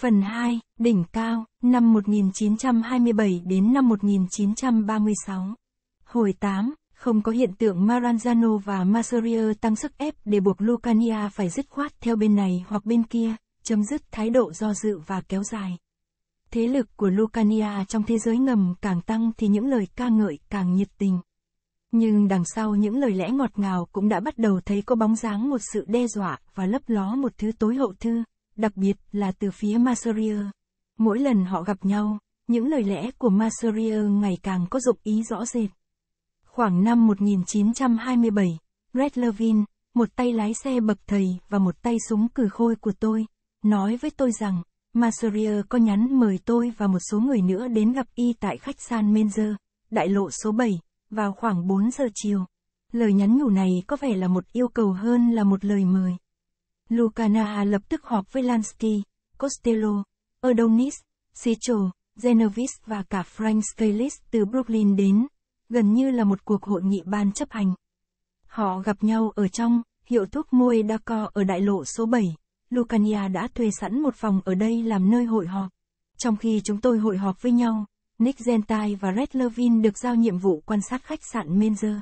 Phần 2, đỉnh cao, năm 1927 đến năm 1936. Hồi 8, không có hiện tượng Maranzano và Masseria tăng sức ép để buộc Lucania phải dứt khoát theo bên này hoặc bên kia, chấm dứt thái độ do dự và kéo dài. Thế lực của Lucania trong thế giới ngầm càng tăng thì những lời ca ngợi càng nhiệt tình. Nhưng đằng sau những lời lẽ ngọt ngào cũng đã bắt đầu thấy có bóng dáng một sự đe dọa và lấp ló một thứ tối hậu thư đặc biệt là từ phía Maserier. Mỗi lần họ gặp nhau, những lời lẽ của Maserier ngày càng có dụng ý rõ rệt. Khoảng năm 1927, Red Levin, một tay lái xe bậc thầy và một tay súng cử khôi của tôi, nói với tôi rằng, Maserier có nhắn mời tôi và một số người nữa đến gặp y tại khách sạn Menzer, đại lộ số 7, vào khoảng 4 giờ chiều. Lời nhắn nhủ này có vẻ là một yêu cầu hơn là một lời mời. Lucana lập tức họp với Lansky, Costello, Adonis, Sichel, Genovis và cả Frank Scalise từ Brooklyn đến, gần như là một cuộc hội nghị ban chấp hành. Họ gặp nhau ở trong, hiệu thuốc môi Daco ở đại lộ số 7. Lucania đã thuê sẵn một phòng ở đây làm nơi hội họp. Trong khi chúng tôi hội họp với nhau, Nick Gentai và Red Levin được giao nhiệm vụ quan sát khách sạn Menzer.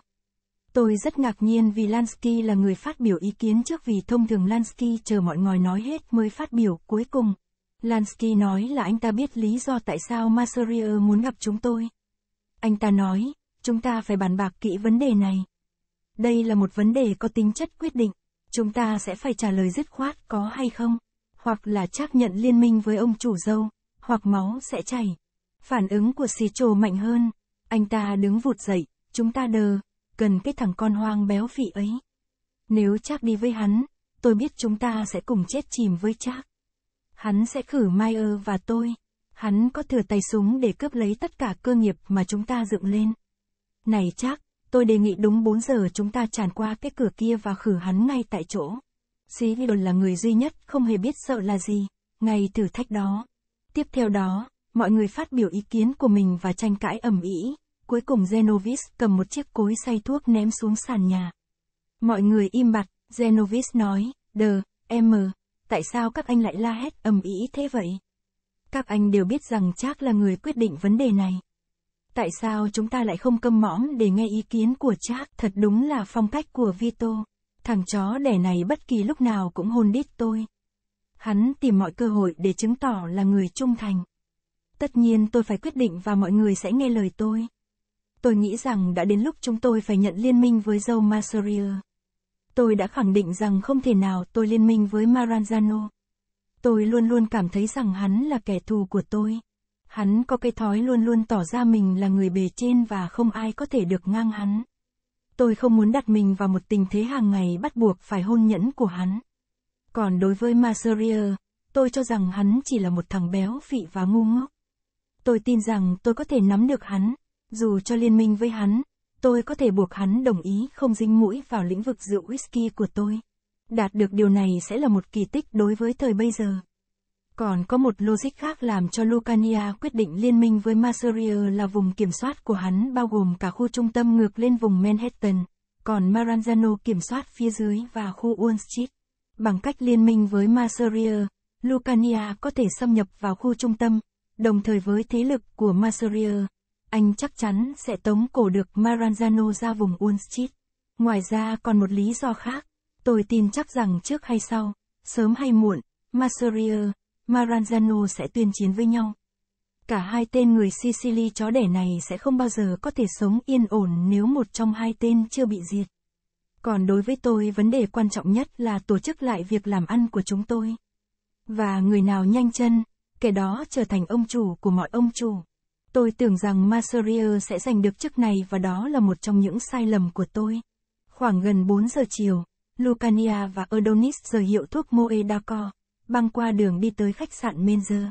Tôi rất ngạc nhiên vì Lansky là người phát biểu ý kiến trước vì thông thường Lansky chờ mọi người nói hết mới phát biểu cuối cùng. Lansky nói là anh ta biết lý do tại sao Masseria muốn gặp chúng tôi. Anh ta nói, chúng ta phải bàn bạc kỹ vấn đề này. Đây là một vấn đề có tính chất quyết định, chúng ta sẽ phải trả lời dứt khoát có hay không, hoặc là chấp nhận liên minh với ông chủ dâu, hoặc máu sẽ chảy. Phản ứng của xì mạnh hơn, anh ta đứng vụt dậy, chúng ta đờ, cần cái thằng con hoang béo phì ấy. Nếu chắc đi với hắn, tôi biết chúng ta sẽ cùng chết chìm với chắc. Hắn sẽ khử Mayer và tôi. Hắn có thừa tay súng để cướp lấy tất cả cơ nghiệp mà chúng ta dựng lên. Này chắc, tôi đề nghị đúng 4 giờ chúng ta tràn qua cái cửa kia và khử hắn ngay tại chỗ. Xí Leon là người duy nhất không hề biết sợ là gì, ngay thử thách đó. Tiếp theo đó, mọi người phát biểu ý kiến của mình và tranh cãi ầm ĩ. Cuối cùng Genovis cầm một chiếc cối xay thuốc ném xuống sàn nhà. Mọi người im bặt, Genovis nói, đờ, em mờ, tại sao các anh lại la hét ầm ĩ thế vậy? Các anh đều biết rằng chắc là người quyết định vấn đề này. Tại sao chúng ta lại không câm mõm để nghe ý kiến của Trác? Thật đúng là phong cách của Vito. Thằng chó đẻ này bất kỳ lúc nào cũng hôn đít tôi. Hắn tìm mọi cơ hội để chứng tỏ là người trung thành. Tất nhiên tôi phải quyết định và mọi người sẽ nghe lời tôi tôi nghĩ rằng đã đến lúc chúng tôi phải nhận liên minh với dâu Masseria. Tôi đã khẳng định rằng không thể nào tôi liên minh với Maranzano. Tôi luôn luôn cảm thấy rằng hắn là kẻ thù của tôi. Hắn có cái thói luôn luôn tỏ ra mình là người bề trên và không ai có thể được ngang hắn. Tôi không muốn đặt mình vào một tình thế hàng ngày bắt buộc phải hôn nhẫn của hắn. Còn đối với Masseria, tôi cho rằng hắn chỉ là một thằng béo phị và ngu ngốc. Tôi tin rằng tôi có thể nắm được hắn, dù cho liên minh với hắn, tôi có thể buộc hắn đồng ý không dính mũi vào lĩnh vực rượu whisky của tôi. Đạt được điều này sẽ là một kỳ tích đối với thời bây giờ. Còn có một logic khác làm cho Lucania quyết định liên minh với Masseria là vùng kiểm soát của hắn bao gồm cả khu trung tâm ngược lên vùng Manhattan, còn Maranzano kiểm soát phía dưới và khu Wall Street. Bằng cách liên minh với Masseria, Lucania có thể xâm nhập vào khu trung tâm, đồng thời với thế lực của Masseria, anh chắc chắn sẽ tống cổ được Maranzano ra vùng Unstreet. Ngoài ra còn một lý do khác, tôi tin chắc rằng trước hay sau, sớm hay muộn, Masseria, Maranzano sẽ tuyên chiến với nhau. Cả hai tên người Sicily chó đẻ này sẽ không bao giờ có thể sống yên ổn nếu một trong hai tên chưa bị diệt. Còn đối với tôi vấn đề quan trọng nhất là tổ chức lại việc làm ăn của chúng tôi. Và người nào nhanh chân, kẻ đó trở thành ông chủ của mọi ông chủ. Tôi tưởng rằng Masseria sẽ giành được chức này và đó là một trong những sai lầm của tôi. Khoảng gần 4 giờ chiều, Lucania và Adonis rời hiệu thuốc Moedaco, băng qua đường đi tới khách sạn Menzer.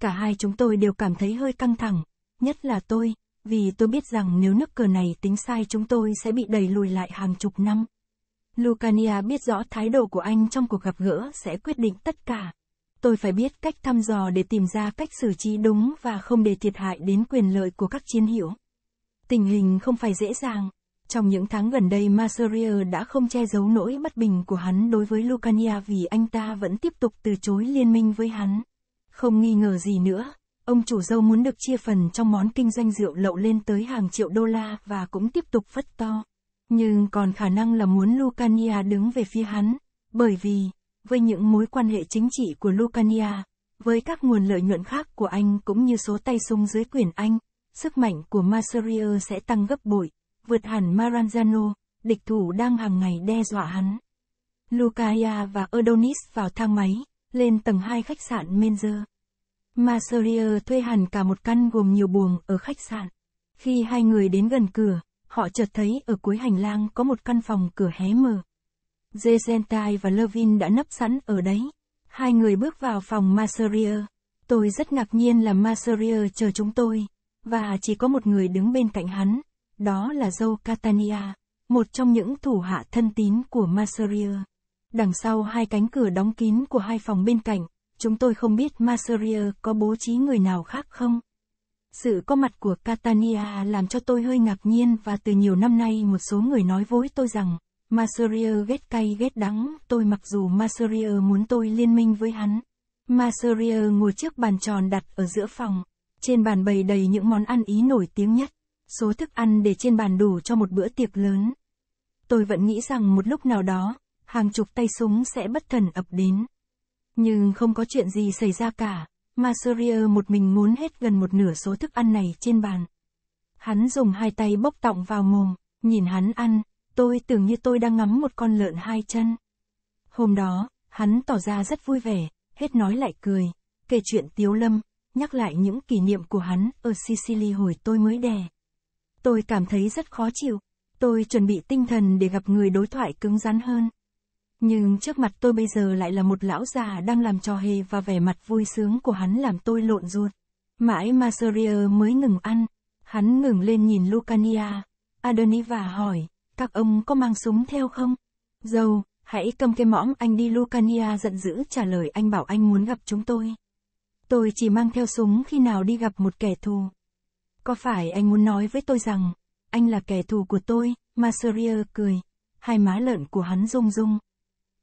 Cả hai chúng tôi đều cảm thấy hơi căng thẳng, nhất là tôi, vì tôi biết rằng nếu nước cờ này tính sai chúng tôi sẽ bị đẩy lùi lại hàng chục năm. Lucania biết rõ thái độ của anh trong cuộc gặp gỡ sẽ quyết định tất cả tôi phải biết cách thăm dò để tìm ra cách xử trí đúng và không để thiệt hại đến quyền lợi của các chiến hữu. Tình hình không phải dễ dàng. Trong những tháng gần đây Masseria đã không che giấu nỗi bất bình của hắn đối với Lucania vì anh ta vẫn tiếp tục từ chối liên minh với hắn. Không nghi ngờ gì nữa, ông chủ dâu muốn được chia phần trong món kinh doanh rượu lậu lên tới hàng triệu đô la và cũng tiếp tục phất to. Nhưng còn khả năng là muốn Lucania đứng về phía hắn, bởi vì, với những mối quan hệ chính trị của Lucania, với các nguồn lợi nhuận khác của Anh cũng như số tay sung dưới quyền Anh, sức mạnh của Masseria sẽ tăng gấp bội, vượt hẳn Maranzano, địch thủ đang hàng ngày đe dọa hắn. Lucaya và Adonis vào thang máy, lên tầng 2 khách sạn Menzer. Masseria thuê hẳn cả một căn gồm nhiều buồng ở khách sạn. Khi hai người đến gần cửa, họ chợt thấy ở cuối hành lang có một căn phòng cửa hé mở. Jesentai và Levin đã nấp sẵn ở đấy. Hai người bước vào phòng Maserier. Tôi rất ngạc nhiên là Maserier chờ chúng tôi. Và chỉ có một người đứng bên cạnh hắn. Đó là dâu Catania, một trong những thủ hạ thân tín của Maserier. Đằng sau hai cánh cửa đóng kín của hai phòng bên cạnh, chúng tôi không biết Maserier có bố trí người nào khác không. Sự có mặt của Catania làm cho tôi hơi ngạc nhiên và từ nhiều năm nay một số người nói với tôi rằng Maserier ghét cay ghét đắng, tôi mặc dù Maserier muốn tôi liên minh với hắn. Maserier ngồi trước bàn tròn đặt ở giữa phòng. Trên bàn bày đầy những món ăn ý nổi tiếng nhất. Số thức ăn để trên bàn đủ cho một bữa tiệc lớn. Tôi vẫn nghĩ rằng một lúc nào đó, hàng chục tay súng sẽ bất thần ập đến. Nhưng không có chuyện gì xảy ra cả. Maserier một mình muốn hết gần một nửa số thức ăn này trên bàn. Hắn dùng hai tay bốc tọng vào mồm, nhìn hắn ăn, tôi tưởng như tôi đang ngắm một con lợn hai chân. Hôm đó, hắn tỏ ra rất vui vẻ, hết nói lại cười, kể chuyện Tiếu Lâm, nhắc lại những kỷ niệm của hắn ở Sicily hồi tôi mới đẻ. Tôi cảm thấy rất khó chịu, tôi chuẩn bị tinh thần để gặp người đối thoại cứng rắn hơn. Nhưng trước mặt tôi bây giờ lại là một lão già đang làm trò hề và vẻ mặt vui sướng của hắn làm tôi lộn ruột. Mãi Maserier mới ngừng ăn, hắn ngừng lên nhìn Lucania, Adoniva hỏi, các ông có mang súng theo không? Dầu hãy cầm cái mõm anh đi Lucania giận dữ trả lời anh bảo anh muốn gặp chúng tôi. Tôi chỉ mang theo súng khi nào đi gặp một kẻ thù. Có phải anh muốn nói với tôi rằng, anh là kẻ thù của tôi, Masseria cười, hai má lợn của hắn rung rung.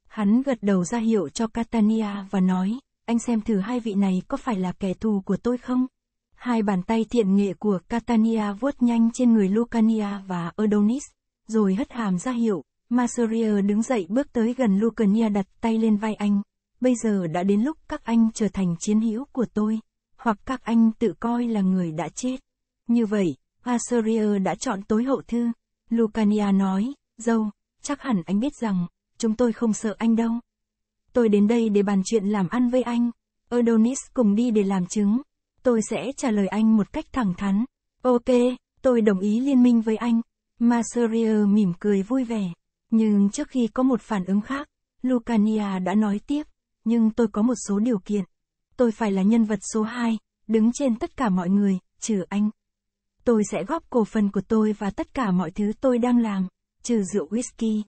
Hắn gật đầu ra hiệu cho Catania và nói, anh xem thử hai vị này có phải là kẻ thù của tôi không? Hai bàn tay thiện nghệ của Catania vuốt nhanh trên người Lucania và Adonis rồi hất hàm ra hiệu. Masseria đứng dậy bước tới gần Lucania đặt tay lên vai anh. Bây giờ đã đến lúc các anh trở thành chiến hữu của tôi, hoặc các anh tự coi là người đã chết. Như vậy, Assyria đã chọn tối hậu thư. Lucania nói, dâu, chắc hẳn anh biết rằng, chúng tôi không sợ anh đâu. Tôi đến đây để bàn chuyện làm ăn với anh. Adonis cùng đi để làm chứng. Tôi sẽ trả lời anh một cách thẳng thắn. Ok, tôi đồng ý liên minh với anh. Maserier mỉm cười vui vẻ. Nhưng trước khi có một phản ứng khác, Lucania đã nói tiếp, nhưng tôi có một số điều kiện. Tôi phải là nhân vật số 2, đứng trên tất cả mọi người, trừ anh. Tôi sẽ góp cổ phần của tôi và tất cả mọi thứ tôi đang làm, trừ rượu whisky.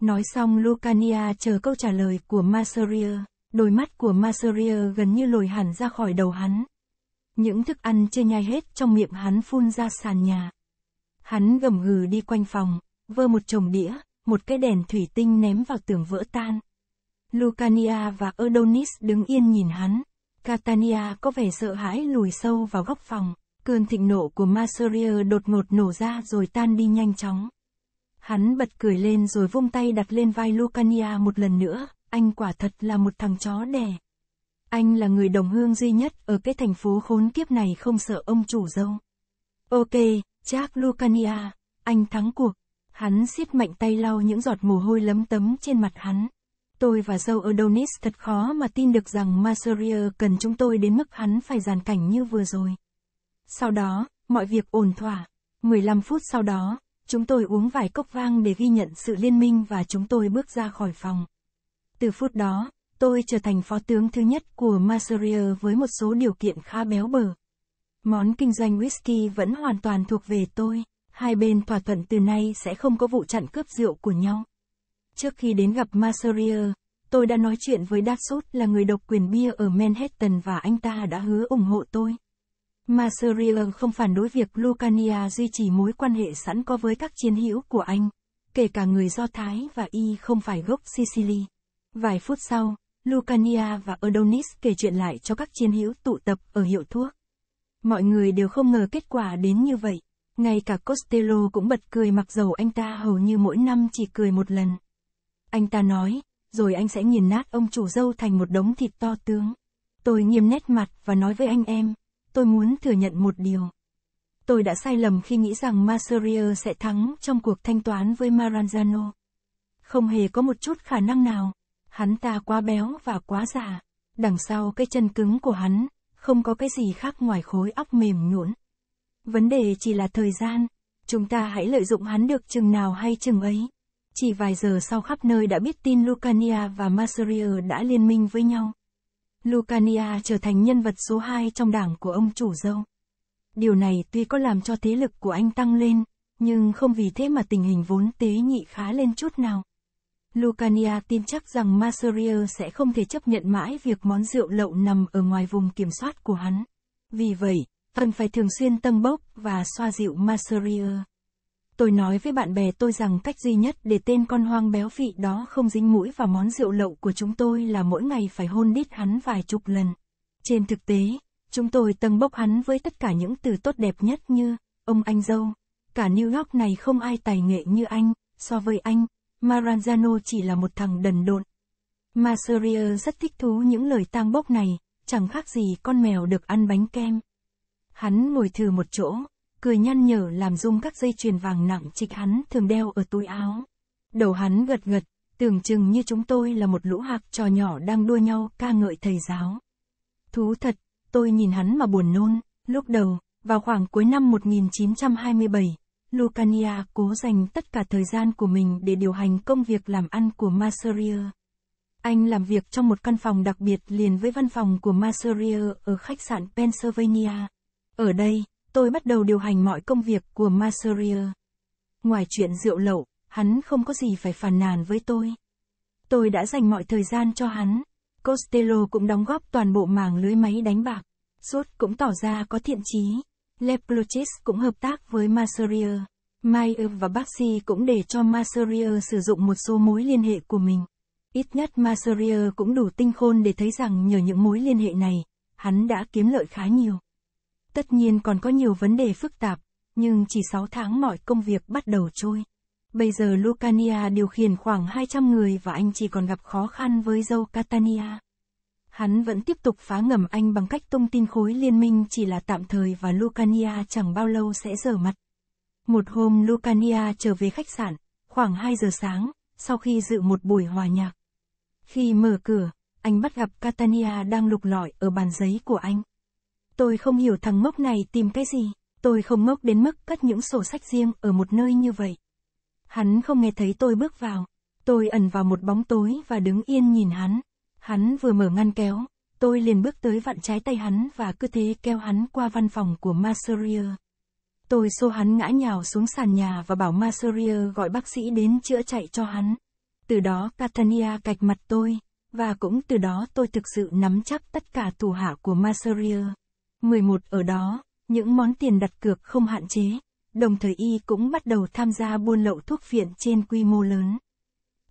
Nói xong Lucania chờ câu trả lời của Maserier, đôi mắt của Maserier gần như lồi hẳn ra khỏi đầu hắn. Những thức ăn chưa nhai hết trong miệng hắn phun ra sàn nhà. Hắn gầm gừ đi quanh phòng, vơ một chồng đĩa, một cái đèn thủy tinh ném vào tường vỡ tan. Lucania và Adonis đứng yên nhìn hắn. Catania có vẻ sợ hãi lùi sâu vào góc phòng. Cơn thịnh nộ của maseria đột ngột nổ ra rồi tan đi nhanh chóng. Hắn bật cười lên rồi vung tay đặt lên vai Lucania một lần nữa, anh quả thật là một thằng chó đẻ. Anh là người đồng hương duy nhất ở cái thành phố khốn kiếp này không sợ ông chủ dâu. Ok, Jack Lucania, anh thắng cuộc. Hắn siết mạnh tay lau những giọt mồ hôi lấm tấm trên mặt hắn. Tôi và dâu Adonis thật khó mà tin được rằng Masseria cần chúng tôi đến mức hắn phải giàn cảnh như vừa rồi. Sau đó, mọi việc ổn thỏa. 15 phút sau đó, chúng tôi uống vài cốc vang để ghi nhận sự liên minh và chúng tôi bước ra khỏi phòng. Từ phút đó, tôi trở thành phó tướng thứ nhất của Masseria với một số điều kiện khá béo bở. Món kinh doanh whisky vẫn hoàn toàn thuộc về tôi. Hai bên thỏa thuận từ nay sẽ không có vụ chặn cướp rượu của nhau. Trước khi đến gặp Maserier, tôi đã nói chuyện với Datsut là người độc quyền bia ở Manhattan và anh ta đã hứa ủng hộ tôi. Maserier không phản đối việc Lucania duy trì mối quan hệ sẵn có với các chiến hữu của anh, kể cả người Do Thái và Y không phải gốc Sicily. Vài phút sau, Lucania và Adonis kể chuyện lại cho các chiến hữu tụ tập ở hiệu thuốc. Mọi người đều không ngờ kết quả đến như vậy. Ngay cả Costello cũng bật cười mặc dầu anh ta hầu như mỗi năm chỉ cười một lần. Anh ta nói, rồi anh sẽ nghiền nát ông chủ dâu thành một đống thịt to tướng. Tôi nghiêm nét mặt và nói với anh em, tôi muốn thừa nhận một điều. Tôi đã sai lầm khi nghĩ rằng Masseria sẽ thắng trong cuộc thanh toán với Maranzano. Không hề có một chút khả năng nào. Hắn ta quá béo và quá già. Đằng sau cái chân cứng của hắn, không có cái gì khác ngoài khối óc mềm nhũn. Vấn đề chỉ là thời gian, chúng ta hãy lợi dụng hắn được chừng nào hay chừng ấy. Chỉ vài giờ sau khắp nơi đã biết tin Lucania và Masseria đã liên minh với nhau. Lucania trở thành nhân vật số 2 trong đảng của ông chủ dâu. Điều này tuy có làm cho thế lực của anh tăng lên, nhưng không vì thế mà tình hình vốn tế nhị khá lên chút nào. Lucania tin chắc rằng Masseria sẽ không thể chấp nhận mãi việc món rượu lậu nằm ở ngoài vùng kiểm soát của hắn. Vì vậy, cần phải thường xuyên tâng bốc và xoa dịu Masseria. Tôi nói với bạn bè tôi rằng cách duy nhất để tên con hoang béo phị đó không dính mũi vào món rượu lậu của chúng tôi là mỗi ngày phải hôn đít hắn vài chục lần. Trên thực tế, chúng tôi tâng bốc hắn với tất cả những từ tốt đẹp nhất như, ông anh dâu. Cả New York này không ai tài nghệ như anh, so với anh, Maranzano chỉ là một thằng đần độn. Mà rất thích thú những lời tang bốc này, chẳng khác gì con mèo được ăn bánh kem. Hắn ngồi thử một chỗ, cười nhăn nhở làm rung các dây chuyền vàng nặng trịch hắn thường đeo ở túi áo. Đầu hắn gật gật, tưởng chừng như chúng tôi là một lũ hạc trò nhỏ đang đua nhau ca ngợi thầy giáo. Thú thật, tôi nhìn hắn mà buồn nôn, lúc đầu, vào khoảng cuối năm 1927, Lucania cố dành tất cả thời gian của mình để điều hành công việc làm ăn của Masseria. Anh làm việc trong một căn phòng đặc biệt liền với văn phòng của Masseria ở khách sạn Pennsylvania. Ở đây, tôi bắt đầu điều hành mọi công việc của Masseria. Ngoài chuyện rượu lậu, hắn không có gì phải phàn nàn với tôi. Tôi đã dành mọi thời gian cho hắn. Costello cũng đóng góp toàn bộ mảng lưới máy đánh bạc. Suốt cũng tỏ ra có thiện chí. Leplutis cũng hợp tác với Masseria. Mayer và Baxi cũng để cho Masseria sử dụng một số mối liên hệ của mình. Ít nhất Masseria cũng đủ tinh khôn để thấy rằng nhờ những mối liên hệ này, hắn đã kiếm lợi khá nhiều. Tất nhiên còn có nhiều vấn đề phức tạp, nhưng chỉ 6 tháng mọi công việc bắt đầu trôi. Bây giờ Lucania điều khiển khoảng 200 người và anh chỉ còn gặp khó khăn với dâu Catania. Hắn vẫn tiếp tục phá ngầm Anh bằng cách tung tin khối liên minh chỉ là tạm thời và Lucania chẳng bao lâu sẽ rửa mặt. Một hôm Lucania trở về khách sạn, khoảng 2 giờ sáng, sau khi dự một buổi hòa nhạc. Khi mở cửa, anh bắt gặp Catania đang lục lọi ở bàn giấy của anh. Tôi không hiểu thằng mốc này tìm cái gì, tôi không mốc đến mức cất những sổ sách riêng ở một nơi như vậy. Hắn không nghe thấy tôi bước vào, tôi ẩn vào một bóng tối và đứng yên nhìn hắn. Hắn vừa mở ngăn kéo, tôi liền bước tới vặn trái tay hắn và cứ thế kéo hắn qua văn phòng của Masseria. Tôi xô hắn ngã nhào xuống sàn nhà và bảo Masseria gọi bác sĩ đến chữa chạy cho hắn. Từ đó Catania cạch mặt tôi, và cũng từ đó tôi thực sự nắm chắc tất cả thủ hạ của Masseria. 11 ở đó, những món tiền đặt cược không hạn chế, đồng thời y cũng bắt đầu tham gia buôn lậu thuốc phiện trên quy mô lớn.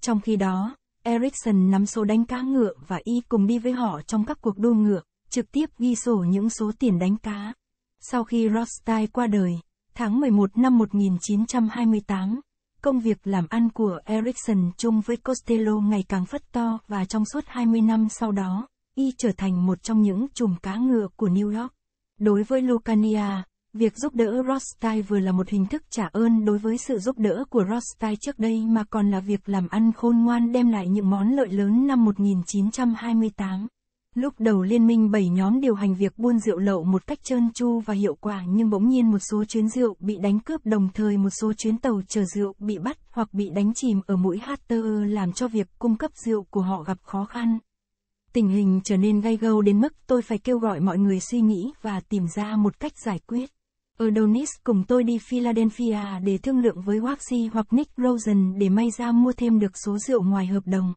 Trong khi đó, Ericsson nắm số đánh cá ngựa và y cùng đi với họ trong các cuộc đua ngựa, trực tiếp ghi sổ những số tiền đánh cá. Sau khi Rothstein qua đời, tháng 11 năm 1928, công việc làm ăn của Ericsson chung với Costello ngày càng phất to và trong suốt 20 năm sau đó, y trở thành một trong những chùm cá ngựa của New York. Đối với Lucania, Việc giúp đỡ Rostai vừa là một hình thức trả ơn đối với sự giúp đỡ của Rostai trước đây mà còn là việc làm ăn khôn ngoan đem lại những món lợi lớn năm 1928. Lúc đầu liên minh bảy nhóm điều hành việc buôn rượu lậu một cách trơn tru và hiệu quả nhưng bỗng nhiên một số chuyến rượu bị đánh cướp đồng thời một số chuyến tàu chở rượu bị bắt hoặc bị đánh chìm ở mũi Hatter làm cho việc cung cấp rượu của họ gặp khó khăn. Tình hình trở nên gay gâu đến mức tôi phải kêu gọi mọi người suy nghĩ và tìm ra một cách giải quyết. Adonis cùng tôi đi Philadelphia để thương lượng với Waxy hoặc Nick Rosen để may ra mua thêm được số rượu ngoài hợp đồng.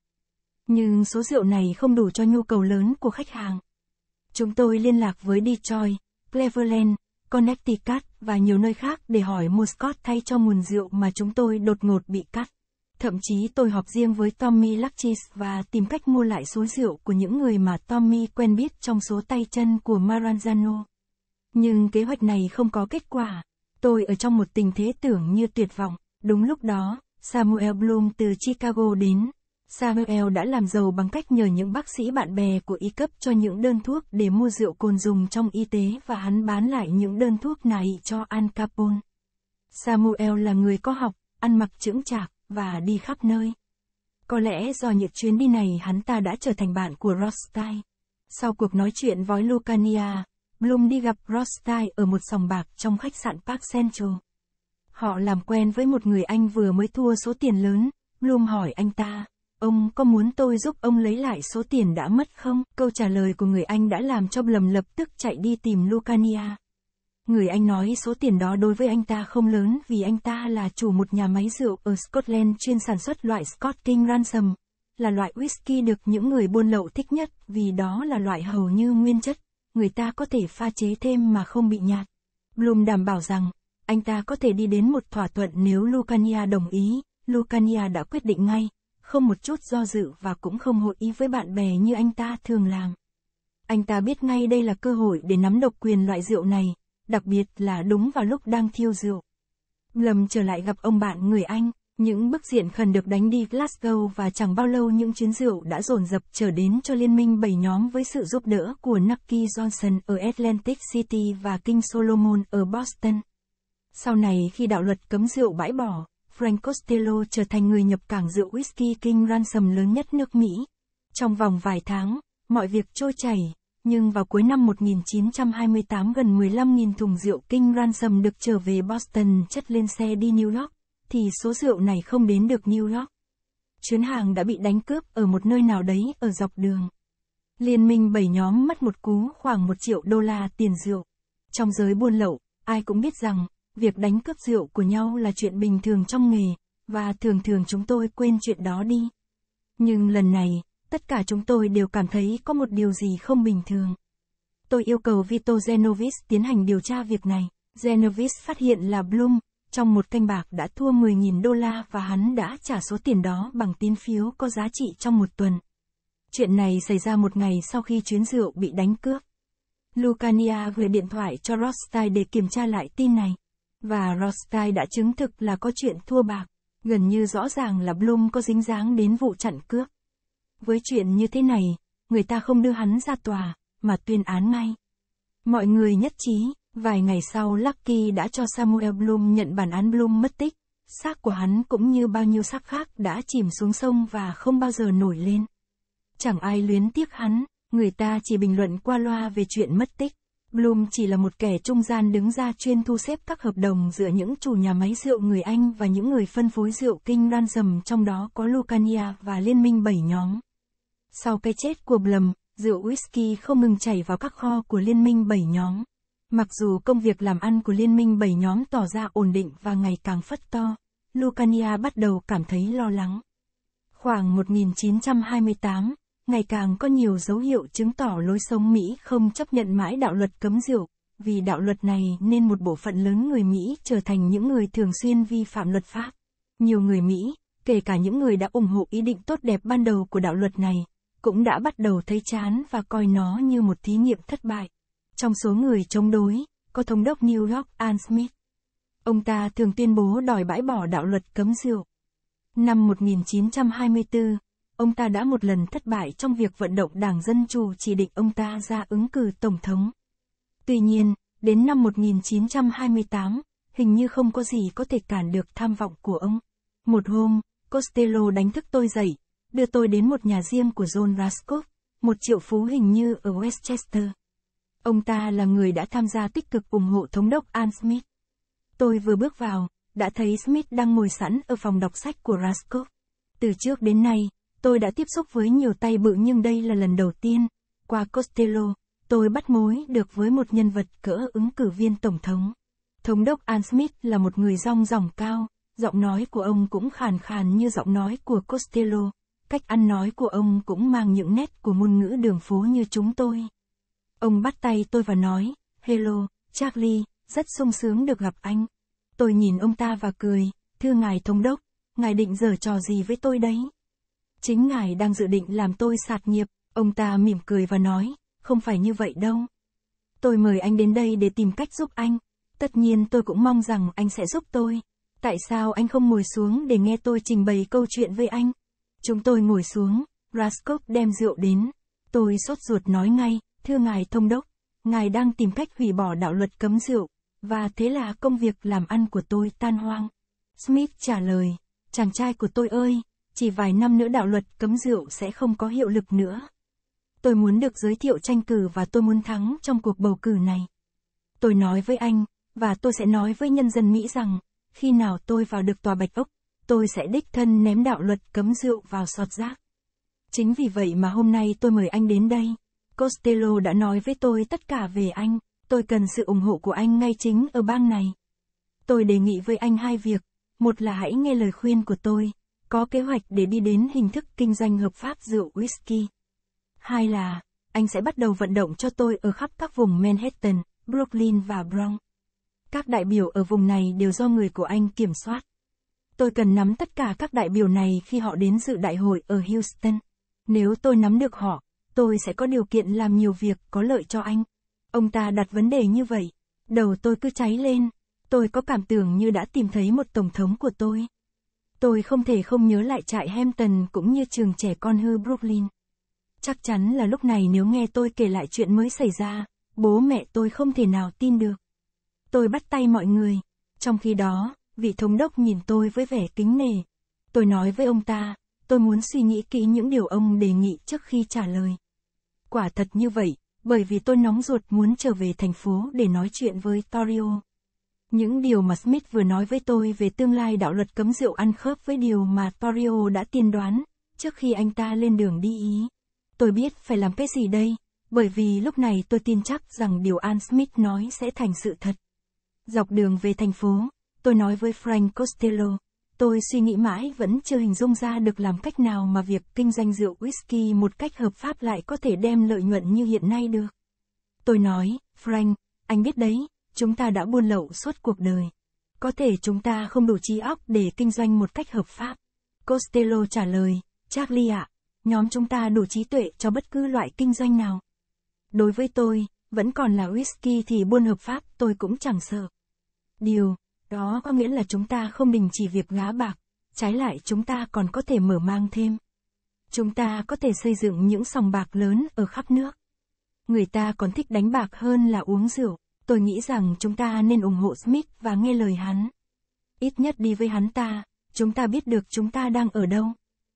Nhưng số rượu này không đủ cho nhu cầu lớn của khách hàng. Chúng tôi liên lạc với Detroit, Cleveland, Connecticut và nhiều nơi khác để hỏi mua Scott thay cho nguồn rượu mà chúng tôi đột ngột bị cắt. Thậm chí tôi họp riêng với Tommy Lachis và tìm cách mua lại số rượu của những người mà Tommy quen biết trong số tay chân của Maranzano. Nhưng kế hoạch này không có kết quả. Tôi ở trong một tình thế tưởng như tuyệt vọng. Đúng lúc đó, Samuel Bloom từ Chicago đến. Samuel đã làm giàu bằng cách nhờ những bác sĩ bạn bè của y cấp cho những đơn thuốc để mua rượu cồn dùng trong y tế và hắn bán lại những đơn thuốc này cho Al Capone. Samuel là người có học, ăn mặc chững chạc, và đi khắp nơi. Có lẽ do những chuyến đi này hắn ta đã trở thành bạn của Rothstein. Sau cuộc nói chuyện với Lucania, Bloom đi gặp Rothstein ở một sòng bạc trong khách sạn Park Central. Họ làm quen với một người anh vừa mới thua số tiền lớn, Bloom hỏi anh ta, ông có muốn tôi giúp ông lấy lại số tiền đã mất không? Câu trả lời của người anh đã làm cho Blum lập tức chạy đi tìm Lucania. Người anh nói số tiền đó đối với anh ta không lớn vì anh ta là chủ một nhà máy rượu ở Scotland chuyên sản xuất loại Scott King Ransom, là loại whisky được những người buôn lậu thích nhất vì đó là loại hầu như nguyên chất người ta có thể pha chế thêm mà không bị nhạt. Bloom đảm bảo rằng, anh ta có thể đi đến một thỏa thuận nếu Lucania đồng ý, Lucania đã quyết định ngay, không một chút do dự và cũng không hội ý với bạn bè như anh ta thường làm. Anh ta biết ngay đây là cơ hội để nắm độc quyền loại rượu này, đặc biệt là đúng vào lúc đang thiêu rượu. Lầm trở lại gặp ông bạn người Anh, những bức diện khẩn được đánh đi Glasgow và chẳng bao lâu những chuyến rượu đã dồn dập trở đến cho liên minh bảy nhóm với sự giúp đỡ của Nucky Johnson ở Atlantic City và King Solomon ở Boston. Sau này khi đạo luật cấm rượu bãi bỏ, Frank Costello trở thành người nhập cảng rượu whisky King Ransom lớn nhất nước Mỹ. Trong vòng vài tháng, mọi việc trôi chảy, nhưng vào cuối năm 1928 gần 15.000 thùng rượu King Ransom được trở về Boston chất lên xe đi New York thì số rượu này không đến được New York. Chuyến hàng đã bị đánh cướp ở một nơi nào đấy ở dọc đường. Liên minh bảy nhóm mất một cú khoảng một triệu đô la tiền rượu. Trong giới buôn lậu, ai cũng biết rằng, việc đánh cướp rượu của nhau là chuyện bình thường trong nghề, và thường thường chúng tôi quên chuyện đó đi. Nhưng lần này, tất cả chúng tôi đều cảm thấy có một điều gì không bình thường. Tôi yêu cầu Vito Genovis tiến hành điều tra việc này. Genovis phát hiện là Bloom, trong một canh bạc đã thua 10.000 đô la và hắn đã trả số tiền đó bằng tín phiếu có giá trị trong một tuần. Chuyện này xảy ra một ngày sau khi chuyến rượu bị đánh cướp. Lucania gửi điện thoại cho Rothstein để kiểm tra lại tin này. Và Rothstein đã chứng thực là có chuyện thua bạc. Gần như rõ ràng là Bloom có dính dáng đến vụ chặn cướp. Với chuyện như thế này, người ta không đưa hắn ra tòa, mà tuyên án ngay. Mọi người nhất trí, Vài ngày sau Lucky đã cho Samuel Bloom nhận bản án Bloom mất tích. Xác của hắn cũng như bao nhiêu xác khác đã chìm xuống sông và không bao giờ nổi lên. Chẳng ai luyến tiếc hắn, người ta chỉ bình luận qua loa về chuyện mất tích. Bloom chỉ là một kẻ trung gian đứng ra chuyên thu xếp các hợp đồng giữa những chủ nhà máy rượu người Anh và những người phân phối rượu kinh đoan dầm trong đó có Lucania và Liên minh bảy nhóm. Sau cái chết của Blum, rượu whisky không ngừng chảy vào các kho của Liên minh bảy nhóm. Mặc dù công việc làm ăn của liên minh bảy nhóm tỏ ra ổn định và ngày càng phất to, Lucania bắt đầu cảm thấy lo lắng. Khoảng 1928, ngày càng có nhiều dấu hiệu chứng tỏ lối sống Mỹ không chấp nhận mãi đạo luật cấm rượu, vì đạo luật này nên một bộ phận lớn người Mỹ trở thành những người thường xuyên vi phạm luật pháp. Nhiều người Mỹ, kể cả những người đã ủng hộ ý định tốt đẹp ban đầu của đạo luật này, cũng đã bắt đầu thấy chán và coi nó như một thí nghiệm thất bại. Trong số người chống đối, có thống đốc New York Al Smith. Ông ta thường tuyên bố đòi bãi bỏ đạo luật cấm rượu. Năm 1924, ông ta đã một lần thất bại trong việc vận động Đảng Dân Chủ chỉ định ông ta ra ứng cử Tổng thống. Tuy nhiên, đến năm 1928, hình như không có gì có thể cản được tham vọng của ông. Một hôm, Costello đánh thức tôi dậy, đưa tôi đến một nhà riêng của John Raskoff, một triệu phú hình như ở Westchester. Ông ta là người đã tham gia tích cực ủng hộ thống đốc An Smith. Tôi vừa bước vào, đã thấy Smith đang ngồi sẵn ở phòng đọc sách của Raskov. Từ trước đến nay, tôi đã tiếp xúc với nhiều tay bự nhưng đây là lần đầu tiên. Qua Costello, tôi bắt mối được với một nhân vật cỡ ứng cử viên tổng thống. Thống đốc An Smith là một người rong ròng cao, giọng nói của ông cũng khàn khàn như giọng nói của Costello. Cách ăn nói của ông cũng mang những nét của ngôn ngữ đường phố như chúng tôi. Ông bắt tay tôi và nói, Hello, Charlie, rất sung sướng được gặp anh. Tôi nhìn ông ta và cười, thưa ngài thống đốc, ngài định giở trò gì với tôi đấy? Chính ngài đang dự định làm tôi sạt nghiệp, ông ta mỉm cười và nói, không phải như vậy đâu. Tôi mời anh đến đây để tìm cách giúp anh, tất nhiên tôi cũng mong rằng anh sẽ giúp tôi. Tại sao anh không ngồi xuống để nghe tôi trình bày câu chuyện với anh? Chúng tôi ngồi xuống, Raskov đem rượu đến. Tôi sốt ruột nói ngay, Thưa Ngài Thông Đốc, Ngài đang tìm cách hủy bỏ đạo luật cấm rượu, và thế là công việc làm ăn của tôi tan hoang. Smith trả lời, chàng trai của tôi ơi, chỉ vài năm nữa đạo luật cấm rượu sẽ không có hiệu lực nữa. Tôi muốn được giới thiệu tranh cử và tôi muốn thắng trong cuộc bầu cử này. Tôi nói với anh, và tôi sẽ nói với nhân dân Mỹ rằng, khi nào tôi vào được tòa bạch ốc, tôi sẽ đích thân ném đạo luật cấm rượu vào sọt rác. Chính vì vậy mà hôm nay tôi mời anh đến đây. Costello đã nói với tôi tất cả về anh, tôi cần sự ủng hộ của anh ngay chính ở bang này. Tôi đề nghị với anh hai việc, một là hãy nghe lời khuyên của tôi, có kế hoạch để đi đến hình thức kinh doanh hợp pháp rượu whisky. Hai là, anh sẽ bắt đầu vận động cho tôi ở khắp các vùng Manhattan, Brooklyn và Bronx. Các đại biểu ở vùng này đều do người của anh kiểm soát. Tôi cần nắm tất cả các đại biểu này khi họ đến dự đại hội ở Houston. Nếu tôi nắm được họ, tôi sẽ có điều kiện làm nhiều việc có lợi cho anh. Ông ta đặt vấn đề như vậy. Đầu tôi cứ cháy lên. Tôi có cảm tưởng như đã tìm thấy một tổng thống của tôi. Tôi không thể không nhớ lại trại Hampton cũng như trường trẻ con hư Brooklyn. Chắc chắn là lúc này nếu nghe tôi kể lại chuyện mới xảy ra, bố mẹ tôi không thể nào tin được. Tôi bắt tay mọi người. Trong khi đó, vị thống đốc nhìn tôi với vẻ kính nề. Tôi nói với ông ta, tôi muốn suy nghĩ kỹ những điều ông đề nghị trước khi trả lời. Quả thật như vậy, bởi vì tôi nóng ruột muốn trở về thành phố để nói chuyện với Torio. Những điều mà Smith vừa nói với tôi về tương lai đạo luật cấm rượu ăn khớp với điều mà Torio đã tiên đoán, trước khi anh ta lên đường đi Ý. Tôi biết phải làm cái gì đây, bởi vì lúc này tôi tin chắc rằng điều An Smith nói sẽ thành sự thật. Dọc đường về thành phố, tôi nói với Frank Costello, Tôi suy nghĩ mãi vẫn chưa hình dung ra được làm cách nào mà việc kinh doanh rượu whisky một cách hợp pháp lại có thể đem lợi nhuận như hiện nay được. Tôi nói, Frank, anh biết đấy, chúng ta đã buôn lậu suốt cuộc đời. Có thể chúng ta không đủ trí óc để kinh doanh một cách hợp pháp. Costello trả lời, Charlie ạ, à, nhóm chúng ta đủ trí tuệ cho bất cứ loại kinh doanh nào. Đối với tôi, vẫn còn là whisky thì buôn hợp pháp tôi cũng chẳng sợ. Điều, đó có nghĩa là chúng ta không đình chỉ việc gá bạc, trái lại chúng ta còn có thể mở mang thêm. Chúng ta có thể xây dựng những sòng bạc lớn ở khắp nước. Người ta còn thích đánh bạc hơn là uống rượu. Tôi nghĩ rằng chúng ta nên ủng hộ Smith và nghe lời hắn. Ít nhất đi với hắn ta, chúng ta biết được chúng ta đang ở đâu.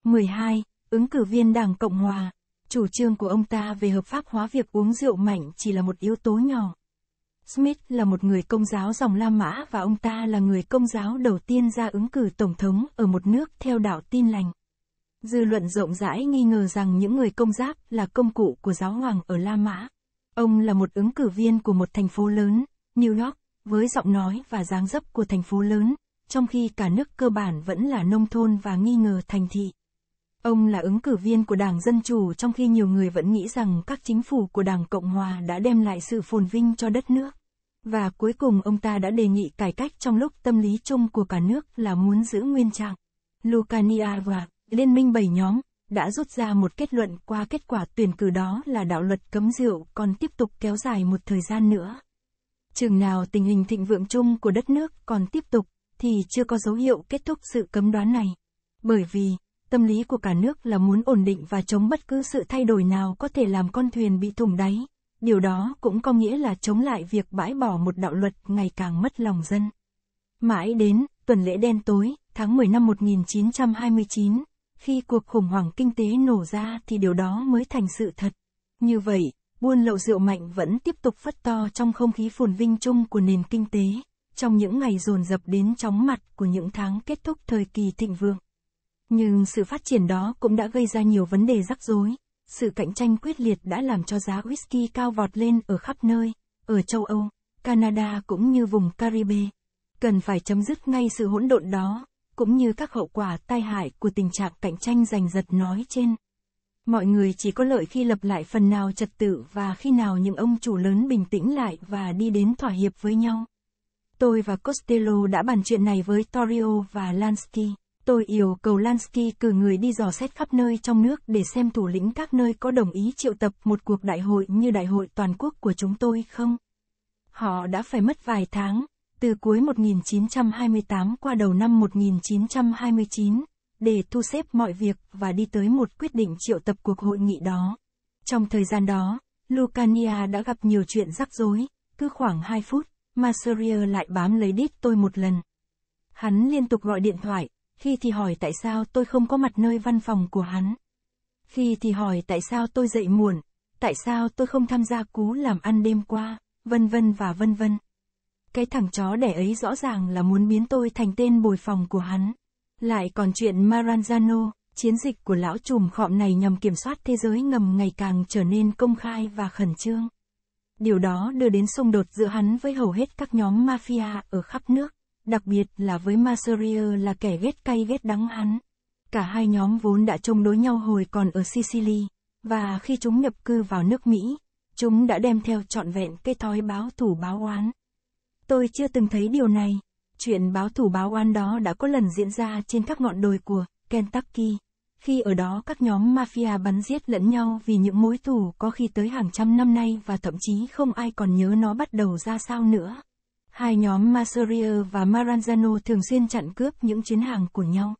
12. Ứng cử viên Đảng Cộng Hòa. Chủ trương của ông ta về hợp pháp hóa việc uống rượu mạnh chỉ là một yếu tố nhỏ. Smith là một người công giáo dòng La Mã và ông ta là người công giáo đầu tiên ra ứng cử tổng thống ở một nước theo đạo tin lành. Dư luận rộng rãi nghi ngờ rằng những người công giáp là công cụ của giáo hoàng ở La Mã. Ông là một ứng cử viên của một thành phố lớn, New York, với giọng nói và dáng dấp của thành phố lớn, trong khi cả nước cơ bản vẫn là nông thôn và nghi ngờ thành thị. Ông là ứng cử viên của Đảng Dân Chủ trong khi nhiều người vẫn nghĩ rằng các chính phủ của Đảng Cộng Hòa đã đem lại sự phồn vinh cho đất nước. Và cuối cùng ông ta đã đề nghị cải cách trong lúc tâm lý chung của cả nước là muốn giữ nguyên trạng. Lucania và Liên minh bảy nhóm đã rút ra một kết luận qua kết quả tuyển cử đó là đạo luật cấm rượu còn tiếp tục kéo dài một thời gian nữa. Chừng nào tình hình thịnh vượng chung của đất nước còn tiếp tục, thì chưa có dấu hiệu kết thúc sự cấm đoán này. Bởi vì, tâm lý của cả nước là muốn ổn định và chống bất cứ sự thay đổi nào có thể làm con thuyền bị thủng đáy. Điều đó cũng có nghĩa là chống lại việc bãi bỏ một đạo luật ngày càng mất lòng dân. Mãi đến, tuần lễ đen tối, tháng 10 năm 1929, khi cuộc khủng hoảng kinh tế nổ ra thì điều đó mới thành sự thật. Như vậy, buôn lậu rượu mạnh vẫn tiếp tục phất to trong không khí phồn vinh chung của nền kinh tế, trong những ngày dồn dập đến chóng mặt của những tháng kết thúc thời kỳ thịnh vượng. Nhưng sự phát triển đó cũng đã gây ra nhiều vấn đề rắc rối. Sự cạnh tranh quyết liệt đã làm cho giá whisky cao vọt lên ở khắp nơi, ở châu Âu, Canada cũng như vùng Caribe. Cần phải chấm dứt ngay sự hỗn độn đó, cũng như các hậu quả tai hại của tình trạng cạnh tranh giành giật nói trên. Mọi người chỉ có lợi khi lập lại phần nào trật tự và khi nào những ông chủ lớn bình tĩnh lại và đi đến thỏa hiệp với nhau. Tôi và Costello đã bàn chuyện này với Torrio và Lansky. Tôi yêu cầu Lansky cử người đi dò xét khắp nơi trong nước để xem thủ lĩnh các nơi có đồng ý triệu tập một cuộc đại hội như đại hội toàn quốc của chúng tôi không. Họ đã phải mất vài tháng, từ cuối 1928 qua đầu năm 1929, để thu xếp mọi việc và đi tới một quyết định triệu tập cuộc hội nghị đó. Trong thời gian đó, Lucania đã gặp nhiều chuyện rắc rối, cứ khoảng 2 phút, Masseria lại bám lấy đít tôi một lần. Hắn liên tục gọi điện thoại, khi thì hỏi tại sao tôi không có mặt nơi văn phòng của hắn. Khi thì hỏi tại sao tôi dậy muộn, tại sao tôi không tham gia cú làm ăn đêm qua, vân vân và vân vân. Cái thằng chó đẻ ấy rõ ràng là muốn biến tôi thành tên bồi phòng của hắn. Lại còn chuyện Maranzano, chiến dịch của lão trùm khọm này nhằm kiểm soát thế giới ngầm ngày càng trở nên công khai và khẩn trương. Điều đó đưa đến xung đột giữa hắn với hầu hết các nhóm mafia ở khắp nước đặc biệt là với Masseria là kẻ ghét cay ghét đắng hắn. Cả hai nhóm vốn đã chống đối nhau hồi còn ở Sicily, và khi chúng nhập cư vào nước Mỹ, chúng đã đem theo trọn vẹn cây thói báo thủ báo oán. Tôi chưa từng thấy điều này, chuyện báo thủ báo oán đó đã có lần diễn ra trên các ngọn đồi của Kentucky, khi ở đó các nhóm mafia bắn giết lẫn nhau vì những mối thù có khi tới hàng trăm năm nay và thậm chí không ai còn nhớ nó bắt đầu ra sao nữa. Hai nhóm Masseria và Maranzano thường xuyên chặn cướp những chuyến hàng của nhau.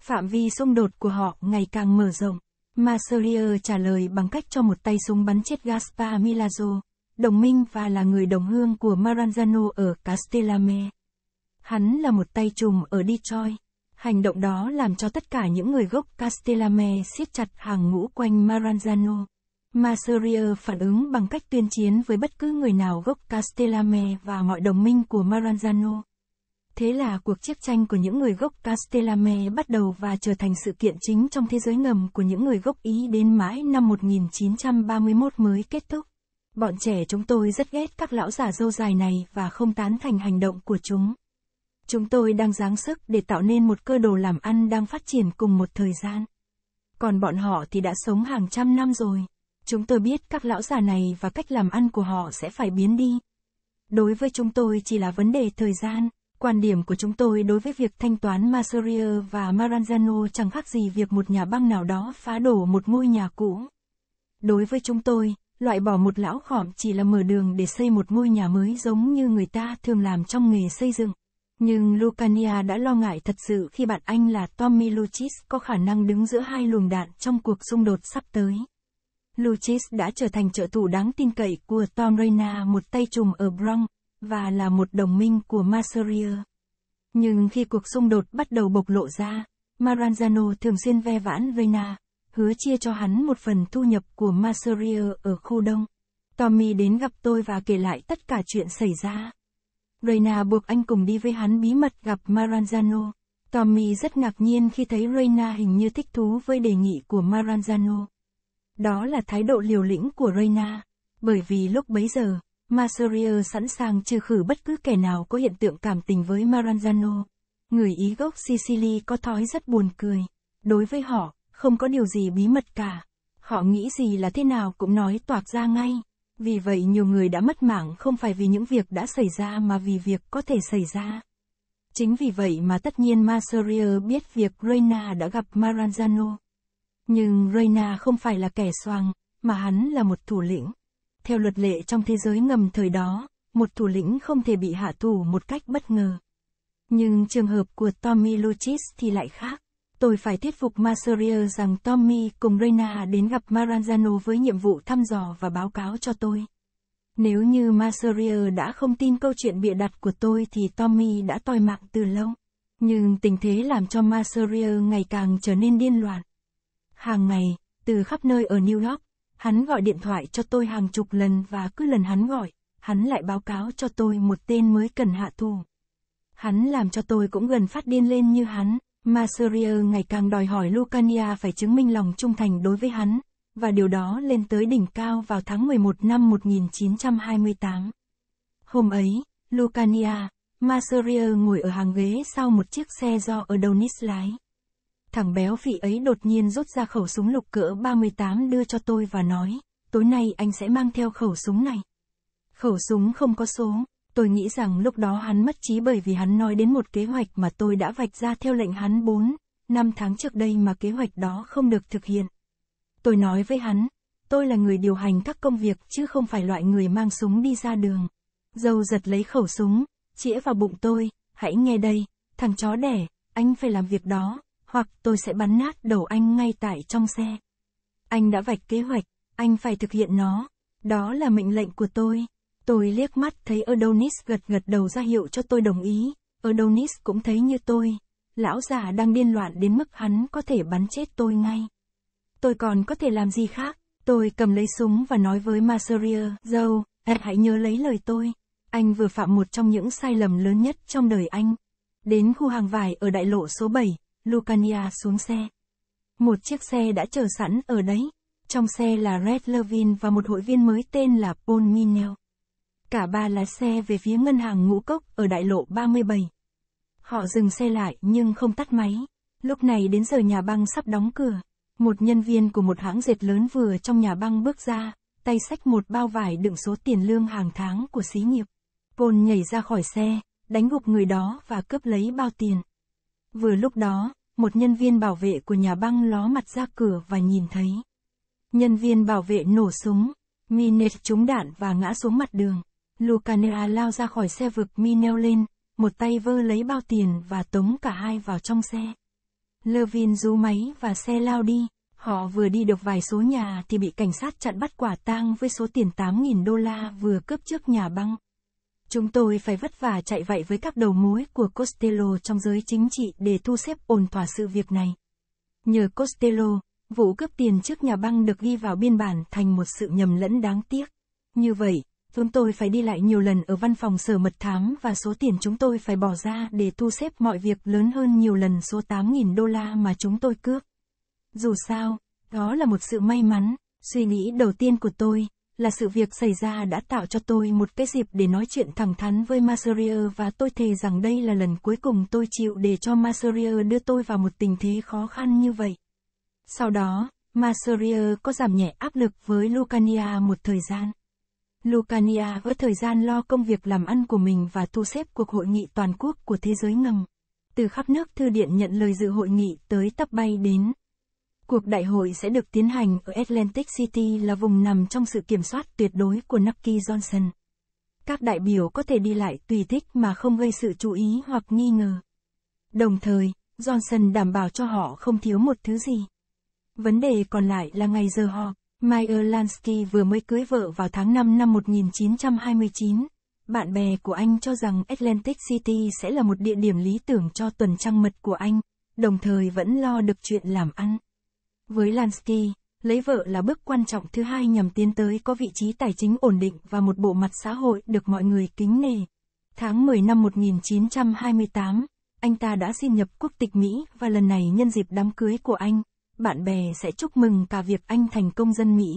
Phạm vi xung đột của họ ngày càng mở rộng. Masseria trả lời bằng cách cho một tay súng bắn chết Gaspar Milazzo, đồng minh và là người đồng hương của Maranzano ở Castellame. Hắn là một tay trùm ở Detroit. Hành động đó làm cho tất cả những người gốc Castellame siết chặt hàng ngũ quanh Maranzano. Masseria phản ứng bằng cách tuyên chiến với bất cứ người nào gốc Castellame và mọi đồng minh của Maranzano. Thế là cuộc chiến tranh của những người gốc Castellame bắt đầu và trở thành sự kiện chính trong thế giới ngầm của những người gốc Ý đến mãi năm 1931 mới kết thúc. Bọn trẻ chúng tôi rất ghét các lão giả dâu dài này và không tán thành hành động của chúng. Chúng tôi đang giáng sức để tạo nên một cơ đồ làm ăn đang phát triển cùng một thời gian. Còn bọn họ thì đã sống hàng trăm năm rồi. Chúng tôi biết các lão già này và cách làm ăn của họ sẽ phải biến đi. Đối với chúng tôi chỉ là vấn đề thời gian, quan điểm của chúng tôi đối với việc thanh toán Masseria và Maranzano chẳng khác gì việc một nhà băng nào đó phá đổ một ngôi nhà cũ. Đối với chúng tôi, loại bỏ một lão khỏm chỉ là mở đường để xây một ngôi nhà mới giống như người ta thường làm trong nghề xây dựng. Nhưng Lucania đã lo ngại thật sự khi bạn anh là Tommy Lucis có khả năng đứng giữa hai luồng đạn trong cuộc xung đột sắp tới. Lucis đã trở thành trợ thủ đáng tin cậy của Tom Reina một tay trùm ở Bronx, và là một đồng minh của Masseria. Nhưng khi cuộc xung đột bắt đầu bộc lộ ra, Maranzano thường xuyên ve vãn Reina, hứa chia cho hắn một phần thu nhập của Masseria ở khu đông. Tommy đến gặp tôi và kể lại tất cả chuyện xảy ra. Reina buộc anh cùng đi với hắn bí mật gặp Maranzano. Tommy rất ngạc nhiên khi thấy Reina hình như thích thú với đề nghị của Maranzano. Đó là thái độ liều lĩnh của Reyna, Bởi vì lúc bấy giờ, Masseria sẵn sàng trừ khử bất cứ kẻ nào có hiện tượng cảm tình với Maranzano. Người Ý gốc Sicily có thói rất buồn cười. Đối với họ, không có điều gì bí mật cả. Họ nghĩ gì là thế nào cũng nói toạc ra ngay. Vì vậy nhiều người đã mất mạng không phải vì những việc đã xảy ra mà vì việc có thể xảy ra. Chính vì vậy mà tất nhiên Masseria biết việc Reyna đã gặp Maranzano. Nhưng Reyna không phải là kẻ soang mà hắn là một thủ lĩnh. Theo luật lệ trong thế giới ngầm thời đó, một thủ lĩnh không thể bị hạ thủ một cách bất ngờ. Nhưng trường hợp của Tommy Luchis thì lại khác. Tôi phải thuyết phục Masseria rằng Tommy cùng Reyna đến gặp Maranzano với nhiệm vụ thăm dò và báo cáo cho tôi. Nếu như Masseria đã không tin câu chuyện bịa đặt của tôi thì Tommy đã toi mạng từ lâu. Nhưng tình thế làm cho Masseria ngày càng trở nên điên loạn. Hàng ngày, từ khắp nơi ở New York, hắn gọi điện thoại cho tôi hàng chục lần và cứ lần hắn gọi, hắn lại báo cáo cho tôi một tên mới cần hạ thủ. Hắn làm cho tôi cũng gần phát điên lên như hắn, mà Serie ngày càng đòi hỏi Lucania phải chứng minh lòng trung thành đối với hắn, và điều đó lên tới đỉnh cao vào tháng 11 năm 1928. Hôm ấy, Lucania, Masseria ngồi ở hàng ghế sau một chiếc xe do ở đầu Nis lái. Thằng béo phì ấy đột nhiên rút ra khẩu súng lục cỡ 38 đưa cho tôi và nói, tối nay anh sẽ mang theo khẩu súng này. Khẩu súng không có số, tôi nghĩ rằng lúc đó hắn mất trí bởi vì hắn nói đến một kế hoạch mà tôi đã vạch ra theo lệnh hắn 4, 5 tháng trước đây mà kế hoạch đó không được thực hiện. Tôi nói với hắn, tôi là người điều hành các công việc chứ không phải loại người mang súng đi ra đường. Dâu giật lấy khẩu súng, chĩa vào bụng tôi, hãy nghe đây, thằng chó đẻ, anh phải làm việc đó, hoặc tôi sẽ bắn nát đầu anh ngay tại trong xe. Anh đã vạch kế hoạch, anh phải thực hiện nó. Đó là mệnh lệnh của tôi. Tôi liếc mắt thấy Adonis gật gật đầu ra hiệu cho tôi đồng ý. Adonis cũng thấy như tôi. Lão già đang điên loạn đến mức hắn có thể bắn chết tôi ngay. Tôi còn có thể làm gì khác? Tôi cầm lấy súng và nói với Masseria, dâu, hãy nhớ lấy lời tôi. Anh vừa phạm một trong những sai lầm lớn nhất trong đời anh. Đến khu hàng vải ở đại lộ số 7, Lucania xuống xe. Một chiếc xe đã chờ sẵn ở đấy. Trong xe là Red Levin và một hội viên mới tên là Paul Minel. Cả ba lái xe về phía ngân hàng ngũ cốc ở đại lộ 37. Họ dừng xe lại nhưng không tắt máy. Lúc này đến giờ nhà băng sắp đóng cửa. Một nhân viên của một hãng dệt lớn vừa trong nhà băng bước ra, tay xách một bao vải đựng số tiền lương hàng tháng của xí nghiệp. Paul nhảy ra khỏi xe, đánh gục người đó và cướp lấy bao tiền. Vừa lúc đó, một nhân viên bảo vệ của nhà băng ló mặt ra cửa và nhìn thấy. Nhân viên bảo vệ nổ súng, Minet trúng đạn và ngã xuống mặt đường. lucania lao ra khỏi xe vực Minel lên, một tay vơ lấy bao tiền và tống cả hai vào trong xe. Levin rú máy và xe lao đi, họ vừa đi được vài số nhà thì bị cảnh sát chặn bắt quả tang với số tiền 8.000 đô la vừa cướp trước nhà băng. Chúng tôi phải vất vả chạy vậy với các đầu mối của Costello trong giới chính trị để thu xếp ổn thỏa sự việc này. Nhờ Costello, vụ cướp tiền trước nhà băng được ghi vào biên bản thành một sự nhầm lẫn đáng tiếc. Như vậy, chúng tôi phải đi lại nhiều lần ở văn phòng sở mật thám và số tiền chúng tôi phải bỏ ra để thu xếp mọi việc lớn hơn nhiều lần số 8.000 đô la mà chúng tôi cướp. Dù sao, đó là một sự may mắn, suy nghĩ đầu tiên của tôi, là sự việc xảy ra đã tạo cho tôi một cái dịp để nói chuyện thẳng thắn với Maserier và tôi thề rằng đây là lần cuối cùng tôi chịu để cho Maserier đưa tôi vào một tình thế khó khăn như vậy. Sau đó, Maserier có giảm nhẹ áp lực với Lucania một thời gian. Lucania với thời gian lo công việc làm ăn của mình và thu xếp cuộc hội nghị toàn quốc của thế giới ngầm. Từ khắp nước thư điện nhận lời dự hội nghị tới tấp bay đến. Cuộc đại hội sẽ được tiến hành ở Atlantic City là vùng nằm trong sự kiểm soát tuyệt đối của Nucky Johnson. Các đại biểu có thể đi lại tùy thích mà không gây sự chú ý hoặc nghi ngờ. Đồng thời, Johnson đảm bảo cho họ không thiếu một thứ gì. Vấn đề còn lại là ngày giờ họ. Meyer Lansky vừa mới cưới vợ vào tháng 5 năm 1929. Bạn bè của anh cho rằng Atlantic City sẽ là một địa điểm lý tưởng cho tuần trăng mật của anh, đồng thời vẫn lo được chuyện làm ăn. Với Lansky, lấy vợ là bước quan trọng thứ hai nhằm tiến tới có vị trí tài chính ổn định và một bộ mặt xã hội được mọi người kính nể. Tháng 10 năm 1928, anh ta đã xin nhập quốc tịch Mỹ và lần này nhân dịp đám cưới của anh, bạn bè sẽ chúc mừng cả việc anh thành công dân Mỹ.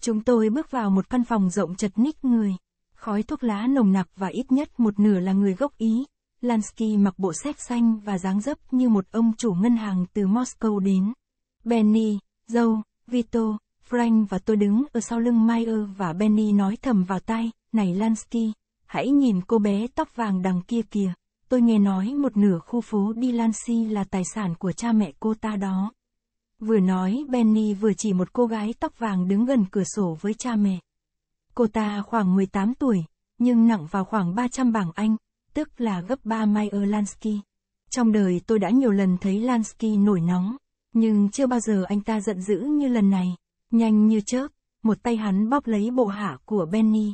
Chúng tôi bước vào một căn phòng rộng chật ních người, khói thuốc lá nồng nặc và ít nhất một nửa là người gốc Ý. Lansky mặc bộ xếp xanh và dáng dấp như một ông chủ ngân hàng từ Moscow đến. Benny, Joe, Vito, Frank và tôi đứng ở sau lưng Meyer và Benny nói thầm vào tai, này Lansky, hãy nhìn cô bé tóc vàng đằng kia kìa. Tôi nghe nói một nửa khu phố Delancey là tài sản của cha mẹ cô ta đó. Vừa nói Benny vừa chỉ một cô gái tóc vàng đứng gần cửa sổ với cha mẹ. Cô ta khoảng 18 tuổi, nhưng nặng vào khoảng 300 bảng Anh, tức là gấp 3 Meyer Lansky. Trong đời tôi đã nhiều lần thấy Lansky nổi nóng, nhưng chưa bao giờ anh ta giận dữ như lần này, nhanh như chớp, một tay hắn bóp lấy bộ hạ của Benny.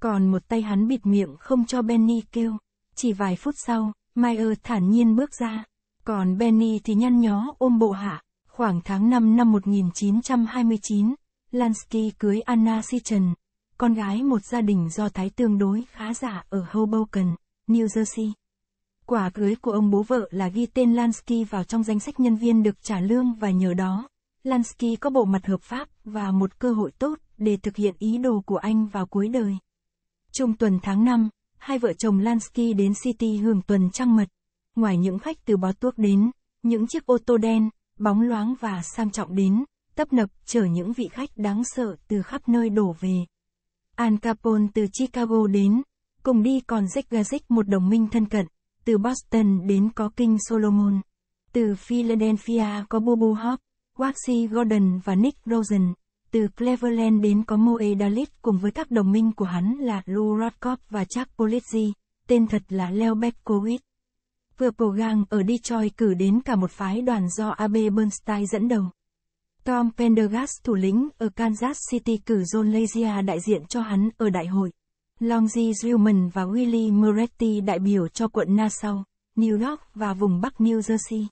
Còn một tay hắn bịt miệng không cho Benny kêu. Chỉ vài phút sau, Meyer thản nhiên bước ra. Còn Benny thì nhăn nhó ôm bộ hạ. Khoảng tháng 5 năm 1929, Lansky cưới Anna Sichon, con gái một gia đình do thái tương đối khá giả ở Hoboken, New Jersey. Quả cưới của ông bố vợ là ghi tên Lansky vào trong danh sách nhân viên được trả lương và nhờ đó, Lansky có bộ mặt hợp pháp và một cơ hội tốt để thực hiện ý đồ của anh vào cuối đời. Trung tuần tháng 5, hai vợ chồng Lansky đến City hưởng tuần trăng mật. Ngoài những khách từ bó tuốc đến, những chiếc ô tô đen, bóng loáng và sang trọng đến, tấp nập chở những vị khách đáng sợ từ khắp nơi đổ về. Al Capone từ Chicago đến, cùng đi còn Zig Gazik một đồng minh thân cận từ Boston đến có King Solomon, từ Philadelphia có Bobo Hop, Waxy Gordon và Nick Rosen, từ Cleveland đến có Moe Dalit cùng với các đồng minh của hắn là Lou Rothkopf và Chuck Polizzi, tên thật là Leo Beckowitz. Purple Gang ở Detroit cử đến cả một phái đoàn do AB Bernstein dẫn đầu. Tom Pendergast thủ lĩnh ở Kansas City cử John Lazia đại diện cho hắn ở đại hội. Longji Zillman và Willie Moretti đại biểu cho quận Nassau, New York và vùng Bắc New Jersey.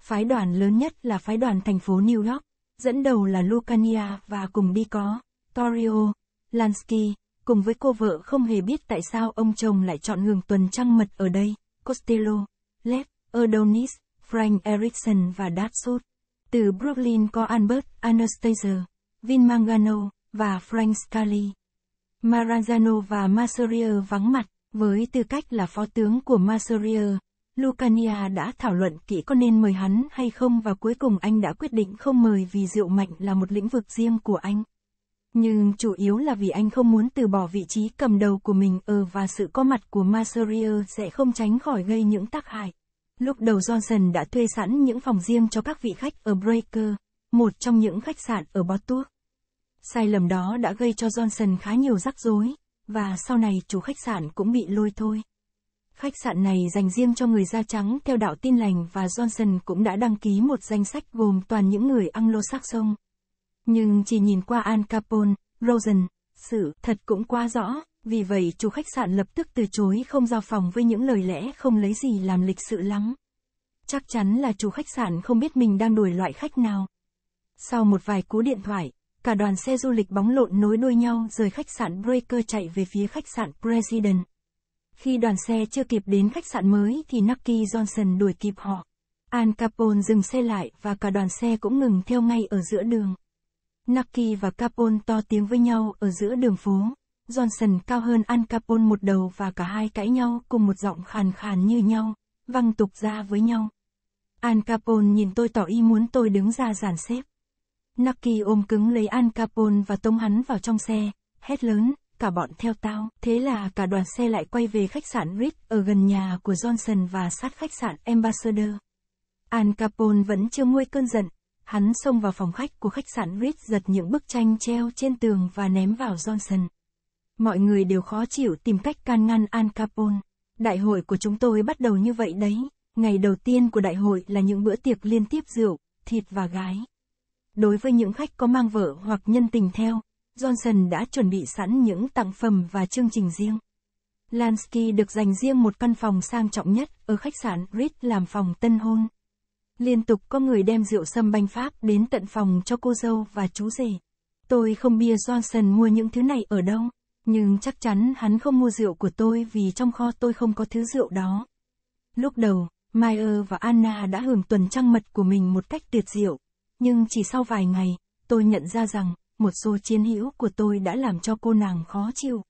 Phái đoàn lớn nhất là phái đoàn thành phố New York, dẫn đầu là Lucania và cùng đi có Torrio, Lansky, cùng với cô vợ không hề biết tại sao ông chồng lại chọn ngừng tuần trăng mật ở đây, Costello, Lev, Adonis, Frank Erickson và Datsut Từ Brooklyn có Albert Anastasia, Vin Mangano, và Frank Scully. Maranzano và Masseria vắng mặt, với tư cách là phó tướng của Masseria, Lucania đã thảo luận kỹ có nên mời hắn hay không và cuối cùng anh đã quyết định không mời vì rượu mạnh là một lĩnh vực riêng của anh. Nhưng chủ yếu là vì anh không muốn từ bỏ vị trí cầm đầu của mình ở ờ, và sự có mặt của Masseria sẽ không tránh khỏi gây những tác hại. Lúc đầu Johnson đã thuê sẵn những phòng riêng cho các vị khách ở Breaker, một trong những khách sạn ở Botuộc. Sai lầm đó đã gây cho Johnson khá nhiều rắc rối, và sau này chủ khách sạn cũng bị lôi thôi. Khách sạn này dành riêng cho người da trắng theo đạo tin lành và Johnson cũng đã đăng ký một danh sách gồm toàn những người Anglo-Saxon. Nhưng chỉ nhìn qua Al Capone, Rosen, sự thật cũng quá rõ, vì vậy chủ khách sạn lập tức từ chối không giao phòng với những lời lẽ không lấy gì làm lịch sự lắm. Chắc chắn là chủ khách sạn không biết mình đang đuổi loại khách nào. Sau một vài cú điện thoại, Cả đoàn xe du lịch bóng lộn nối đuôi nhau rời khách sạn Breaker chạy về phía khách sạn President. Khi đoàn xe chưa kịp đến khách sạn mới thì Nucky Johnson đuổi kịp họ. Al Capone dừng xe lại và cả đoàn xe cũng ngừng theo ngay ở giữa đường. Nucky và Capone to tiếng với nhau ở giữa đường phố. Johnson cao hơn Al Capone một đầu và cả hai cãi nhau cùng một giọng khàn khàn như nhau, văng tục ra với nhau. Al Capone nhìn tôi tỏ ý muốn tôi đứng ra giàn xếp. Nucky ôm cứng lấy Al Capone và tông hắn vào trong xe, hét lớn, cả bọn theo tao. Thế là cả đoàn xe lại quay về khách sạn Ritz ở gần nhà của Johnson và sát khách sạn Ambassador. Al Capone vẫn chưa nguôi cơn giận, hắn xông vào phòng khách của khách sạn Ritz giật những bức tranh treo trên tường và ném vào Johnson. Mọi người đều khó chịu tìm cách can ngăn Al Capone. Đại hội của chúng tôi bắt đầu như vậy đấy. Ngày đầu tiên của đại hội là những bữa tiệc liên tiếp rượu, thịt và gái. Đối với những khách có mang vợ hoặc nhân tình theo, Johnson đã chuẩn bị sẵn những tặng phẩm và chương trình riêng. Lansky được dành riêng một căn phòng sang trọng nhất ở khách sạn Ritz làm phòng tân hôn. Liên tục có người đem rượu sâm banh Pháp đến tận phòng cho cô dâu và chú rể. Tôi không bia Johnson mua những thứ này ở đâu, nhưng chắc chắn hắn không mua rượu của tôi vì trong kho tôi không có thứ rượu đó. Lúc đầu, Meyer và Anna đã hưởng tuần trăng mật của mình một cách tuyệt diệu nhưng chỉ sau vài ngày, tôi nhận ra rằng, một số chiến hữu của tôi đã làm cho cô nàng khó chịu.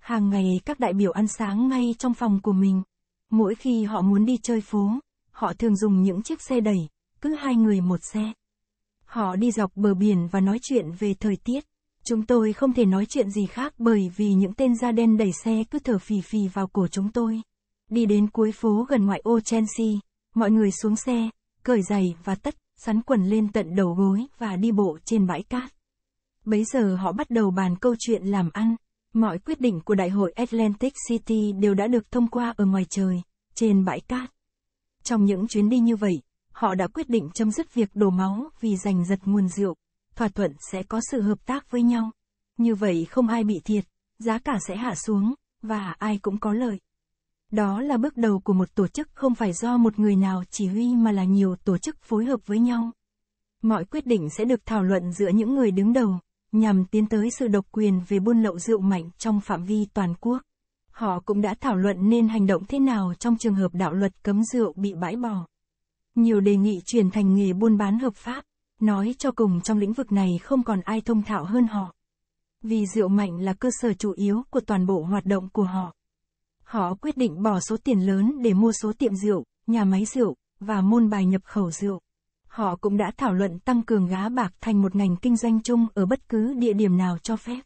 Hàng ngày các đại biểu ăn sáng ngay trong phòng của mình. Mỗi khi họ muốn đi chơi phố, họ thường dùng những chiếc xe đẩy, cứ hai người một xe. Họ đi dọc bờ biển và nói chuyện về thời tiết. Chúng tôi không thể nói chuyện gì khác bởi vì những tên da đen đẩy xe cứ thở phì phì vào cổ chúng tôi. Đi đến cuối phố gần ngoại ô Chelsea, mọi người xuống xe, cởi giày và tất sắn quần lên tận đầu gối và đi bộ trên bãi cát. Bấy giờ họ bắt đầu bàn câu chuyện làm ăn. Mọi quyết định của Đại hội Atlantic City đều đã được thông qua ở ngoài trời, trên bãi cát. Trong những chuyến đi như vậy, họ đã quyết định chấm dứt việc đổ máu vì giành giật nguồn rượu. Thỏa thuận sẽ có sự hợp tác với nhau. Như vậy không ai bị thiệt, giá cả sẽ hạ xuống, và ai cũng có lợi. Đó là bước đầu của một tổ chức không phải do một người nào chỉ huy mà là nhiều tổ chức phối hợp với nhau. Mọi quyết định sẽ được thảo luận giữa những người đứng đầu, nhằm tiến tới sự độc quyền về buôn lậu rượu mạnh trong phạm vi toàn quốc. Họ cũng đã thảo luận nên hành động thế nào trong trường hợp đạo luật cấm rượu bị bãi bỏ. Nhiều đề nghị chuyển thành nghề buôn bán hợp pháp, nói cho cùng trong lĩnh vực này không còn ai thông thạo hơn họ. Vì rượu mạnh là cơ sở chủ yếu của toàn bộ hoạt động của họ. Họ quyết định bỏ số tiền lớn để mua số tiệm rượu, nhà máy rượu, và môn bài nhập khẩu rượu. Họ cũng đã thảo luận tăng cường gá bạc thành một ngành kinh doanh chung ở bất cứ địa điểm nào cho phép.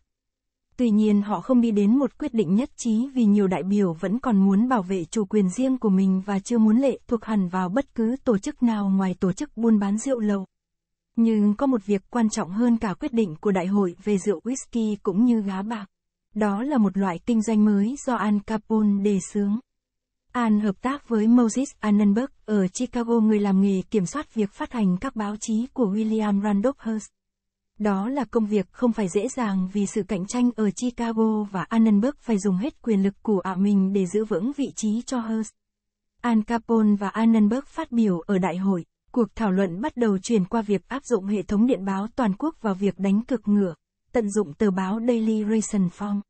Tuy nhiên họ không đi đến một quyết định nhất trí vì nhiều đại biểu vẫn còn muốn bảo vệ chủ quyền riêng của mình và chưa muốn lệ thuộc hẳn vào bất cứ tổ chức nào ngoài tổ chức buôn bán rượu lầu. Nhưng có một việc quan trọng hơn cả quyết định của đại hội về rượu whisky cũng như gá bạc. Đó là một loại kinh doanh mới do Al Capone đề xướng. An hợp tác với Moses Annenberg ở Chicago người làm nghề kiểm soát việc phát hành các báo chí của William Randolph Hearst. Đó là công việc không phải dễ dàng vì sự cạnh tranh ở Chicago và Annenberg phải dùng hết quyền lực của ả mình để giữ vững vị trí cho Hearst. Al Capone và Annenberg phát biểu ở đại hội, cuộc thảo luận bắt đầu chuyển qua việc áp dụng hệ thống điện báo toàn quốc vào việc đánh cực ngựa tận dụng tờ báo Daily Racing Form.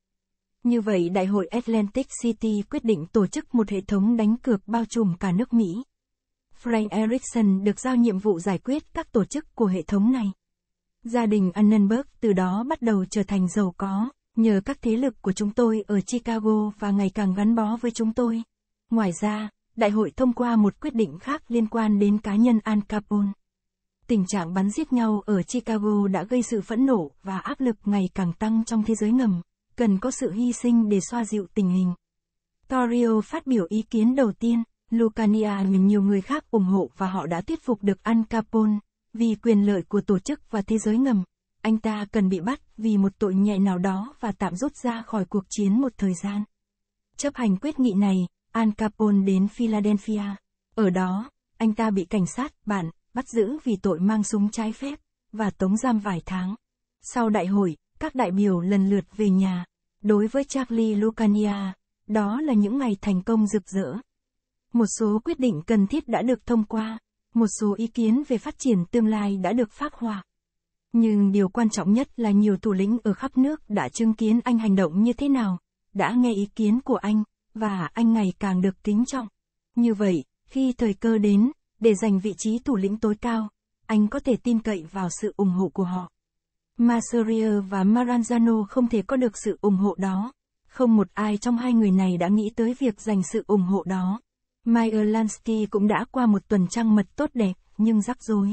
Như vậy Đại hội Atlantic City quyết định tổ chức một hệ thống đánh cược bao trùm cả nước Mỹ. Frank Erickson được giao nhiệm vụ giải quyết các tổ chức của hệ thống này. Gia đình Annenberg từ đó bắt đầu trở thành giàu có, nhờ các thế lực của chúng tôi ở Chicago và ngày càng gắn bó với chúng tôi. Ngoài ra, đại hội thông qua một quyết định khác liên quan đến cá nhân Al Capone. Tình trạng bắn giết nhau ở Chicago đã gây sự phẫn nộ và áp lực ngày càng tăng trong thế giới ngầm, cần có sự hy sinh để xoa dịu tình hình. Torrio phát biểu ý kiến đầu tiên, Lucania và nhiều người khác ủng hộ và họ đã thuyết phục được Al Capone, vì quyền lợi của tổ chức và thế giới ngầm. Anh ta cần bị bắt vì một tội nhẹ nào đó và tạm rút ra khỏi cuộc chiến một thời gian. Chấp hành quyết nghị này, Al Capone đến Philadelphia. Ở đó, anh ta bị cảnh sát, bạn, bắt giữ vì tội mang súng trái phép, và tống giam vài tháng. Sau đại hội, các đại biểu lần lượt về nhà. Đối với Charlie Lucania, đó là những ngày thành công rực rỡ. Một số quyết định cần thiết đã được thông qua, một số ý kiến về phát triển tương lai đã được phát họa. Nhưng điều quan trọng nhất là nhiều thủ lĩnh ở khắp nước đã chứng kiến anh hành động như thế nào, đã nghe ý kiến của anh, và anh ngày càng được kính trọng. Như vậy, khi thời cơ đến, để giành vị trí thủ lĩnh tối cao, anh có thể tin cậy vào sự ủng hộ của họ. Mà và Maranzano không thể có được sự ủng hộ đó. Không một ai trong hai người này đã nghĩ tới việc giành sự ủng hộ đó. Meyer Lansky cũng đã qua một tuần trăng mật tốt đẹp, nhưng rắc rối.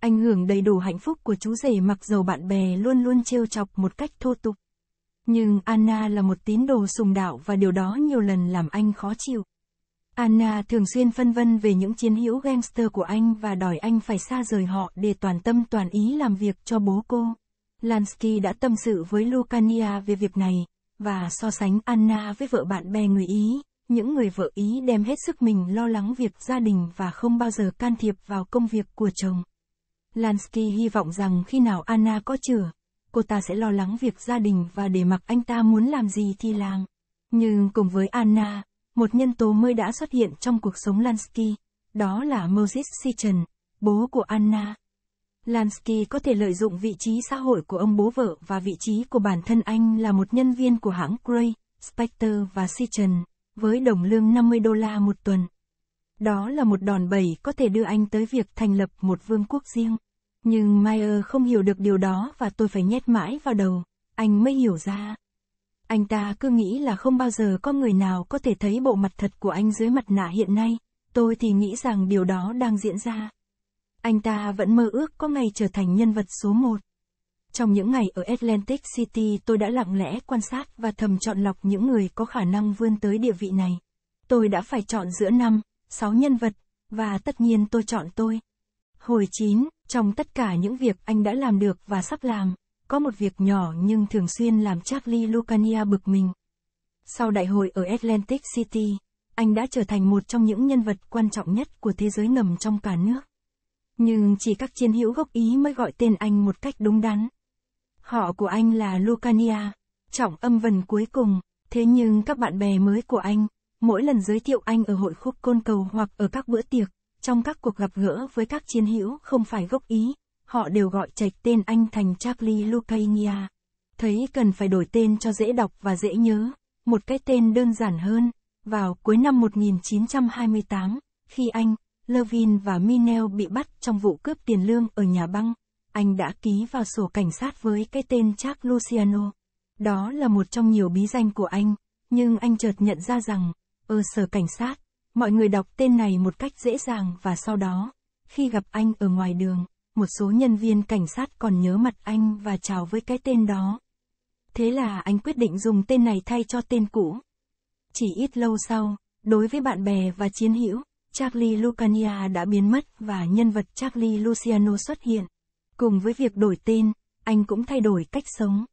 Anh hưởng đầy đủ hạnh phúc của chú rể mặc dầu bạn bè luôn luôn trêu chọc một cách thô tục. Nhưng Anna là một tín đồ sùng đạo và điều đó nhiều lần làm anh khó chịu. Anna thường xuyên phân vân về những chiến hữu gangster của anh và đòi anh phải xa rời họ để toàn tâm toàn ý làm việc cho bố cô. Lansky đã tâm sự với Lucania về việc này, và so sánh Anna với vợ bạn bè người Ý. Những người vợ Ý đem hết sức mình lo lắng việc gia đình và không bao giờ can thiệp vào công việc của chồng. Lansky hy vọng rằng khi nào Anna có chửa, cô ta sẽ lo lắng việc gia đình và để mặc anh ta muốn làm gì thì làm. Nhưng cùng với Anna, một nhân tố mới đã xuất hiện trong cuộc sống Lansky, đó là Moses Seichen, bố của Anna. Lansky có thể lợi dụng vị trí xã hội của ông bố vợ và vị trí của bản thân anh là một nhân viên của hãng Gray, Spectre và Seichen, với đồng lương 50 đô la một tuần. Đó là một đòn bẩy có thể đưa anh tới việc thành lập một vương quốc riêng. Nhưng Meyer không hiểu được điều đó và tôi phải nhét mãi vào đầu, anh mới hiểu ra. Anh ta cứ nghĩ là không bao giờ có người nào có thể thấy bộ mặt thật của anh dưới mặt nạ hiện nay, tôi thì nghĩ rằng điều đó đang diễn ra. Anh ta vẫn mơ ước có ngày trở thành nhân vật số một. Trong những ngày ở Atlantic City tôi đã lặng lẽ quan sát và thầm chọn lọc những người có khả năng vươn tới địa vị này. Tôi đã phải chọn giữa năm, sáu nhân vật, và tất nhiên tôi chọn tôi. Hồi 9, trong tất cả những việc anh đã làm được và sắp làm, có một việc nhỏ nhưng thường xuyên làm Charlie Lucania bực mình. Sau đại hội ở Atlantic City, anh đã trở thành một trong những nhân vật quan trọng nhất của thế giới ngầm trong cả nước. Nhưng chỉ các chiến hữu gốc Ý mới gọi tên anh một cách đúng đắn. Họ của anh là Lucania, trọng âm vần cuối cùng, thế nhưng các bạn bè mới của anh, mỗi lần giới thiệu anh ở hội khúc côn cầu hoặc ở các bữa tiệc, trong các cuộc gặp gỡ với các chiến hữu không phải gốc Ý, họ đều gọi trạch tên anh thành Charlie Lucania. Thấy cần phải đổi tên cho dễ đọc và dễ nhớ, một cái tên đơn giản hơn. Vào cuối năm 1928, khi anh, Levin và Minel bị bắt trong vụ cướp tiền lương ở nhà băng, anh đã ký vào sổ cảnh sát với cái tên Jack Luciano. Đó là một trong nhiều bí danh của anh, nhưng anh chợt nhận ra rằng, ở sở cảnh sát, mọi người đọc tên này một cách dễ dàng và sau đó, khi gặp anh ở ngoài đường, một số nhân viên cảnh sát còn nhớ mặt anh và chào với cái tên đó. Thế là anh quyết định dùng tên này thay cho tên cũ. Chỉ ít lâu sau, đối với bạn bè và chiến hữu, Charlie Lucania đã biến mất và nhân vật Charlie Luciano xuất hiện. Cùng với việc đổi tên, anh cũng thay đổi cách sống.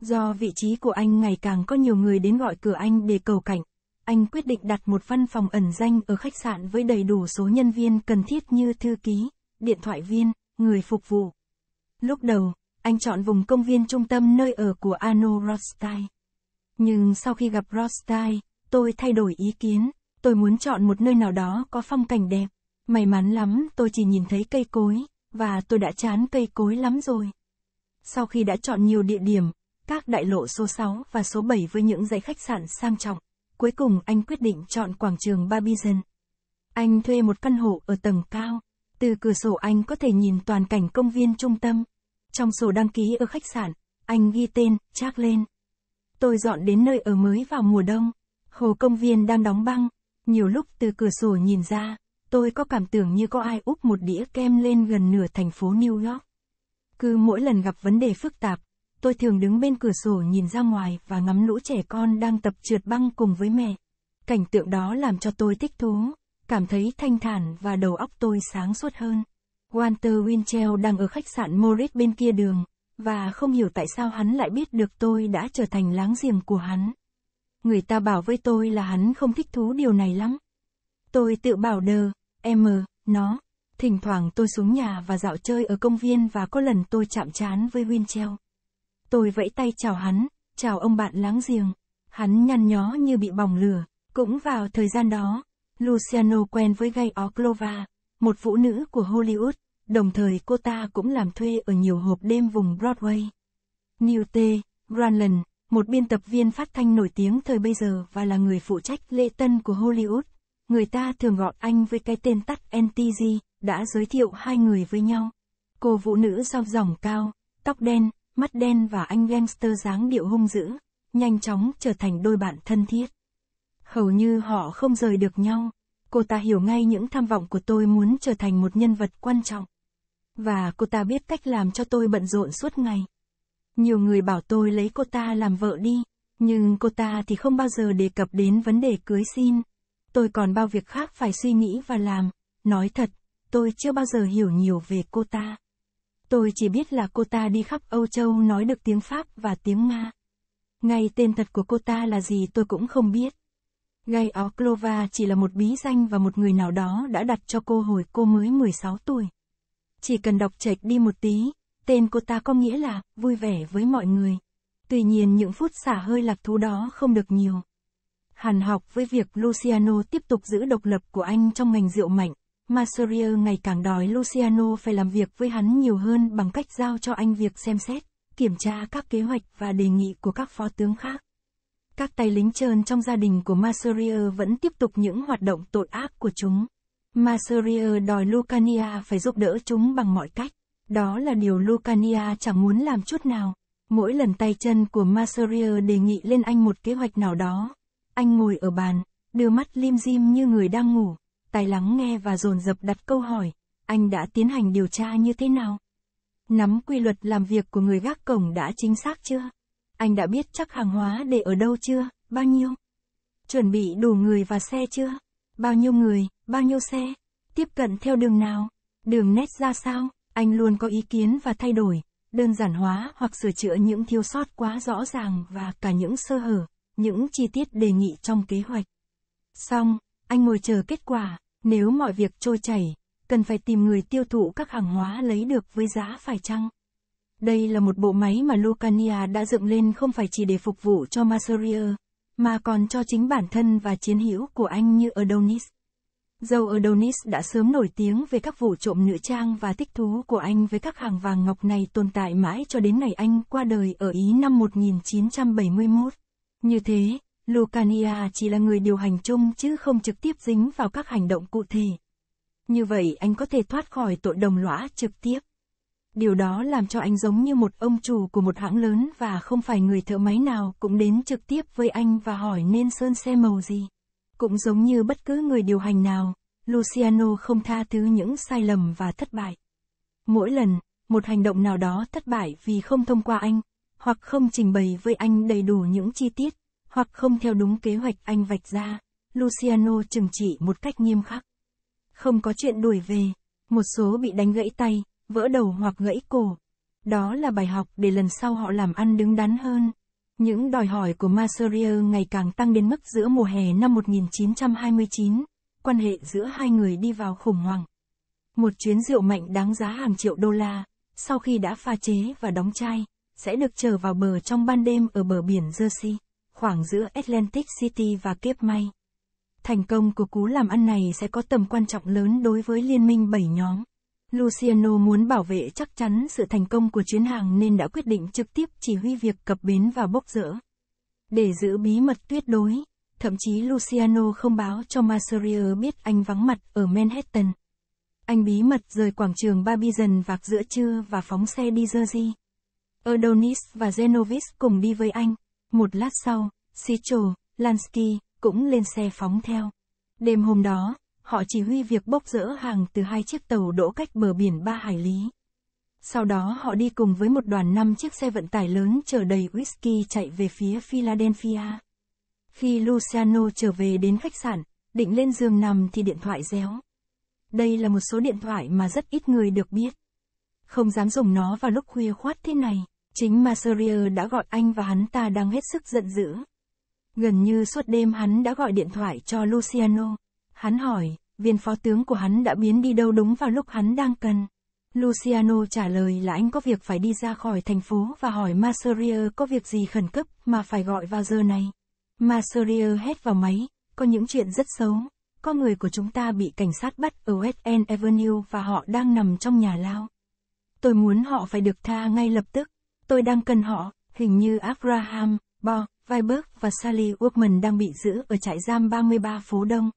Do vị trí của anh ngày càng có nhiều người đến gọi cửa anh để cầu cảnh, anh quyết định đặt một văn phòng ẩn danh ở khách sạn với đầy đủ số nhân viên cần thiết như thư ký, điện thoại viên, người phục vụ. Lúc đầu, anh chọn vùng công viên trung tâm nơi ở của Anu Rothstein. Nhưng sau khi gặp Rothstein, tôi thay đổi ý kiến, tôi muốn chọn một nơi nào đó có phong cảnh đẹp. May mắn lắm tôi chỉ nhìn thấy cây cối, và tôi đã chán cây cối lắm rồi. Sau khi đã chọn nhiều địa điểm, các đại lộ số 6 và số 7 với những dãy khách sạn sang trọng, cuối cùng anh quyết định chọn quảng trường Barbizon. Anh thuê một căn hộ ở tầng cao, từ cửa sổ anh có thể nhìn toàn cảnh công viên trung tâm. Trong sổ đăng ký ở khách sạn, anh ghi tên, chắc lên. Tôi dọn đến nơi ở mới vào mùa đông. Hồ công viên đang đóng băng. Nhiều lúc từ cửa sổ nhìn ra, tôi có cảm tưởng như có ai úp một đĩa kem lên gần nửa thành phố New York. Cứ mỗi lần gặp vấn đề phức tạp, tôi thường đứng bên cửa sổ nhìn ra ngoài và ngắm lũ trẻ con đang tập trượt băng cùng với mẹ. Cảnh tượng đó làm cho tôi thích thú cảm thấy thanh thản và đầu óc tôi sáng suốt hơn. Walter Winchell đang ở khách sạn Moritz bên kia đường, và không hiểu tại sao hắn lại biết được tôi đã trở thành láng giềng của hắn. Người ta bảo với tôi là hắn không thích thú điều này lắm. Tôi tự bảo đờ, em nó. Thỉnh thoảng tôi xuống nhà và dạo chơi ở công viên và có lần tôi chạm chán với Winchell. Tôi vẫy tay chào hắn, chào ông bạn láng giềng. Hắn nhăn nhó như bị bỏng lửa, cũng vào thời gian đó, Luciano quen với Gay Oklova, một vũ nữ của Hollywood, đồng thời cô ta cũng làm thuê ở nhiều hộp đêm vùng Broadway. New T. Granlund, một biên tập viên phát thanh nổi tiếng thời bây giờ và là người phụ trách lễ tân của Hollywood, người ta thường gọi anh với cái tên tắt NTG, đã giới thiệu hai người với nhau. Cô vũ nữ sao dòng cao, tóc đen, mắt đen và anh gangster dáng điệu hung dữ, nhanh chóng trở thành đôi bạn thân thiết hầu như họ không rời được nhau. Cô ta hiểu ngay những tham vọng của tôi muốn trở thành một nhân vật quan trọng. Và cô ta biết cách làm cho tôi bận rộn suốt ngày. Nhiều người bảo tôi lấy cô ta làm vợ đi, nhưng cô ta thì không bao giờ đề cập đến vấn đề cưới xin. Tôi còn bao việc khác phải suy nghĩ và làm, nói thật, tôi chưa bao giờ hiểu nhiều về cô ta. Tôi chỉ biết là cô ta đi khắp Âu Châu nói được tiếng Pháp và tiếng Nga. Ngay tên thật của cô ta là gì tôi cũng không biết. Gai Oklova chỉ là một bí danh và một người nào đó đã đặt cho cô hồi cô mới 16 tuổi. Chỉ cần đọc chệch đi một tí, tên cô ta có nghĩa là vui vẻ với mọi người. Tuy nhiên những phút xả hơi lạc thú đó không được nhiều. Hàn học với việc Luciano tiếp tục giữ độc lập của anh trong ngành rượu mạnh, Masseria ngày càng đòi Luciano phải làm việc với hắn nhiều hơn bằng cách giao cho anh việc xem xét, kiểm tra các kế hoạch và đề nghị của các phó tướng khác. Các tay lính trơn trong gia đình của Masseria vẫn tiếp tục những hoạt động tội ác của chúng. Masseria đòi Lucania phải giúp đỡ chúng bằng mọi cách. Đó là điều Lucania chẳng muốn làm chút nào. Mỗi lần tay chân của Masseria đề nghị lên anh một kế hoạch nào đó. Anh ngồi ở bàn, đưa mắt lim dim như người đang ngủ, tai lắng nghe và dồn dập đặt câu hỏi, anh đã tiến hành điều tra như thế nào? Nắm quy luật làm việc của người gác cổng đã chính xác chưa? Anh đã biết chắc hàng hóa để ở đâu chưa? Bao nhiêu? Chuẩn bị đủ người và xe chưa? Bao nhiêu người, bao nhiêu xe? Tiếp cận theo đường nào? Đường nét ra sao? Anh luôn có ý kiến và thay đổi, đơn giản hóa hoặc sửa chữa những thiếu sót quá rõ ràng và cả những sơ hở, những chi tiết đề nghị trong kế hoạch. Xong, anh ngồi chờ kết quả, nếu mọi việc trôi chảy, cần phải tìm người tiêu thụ các hàng hóa lấy được với giá phải chăng? Đây là một bộ máy mà Lucania đã dựng lên không phải chỉ để phục vụ cho Masurier, mà còn cho chính bản thân và chiến hữu của anh như Adonis. Dâu Adonis đã sớm nổi tiếng về các vụ trộm nữ trang và thích thú của anh với các hàng vàng ngọc này tồn tại mãi cho đến ngày anh qua đời ở Ý năm 1971. Như thế, Lucania chỉ là người điều hành chung chứ không trực tiếp dính vào các hành động cụ thể. Như vậy anh có thể thoát khỏi tội đồng lõa trực tiếp. Điều đó làm cho anh giống như một ông chủ của một hãng lớn và không phải người thợ máy nào cũng đến trực tiếp với anh và hỏi nên sơn xe màu gì. Cũng giống như bất cứ người điều hành nào, Luciano không tha thứ những sai lầm và thất bại. Mỗi lần, một hành động nào đó thất bại vì không thông qua anh, hoặc không trình bày với anh đầy đủ những chi tiết, hoặc không theo đúng kế hoạch anh vạch ra, Luciano trừng trị một cách nghiêm khắc. Không có chuyện đuổi về, một số bị đánh gãy tay, vỡ đầu hoặc gãy cổ. Đó là bài học để lần sau họ làm ăn đứng đắn hơn. Những đòi hỏi của Maserier ngày càng tăng đến mức giữa mùa hè năm 1929, quan hệ giữa hai người đi vào khủng hoảng. Một chuyến rượu mạnh đáng giá hàng triệu đô la, sau khi đã pha chế và đóng chai, sẽ được chở vào bờ trong ban đêm ở bờ biển Jersey, khoảng giữa Atlantic City và Cape May. Thành công của cú làm ăn này sẽ có tầm quan trọng lớn đối với liên minh bảy nhóm. Luciano muốn bảo vệ chắc chắn sự thành công của chuyến hàng nên đã quyết định trực tiếp chỉ huy việc cập bến và bốc rỡ. Để giữ bí mật tuyệt đối, thậm chí Luciano không báo cho Masseria biết anh vắng mặt ở Manhattan. Anh bí mật rời quảng trường Barbizon vạc giữa trưa và phóng xe đi Jersey. Adonis và Genovis cùng đi với anh. Một lát sau, Sicho, Lansky cũng lên xe phóng theo. Đêm hôm đó, họ chỉ huy việc bốc rỡ hàng từ hai chiếc tàu đỗ cách bờ biển 3 hải lý. Sau đó họ đi cùng với một đoàn 5 chiếc xe vận tải lớn chở đầy whisky chạy về phía Philadelphia. Khi Luciano trở về đến khách sạn, định lên giường nằm thì điện thoại réo. Đây là một số điện thoại mà rất ít người được biết. Không dám dùng nó vào lúc khuya khoát thế này, chính Maseria đã gọi anh và hắn ta đang hết sức giận dữ. Gần như suốt đêm hắn đã gọi điện thoại cho Luciano. Hắn hỏi, viên phó tướng của hắn đã biến đi đâu đúng vào lúc hắn đang cần. Luciano trả lời là anh có việc phải đi ra khỏi thành phố và hỏi maseria có việc gì khẩn cấp mà phải gọi vào giờ này. maseria hét vào máy, có những chuyện rất xấu. Có người của chúng ta bị cảnh sát bắt ở West Avenue và họ đang nằm trong nhà lao. Tôi muốn họ phải được tha ngay lập tức. Tôi đang cần họ, hình như Abraham, Bo, Weiberg và Sally Workman đang bị giữ ở trại giam 33 phố Đông.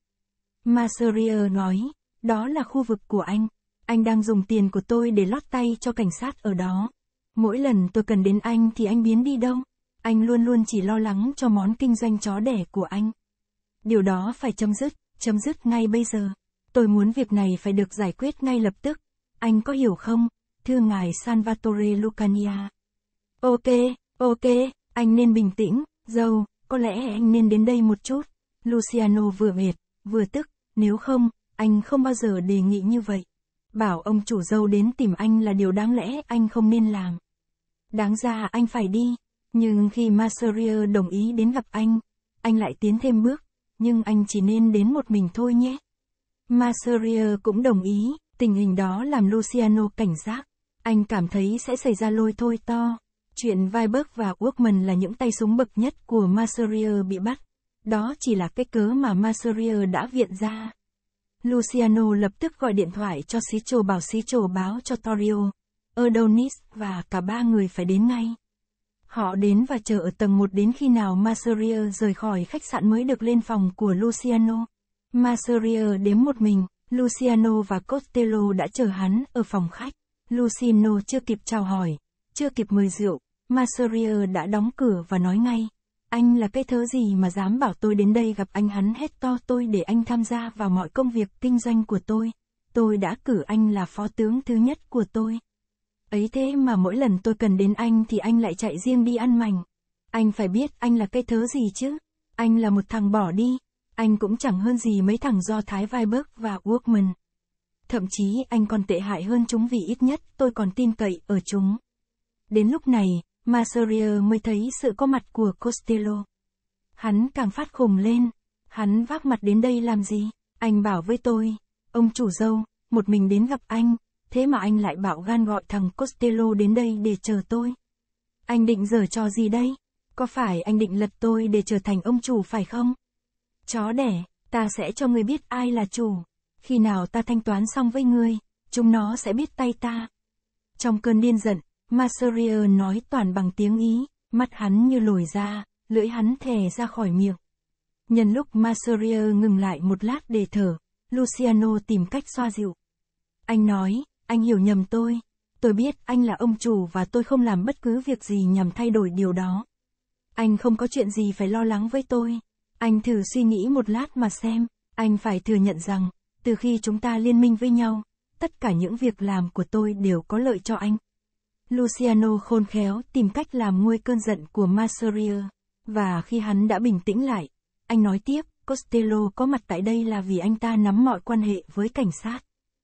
Maseria nói, đó là khu vực của anh. Anh đang dùng tiền của tôi để lót tay cho cảnh sát ở đó. Mỗi lần tôi cần đến anh thì anh biến đi đâu. Anh luôn luôn chỉ lo lắng cho món kinh doanh chó đẻ của anh. Điều đó phải chấm dứt, chấm dứt ngay bây giờ. Tôi muốn việc này phải được giải quyết ngay lập tức. Anh có hiểu không? Thưa ngài Salvatore Lucania. Ok, ok, anh nên bình tĩnh, dâu, có lẽ anh nên đến đây một chút. Luciano vừa mệt, vừa tức, nếu không, anh không bao giờ đề nghị như vậy. Bảo ông chủ dâu đến tìm anh là điều đáng lẽ anh không nên làm. Đáng ra anh phải đi, nhưng khi Masseria đồng ý đến gặp anh, anh lại tiến thêm bước, nhưng anh chỉ nên đến một mình thôi nhé. Masseria cũng đồng ý, tình hình đó làm Luciano cảnh giác. Anh cảm thấy sẽ xảy ra lôi thôi to. Chuyện Viberg và Workman là những tay súng bậc nhất của Masseria bị bắt. Đó chỉ là cái cớ mà Masseria đã viện ra. Luciano lập tức gọi điện thoại cho xí trồ bảo xí trồ báo cho Torio, Adonis và cả ba người phải đến ngay. Họ đến và chờ ở tầng 1 đến khi nào Masseria rời khỏi khách sạn mới được lên phòng của Luciano. Masseria đếm một mình, Luciano và Costello đã chờ hắn ở phòng khách. Luciano chưa kịp chào hỏi, chưa kịp mời rượu, Masseria đã đóng cửa và nói ngay. Anh là cái thớ gì mà dám bảo tôi đến đây gặp anh hắn hết to tôi để anh tham gia vào mọi công việc kinh doanh của tôi. Tôi đã cử anh là phó tướng thứ nhất của tôi. Ấy thế mà mỗi lần tôi cần đến anh thì anh lại chạy riêng đi ăn mảnh. Anh phải biết anh là cái thớ gì chứ. Anh là một thằng bỏ đi. Anh cũng chẳng hơn gì mấy thằng do Thái Viberg và Workman. Thậm chí anh còn tệ hại hơn chúng vì ít nhất tôi còn tin cậy ở chúng. Đến lúc này, Maserier mới thấy sự có mặt của Costello. Hắn càng phát khùng lên. Hắn vác mặt đến đây làm gì? Anh bảo với tôi, ông chủ dâu, một mình đến gặp anh, thế mà anh lại bảo gan gọi thằng Costello đến đây để chờ tôi. Anh định giở cho gì đây? Có phải anh định lật tôi để trở thành ông chủ phải không? Chó đẻ, ta sẽ cho người biết ai là chủ. Khi nào ta thanh toán xong với người, chúng nó sẽ biết tay ta. Trong cơn điên giận, Maserier nói toàn bằng tiếng Ý, mắt hắn như lồi ra, lưỡi hắn thè ra khỏi miệng. Nhân lúc Maserier ngừng lại một lát để thở, Luciano tìm cách xoa dịu. Anh nói, anh hiểu nhầm tôi, tôi biết anh là ông chủ và tôi không làm bất cứ việc gì nhằm thay đổi điều đó. Anh không có chuyện gì phải lo lắng với tôi. Anh thử suy nghĩ một lát mà xem, anh phải thừa nhận rằng, từ khi chúng ta liên minh với nhau, tất cả những việc làm của tôi đều có lợi cho anh. Luciano khôn khéo tìm cách làm nguôi cơn giận của Masseria. Và khi hắn đã bình tĩnh lại, anh nói tiếp, Costello có mặt tại đây là vì anh ta nắm mọi quan hệ với cảnh sát.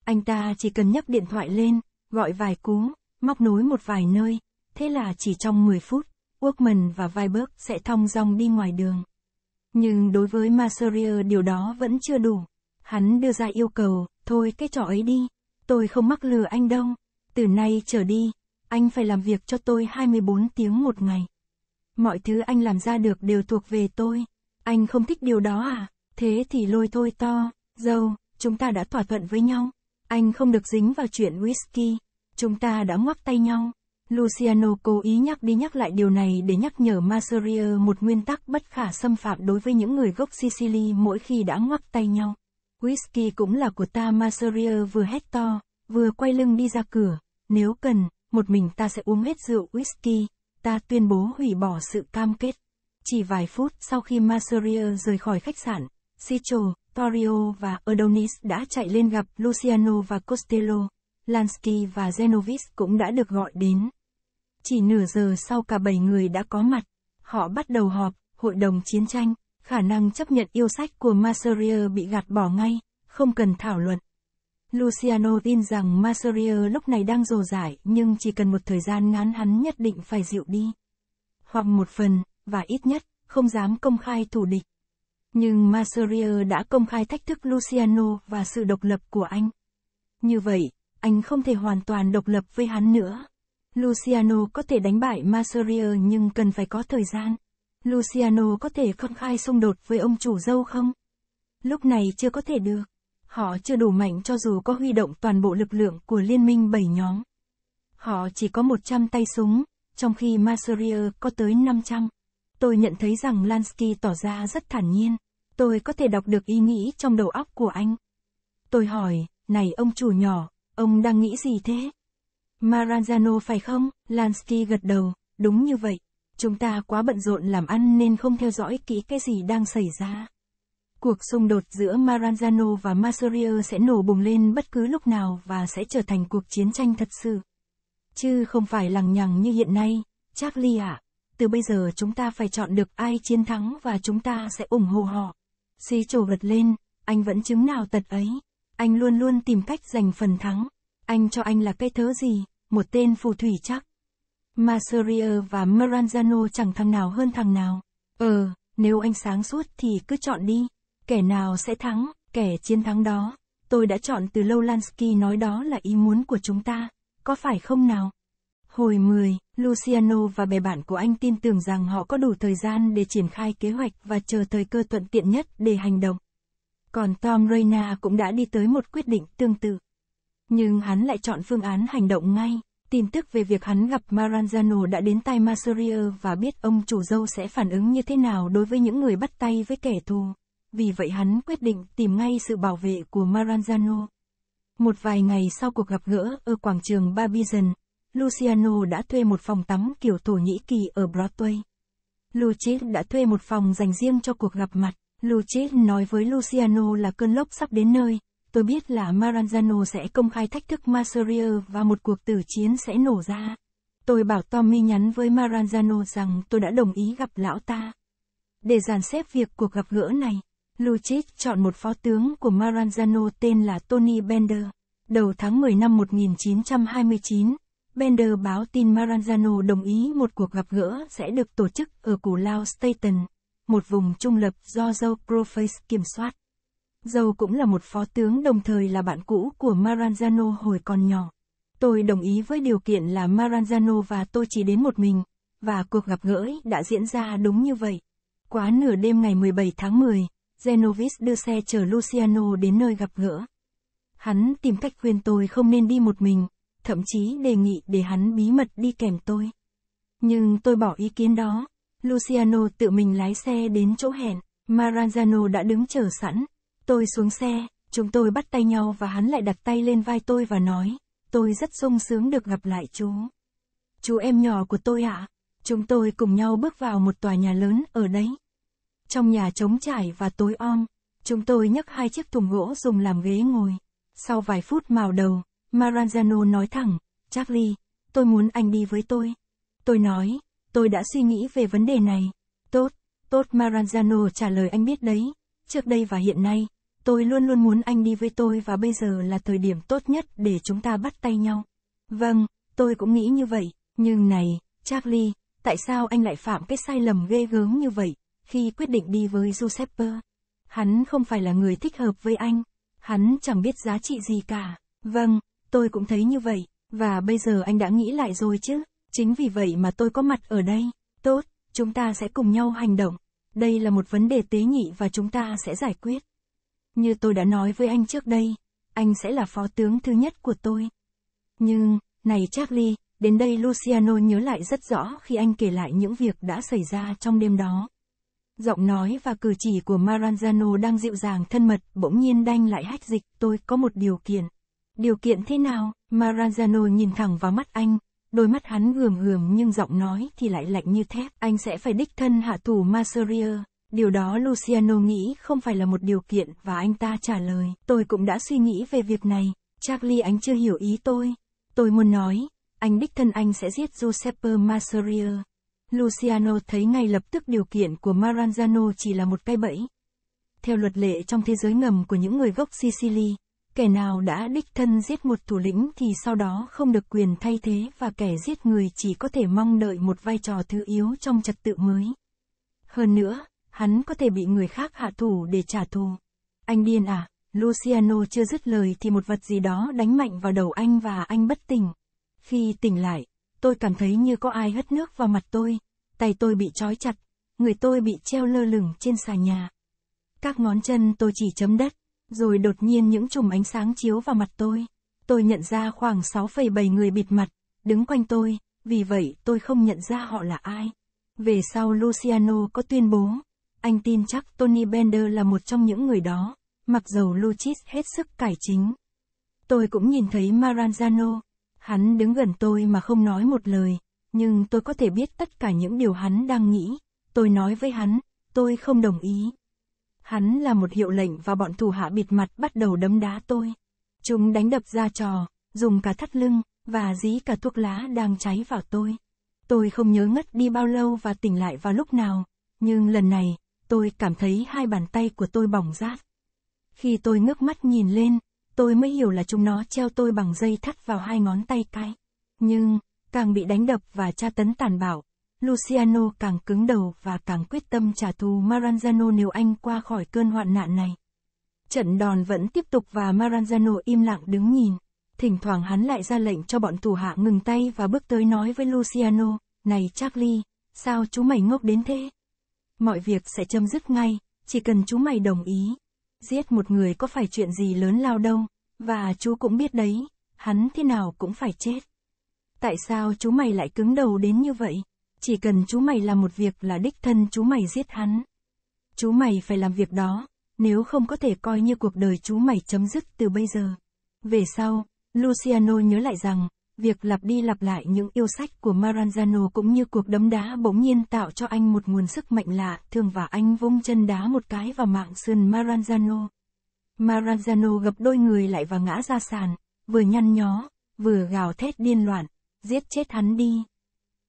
Anh ta chỉ cần nhấc điện thoại lên, gọi vài cú, móc nối một vài nơi, thế là chỉ trong 10 phút, Workman và Weiberg sẽ thong dong đi ngoài đường. Nhưng đối với Masseria điều đó vẫn chưa đủ. Hắn đưa ra yêu cầu, thôi cái trò ấy đi, tôi không mắc lừa anh đâu. Từ nay trở đi, anh phải làm việc cho tôi 24 tiếng một ngày. Mọi thứ anh làm ra được đều thuộc về tôi. Anh không thích điều đó à? Thế thì lôi thôi to, dâu, chúng ta đã thỏa thuận với nhau. Anh không được dính vào chuyện whisky. Chúng ta đã ngoắc tay nhau. Luciano cố ý nhắc đi nhắc lại điều này để nhắc nhở Masseria một nguyên tắc bất khả xâm phạm đối với những người gốc Sicily mỗi khi đã ngoắc tay nhau. Whisky cũng là của ta Masseria vừa hét to, vừa quay lưng đi ra cửa, nếu cần, một mình ta sẽ uống hết rượu whisky, ta tuyên bố hủy bỏ sự cam kết. Chỉ vài phút sau khi Masseria rời khỏi khách sạn, Sicho, Torio và Adonis đã chạy lên gặp Luciano và Costello. Lansky và Genovis cũng đã được gọi đến. Chỉ nửa giờ sau cả bảy người đã có mặt. Họ bắt đầu họp, hội đồng chiến tranh, khả năng chấp nhận yêu sách của Masseria bị gạt bỏ ngay, không cần thảo luận. Luciano tin rằng Masseria lúc này đang rồ rải, nhưng chỉ cần một thời gian ngắn hắn nhất định phải dịu đi. Hoặc một phần, và ít nhất, không dám công khai thủ địch. Nhưng Masseria đã công khai thách thức Luciano và sự độc lập của anh. Như vậy, anh không thể hoàn toàn độc lập với hắn nữa. Luciano có thể đánh bại Masseria nhưng cần phải có thời gian. Luciano có thể công khai xung đột với ông chủ dâu không? Lúc này chưa có thể được. Họ chưa đủ mạnh cho dù có huy động toàn bộ lực lượng của liên minh 7 nhóm. Họ chỉ có 100 tay súng, trong khi Masseria có tới 500. Tôi nhận thấy rằng Lansky tỏ ra rất thản nhiên. Tôi có thể đọc được ý nghĩ trong đầu óc của anh. Tôi hỏi, này ông chủ nhỏ, ông đang nghĩ gì thế? Maranzano phải không? Lansky gật đầu, đúng như vậy. Chúng ta quá bận rộn làm ăn nên không theo dõi kỹ cái gì đang xảy ra. Cuộc xung đột giữa Maranzano và Masurier sẽ nổ bùng lên bất cứ lúc nào và sẽ trở thành cuộc chiến tranh thật sự. Chứ không phải lằng nhằng như hiện nay, Charlie ạ. À. Từ bây giờ chúng ta phải chọn được ai chiến thắng và chúng ta sẽ ủng hộ họ. Xí trổ vật lên, anh vẫn chứng nào tật ấy. Anh luôn luôn tìm cách giành phần thắng. Anh cho anh là cái thớ gì, một tên phù thủy chắc. Masurier và Maranzano chẳng thằng nào hơn thằng nào. Ờ, nếu anh sáng suốt thì cứ chọn đi. Kẻ nào sẽ thắng, kẻ chiến thắng đó. Tôi đã chọn từ lâu Lansky nói đó là ý muốn của chúng ta, có phải không nào? Hồi 10, Luciano và bè bạn của anh tin tưởng rằng họ có đủ thời gian để triển khai kế hoạch và chờ thời cơ thuận tiện nhất để hành động. Còn Tom Reina cũng đã đi tới một quyết định tương tự. Nhưng hắn lại chọn phương án hành động ngay. Tin tức về việc hắn gặp Maranzano đã đến tay Masseria và biết ông chủ dâu sẽ phản ứng như thế nào đối với những người bắt tay với kẻ thù vì vậy hắn quyết định tìm ngay sự bảo vệ của Maranzano. Một vài ngày sau cuộc gặp gỡ ở quảng trường Barbizon, Luciano đã thuê một phòng tắm kiểu Thổ Nhĩ Kỳ ở Broadway. Lucic đã thuê một phòng dành riêng cho cuộc gặp mặt. Lucic nói với Luciano là cơn lốc sắp đến nơi. Tôi biết là Maranzano sẽ công khai thách thức Masseria và một cuộc tử chiến sẽ nổ ra. Tôi bảo Tommy nhắn với Maranzano rằng tôi đã đồng ý gặp lão ta. Để dàn xếp việc cuộc gặp gỡ này, Lucic chọn một phó tướng của Maranzano tên là Tony Bender. Đầu tháng 10 năm 1929, Bender báo tin Maranzano đồng ý một cuộc gặp gỡ sẽ được tổ chức ở củ lao Staten, một vùng trung lập do Joe Proface kiểm soát. Joe cũng là một phó tướng đồng thời là bạn cũ của Maranzano hồi còn nhỏ. Tôi đồng ý với điều kiện là Maranzano và tôi chỉ đến một mình, và cuộc gặp gỡ đã diễn ra đúng như vậy. Quá nửa đêm ngày 17 tháng 10, Genovis đưa xe chở Luciano đến nơi gặp gỡ. Hắn tìm cách khuyên tôi không nên đi một mình, thậm chí đề nghị để hắn bí mật đi kèm tôi. Nhưng tôi bỏ ý kiến đó. Luciano tự mình lái xe đến chỗ hẹn, Maranzano đã đứng chờ sẵn. Tôi xuống xe, chúng tôi bắt tay nhau và hắn lại đặt tay lên vai tôi và nói, tôi rất sung sướng được gặp lại chú. Chú em nhỏ của tôi ạ. À? Chúng tôi cùng nhau bước vào một tòa nhà lớn ở đấy. Trong nhà trống trải và tối om, chúng tôi nhấc hai chiếc thùng gỗ dùng làm ghế ngồi. Sau vài phút mào đầu, Maranzano nói thẳng, Charlie, tôi muốn anh đi với tôi. Tôi nói, tôi đã suy nghĩ về vấn đề này. Tốt, tốt Maranzano trả lời anh biết đấy, trước đây và hiện nay, tôi luôn luôn muốn anh đi với tôi và bây giờ là thời điểm tốt nhất để chúng ta bắt tay nhau. Vâng, tôi cũng nghĩ như vậy, nhưng này, Charlie, tại sao anh lại phạm cái sai lầm ghê gớm như vậy? khi quyết định đi với Giuseppe. Hắn không phải là người thích hợp với anh. Hắn chẳng biết giá trị gì cả. Vâng, tôi cũng thấy như vậy. Và bây giờ anh đã nghĩ lại rồi chứ. Chính vì vậy mà tôi có mặt ở đây. Tốt, chúng ta sẽ cùng nhau hành động. Đây là một vấn đề tế nhị và chúng ta sẽ giải quyết. Như tôi đã nói với anh trước đây, anh sẽ là phó tướng thứ nhất của tôi. Nhưng, này Charlie, đến đây Luciano nhớ lại rất rõ khi anh kể lại những việc đã xảy ra trong đêm đó. Giọng nói và cử chỉ của Maranzano đang dịu dàng thân mật, bỗng nhiên đanh lại hách dịch, tôi có một điều kiện. Điều kiện thế nào? Maranzano nhìn thẳng vào mắt anh, đôi mắt hắn gườm gườm nhưng giọng nói thì lại lạnh như thép. Anh sẽ phải đích thân hạ thủ Masseria. Điều đó Luciano nghĩ không phải là một điều kiện và anh ta trả lời. Tôi cũng đã suy nghĩ về việc này. Charlie anh chưa hiểu ý tôi. Tôi muốn nói, anh đích thân anh sẽ giết Giuseppe Masseria. Luciano thấy ngay lập tức điều kiện của Maranzano chỉ là một cái bẫy. Theo luật lệ trong thế giới ngầm của những người gốc Sicily, kẻ nào đã đích thân giết một thủ lĩnh thì sau đó không được quyền thay thế và kẻ giết người chỉ có thể mong đợi một vai trò thứ yếu trong trật tự mới. Hơn nữa, hắn có thể bị người khác hạ thủ để trả thù. Anh điên à, Luciano chưa dứt lời thì một vật gì đó đánh mạnh vào đầu anh và anh bất tỉnh. Khi tỉnh lại, Tôi cảm thấy như có ai hất nước vào mặt tôi, tay tôi bị trói chặt, người tôi bị treo lơ lửng trên xà nhà. Các ngón chân tôi chỉ chấm đất, rồi đột nhiên những chùm ánh sáng chiếu vào mặt tôi. Tôi nhận ra khoảng 6,7 người bịt mặt, đứng quanh tôi, vì vậy tôi không nhận ra họ là ai. Về sau Luciano có tuyên bố, anh tin chắc Tony Bender là một trong những người đó, mặc dầu Luchis hết sức cải chính. Tôi cũng nhìn thấy Maranzano, Hắn đứng gần tôi mà không nói một lời, nhưng tôi có thể biết tất cả những điều hắn đang nghĩ. Tôi nói với hắn, tôi không đồng ý. Hắn là một hiệu lệnh và bọn thủ hạ bịt mặt bắt đầu đấm đá tôi. Chúng đánh đập ra trò, dùng cả thắt lưng, và dí cả thuốc lá đang cháy vào tôi. Tôi không nhớ ngất đi bao lâu và tỉnh lại vào lúc nào, nhưng lần này, tôi cảm thấy hai bàn tay của tôi bỏng rát. Khi tôi ngước mắt nhìn lên, tôi mới hiểu là chúng nó treo tôi bằng dây thắt vào hai ngón tay cái. Nhưng, càng bị đánh đập và tra tấn tàn bạo, Luciano càng cứng đầu và càng quyết tâm trả thù Maranzano nếu anh qua khỏi cơn hoạn nạn này. Trận đòn vẫn tiếp tục và Maranzano im lặng đứng nhìn. Thỉnh thoảng hắn lại ra lệnh cho bọn thủ hạ ngừng tay và bước tới nói với Luciano, Này Charlie, sao chú mày ngốc đến thế? Mọi việc sẽ chấm dứt ngay, chỉ cần chú mày đồng ý. Giết một người có phải chuyện gì lớn lao đâu, và chú cũng biết đấy, hắn thế nào cũng phải chết. Tại sao chú mày lại cứng đầu đến như vậy? Chỉ cần chú mày làm một việc là đích thân chú mày giết hắn. Chú mày phải làm việc đó, nếu không có thể coi như cuộc đời chú mày chấm dứt từ bây giờ. Về sau, Luciano nhớ lại rằng, Việc lặp đi lặp lại những yêu sách của Maranzano cũng như cuộc đấm đá bỗng nhiên tạo cho anh một nguồn sức mạnh lạ, thường và anh vung chân đá một cái vào mạng sườn Maranzano. Maranzano gập đôi người lại và ngã ra sàn, vừa nhăn nhó, vừa gào thét điên loạn, giết chết hắn đi.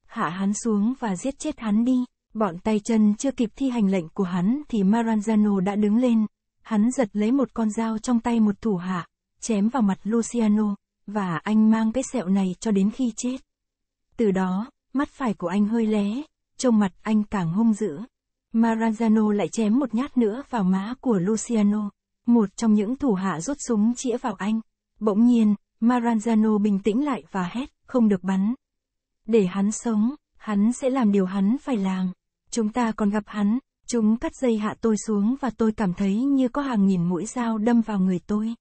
Hạ hắn xuống và giết chết hắn đi, bọn tay chân chưa kịp thi hành lệnh của hắn thì Maranzano đã đứng lên, hắn giật lấy một con dao trong tay một thủ hạ, chém vào mặt Luciano, và anh mang cái sẹo này cho đến khi chết. Từ đó, mắt phải của anh hơi lé, trông mặt anh càng hung dữ. Maranzano lại chém một nhát nữa vào má của Luciano, một trong những thủ hạ rút súng chĩa vào anh. Bỗng nhiên, Maranzano bình tĩnh lại và hét, không được bắn. Để hắn sống, hắn sẽ làm điều hắn phải làm. Chúng ta còn gặp hắn, chúng cắt dây hạ tôi xuống và tôi cảm thấy như có hàng nghìn mũi dao đâm vào người tôi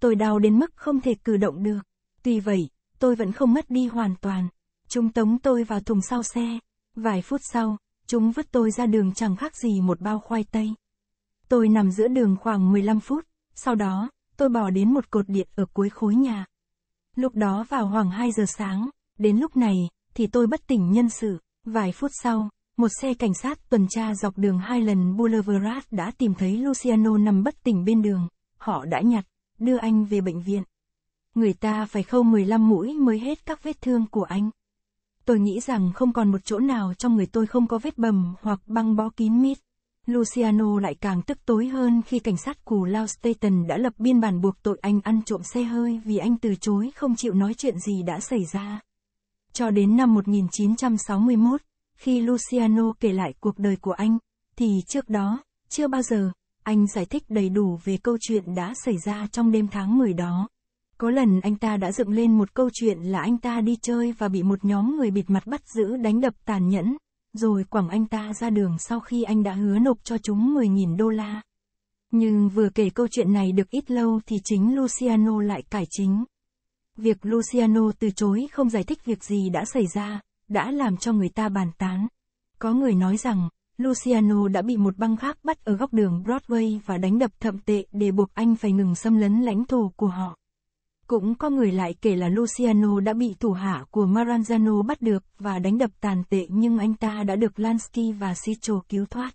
tôi đau đến mức không thể cử động được. Tuy vậy, tôi vẫn không mất đi hoàn toàn. Chúng tống tôi vào thùng sau xe. Vài phút sau, chúng vứt tôi ra đường chẳng khác gì một bao khoai tây. Tôi nằm giữa đường khoảng 15 phút, sau đó, tôi bỏ đến một cột điện ở cuối khối nhà. Lúc đó vào khoảng 2 giờ sáng, đến lúc này, thì tôi bất tỉnh nhân sự. Vài phút sau, một xe cảnh sát tuần tra dọc đường hai lần Boulevard đã tìm thấy Luciano nằm bất tỉnh bên đường. Họ đã nhặt đưa anh về bệnh viện. Người ta phải khâu 15 mũi mới hết các vết thương của anh. Tôi nghĩ rằng không còn một chỗ nào trong người tôi không có vết bầm hoặc băng bó kín mít. Luciano lại càng tức tối hơn khi cảnh sát của Lao Staten đã lập biên bản buộc tội anh ăn trộm xe hơi vì anh từ chối không chịu nói chuyện gì đã xảy ra. Cho đến năm 1961, khi Luciano kể lại cuộc đời của anh, thì trước đó, chưa bao giờ, anh giải thích đầy đủ về câu chuyện đã xảy ra trong đêm tháng 10 đó. Có lần anh ta đã dựng lên một câu chuyện là anh ta đi chơi và bị một nhóm người bịt mặt bắt giữ đánh đập tàn nhẫn, rồi quẳng anh ta ra đường sau khi anh đã hứa nộp cho chúng 10.000 đô la. Nhưng vừa kể câu chuyện này được ít lâu thì chính Luciano lại cải chính. Việc Luciano từ chối không giải thích việc gì đã xảy ra, đã làm cho người ta bàn tán. Có người nói rằng, Luciano đã bị một băng khác bắt ở góc đường Broadway và đánh đập thậm tệ để buộc anh phải ngừng xâm lấn lãnh thổ của họ. Cũng có người lại kể là Luciano đã bị thủ hạ của Maranzano bắt được và đánh đập tàn tệ nhưng anh ta đã được Lansky và Sicho cứu thoát.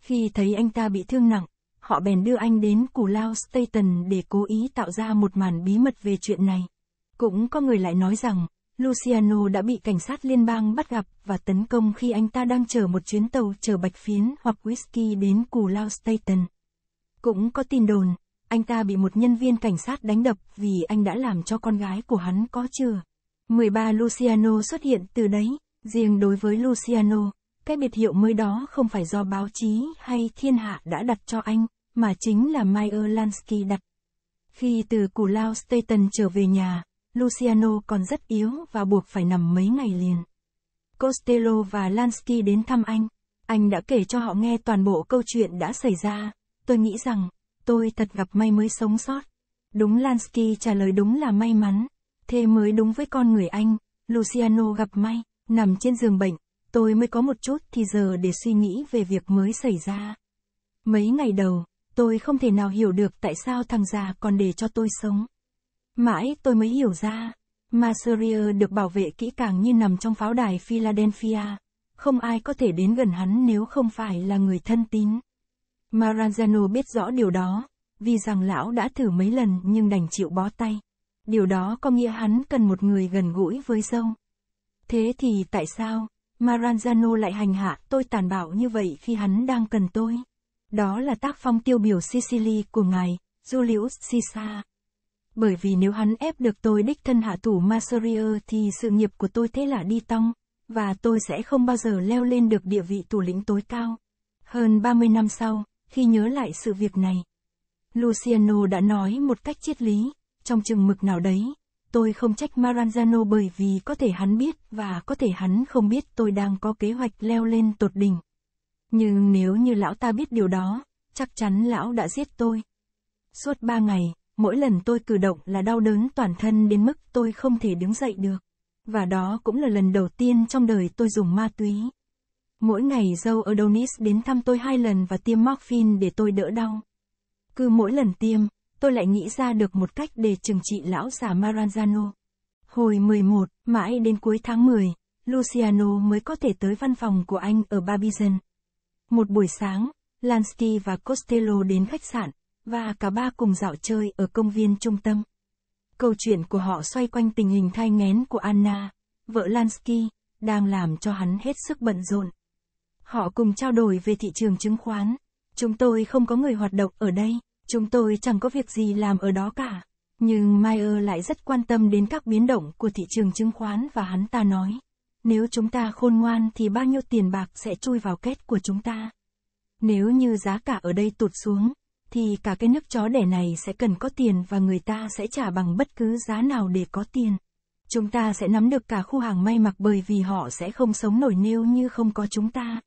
Khi thấy anh ta bị thương nặng, họ bèn đưa anh đến cù lao Staten để cố ý tạo ra một màn bí mật về chuyện này. Cũng có người lại nói rằng, Luciano đã bị cảnh sát liên bang bắt gặp và tấn công khi anh ta đang chở một chuyến tàu chở bạch phiến hoặc whisky đến Cù Lao Staten. Cũng có tin đồn, anh ta bị một nhân viên cảnh sát đánh đập vì anh đã làm cho con gái của hắn có chừa. 13 Luciano xuất hiện từ đấy, riêng đối với Luciano, cái biệt hiệu mới đó không phải do báo chí hay thiên hạ đã đặt cho anh, mà chính là Meyer Lansky đặt. Khi từ Cù Lao Staten trở về nhà, Luciano còn rất yếu và buộc phải nằm mấy ngày liền. Costello và Lansky đến thăm anh. Anh đã kể cho họ nghe toàn bộ câu chuyện đã xảy ra. Tôi nghĩ rằng, tôi thật gặp may mới sống sót. Đúng Lansky trả lời đúng là may mắn. Thế mới đúng với con người anh, Luciano gặp may, nằm trên giường bệnh, tôi mới có một chút thì giờ để suy nghĩ về việc mới xảy ra. Mấy ngày đầu, tôi không thể nào hiểu được tại sao thằng già còn để cho tôi sống. Mãi tôi mới hiểu ra, Masseria được bảo vệ kỹ càng như nằm trong pháo đài Philadelphia. Không ai có thể đến gần hắn nếu không phải là người thân tín. Maranzano biết rõ điều đó, vì rằng lão đã thử mấy lần nhưng đành chịu bó tay. Điều đó có nghĩa hắn cần một người gần gũi với dâu. Thế thì tại sao, Maranzano lại hành hạ tôi tàn bạo như vậy khi hắn đang cần tôi? Đó là tác phong tiêu biểu Sicily của ngài, Julius Caesar. Bởi vì nếu hắn ép được tôi đích thân hạ thủ Maserier thì sự nghiệp của tôi thế là đi tong, và tôi sẽ không bao giờ leo lên được địa vị thủ lĩnh tối cao. Hơn 30 năm sau, khi nhớ lại sự việc này, Luciano đã nói một cách triết lý, trong chừng mực nào đấy, tôi không trách Maranzano bởi vì có thể hắn biết và có thể hắn không biết tôi đang có kế hoạch leo lên tột đỉnh. Nhưng nếu như lão ta biết điều đó, chắc chắn lão đã giết tôi. Suốt ba ngày, Mỗi lần tôi cử động là đau đớn toàn thân đến mức tôi không thể đứng dậy được. Và đó cũng là lần đầu tiên trong đời tôi dùng ma túy. Mỗi ngày dâu Adonis đến thăm tôi hai lần và tiêm morphine để tôi đỡ đau. Cứ mỗi lần tiêm, tôi lại nghĩ ra được một cách để trừng trị lão già Maranzano. Hồi 11, mãi đến cuối tháng 10, Luciano mới có thể tới văn phòng của anh ở Barbizon. Một buổi sáng, Lansky và Costello đến khách sạn, và cả ba cùng dạo chơi ở công viên trung tâm. Câu chuyện của họ xoay quanh tình hình thai nghén của Anna, vợ Lansky, đang làm cho hắn hết sức bận rộn. Họ cùng trao đổi về thị trường chứng khoán. Chúng tôi không có người hoạt động ở đây, chúng tôi chẳng có việc gì làm ở đó cả. Nhưng Meyer lại rất quan tâm đến các biến động của thị trường chứng khoán và hắn ta nói, nếu chúng ta khôn ngoan thì bao nhiêu tiền bạc sẽ chui vào kết của chúng ta. Nếu như giá cả ở đây tụt xuống, thì cả cái nước chó đẻ này sẽ cần có tiền và người ta sẽ trả bằng bất cứ giá nào để có tiền. Chúng ta sẽ nắm được cả khu hàng may mặc bởi vì họ sẽ không sống nổi nếu như không có chúng ta.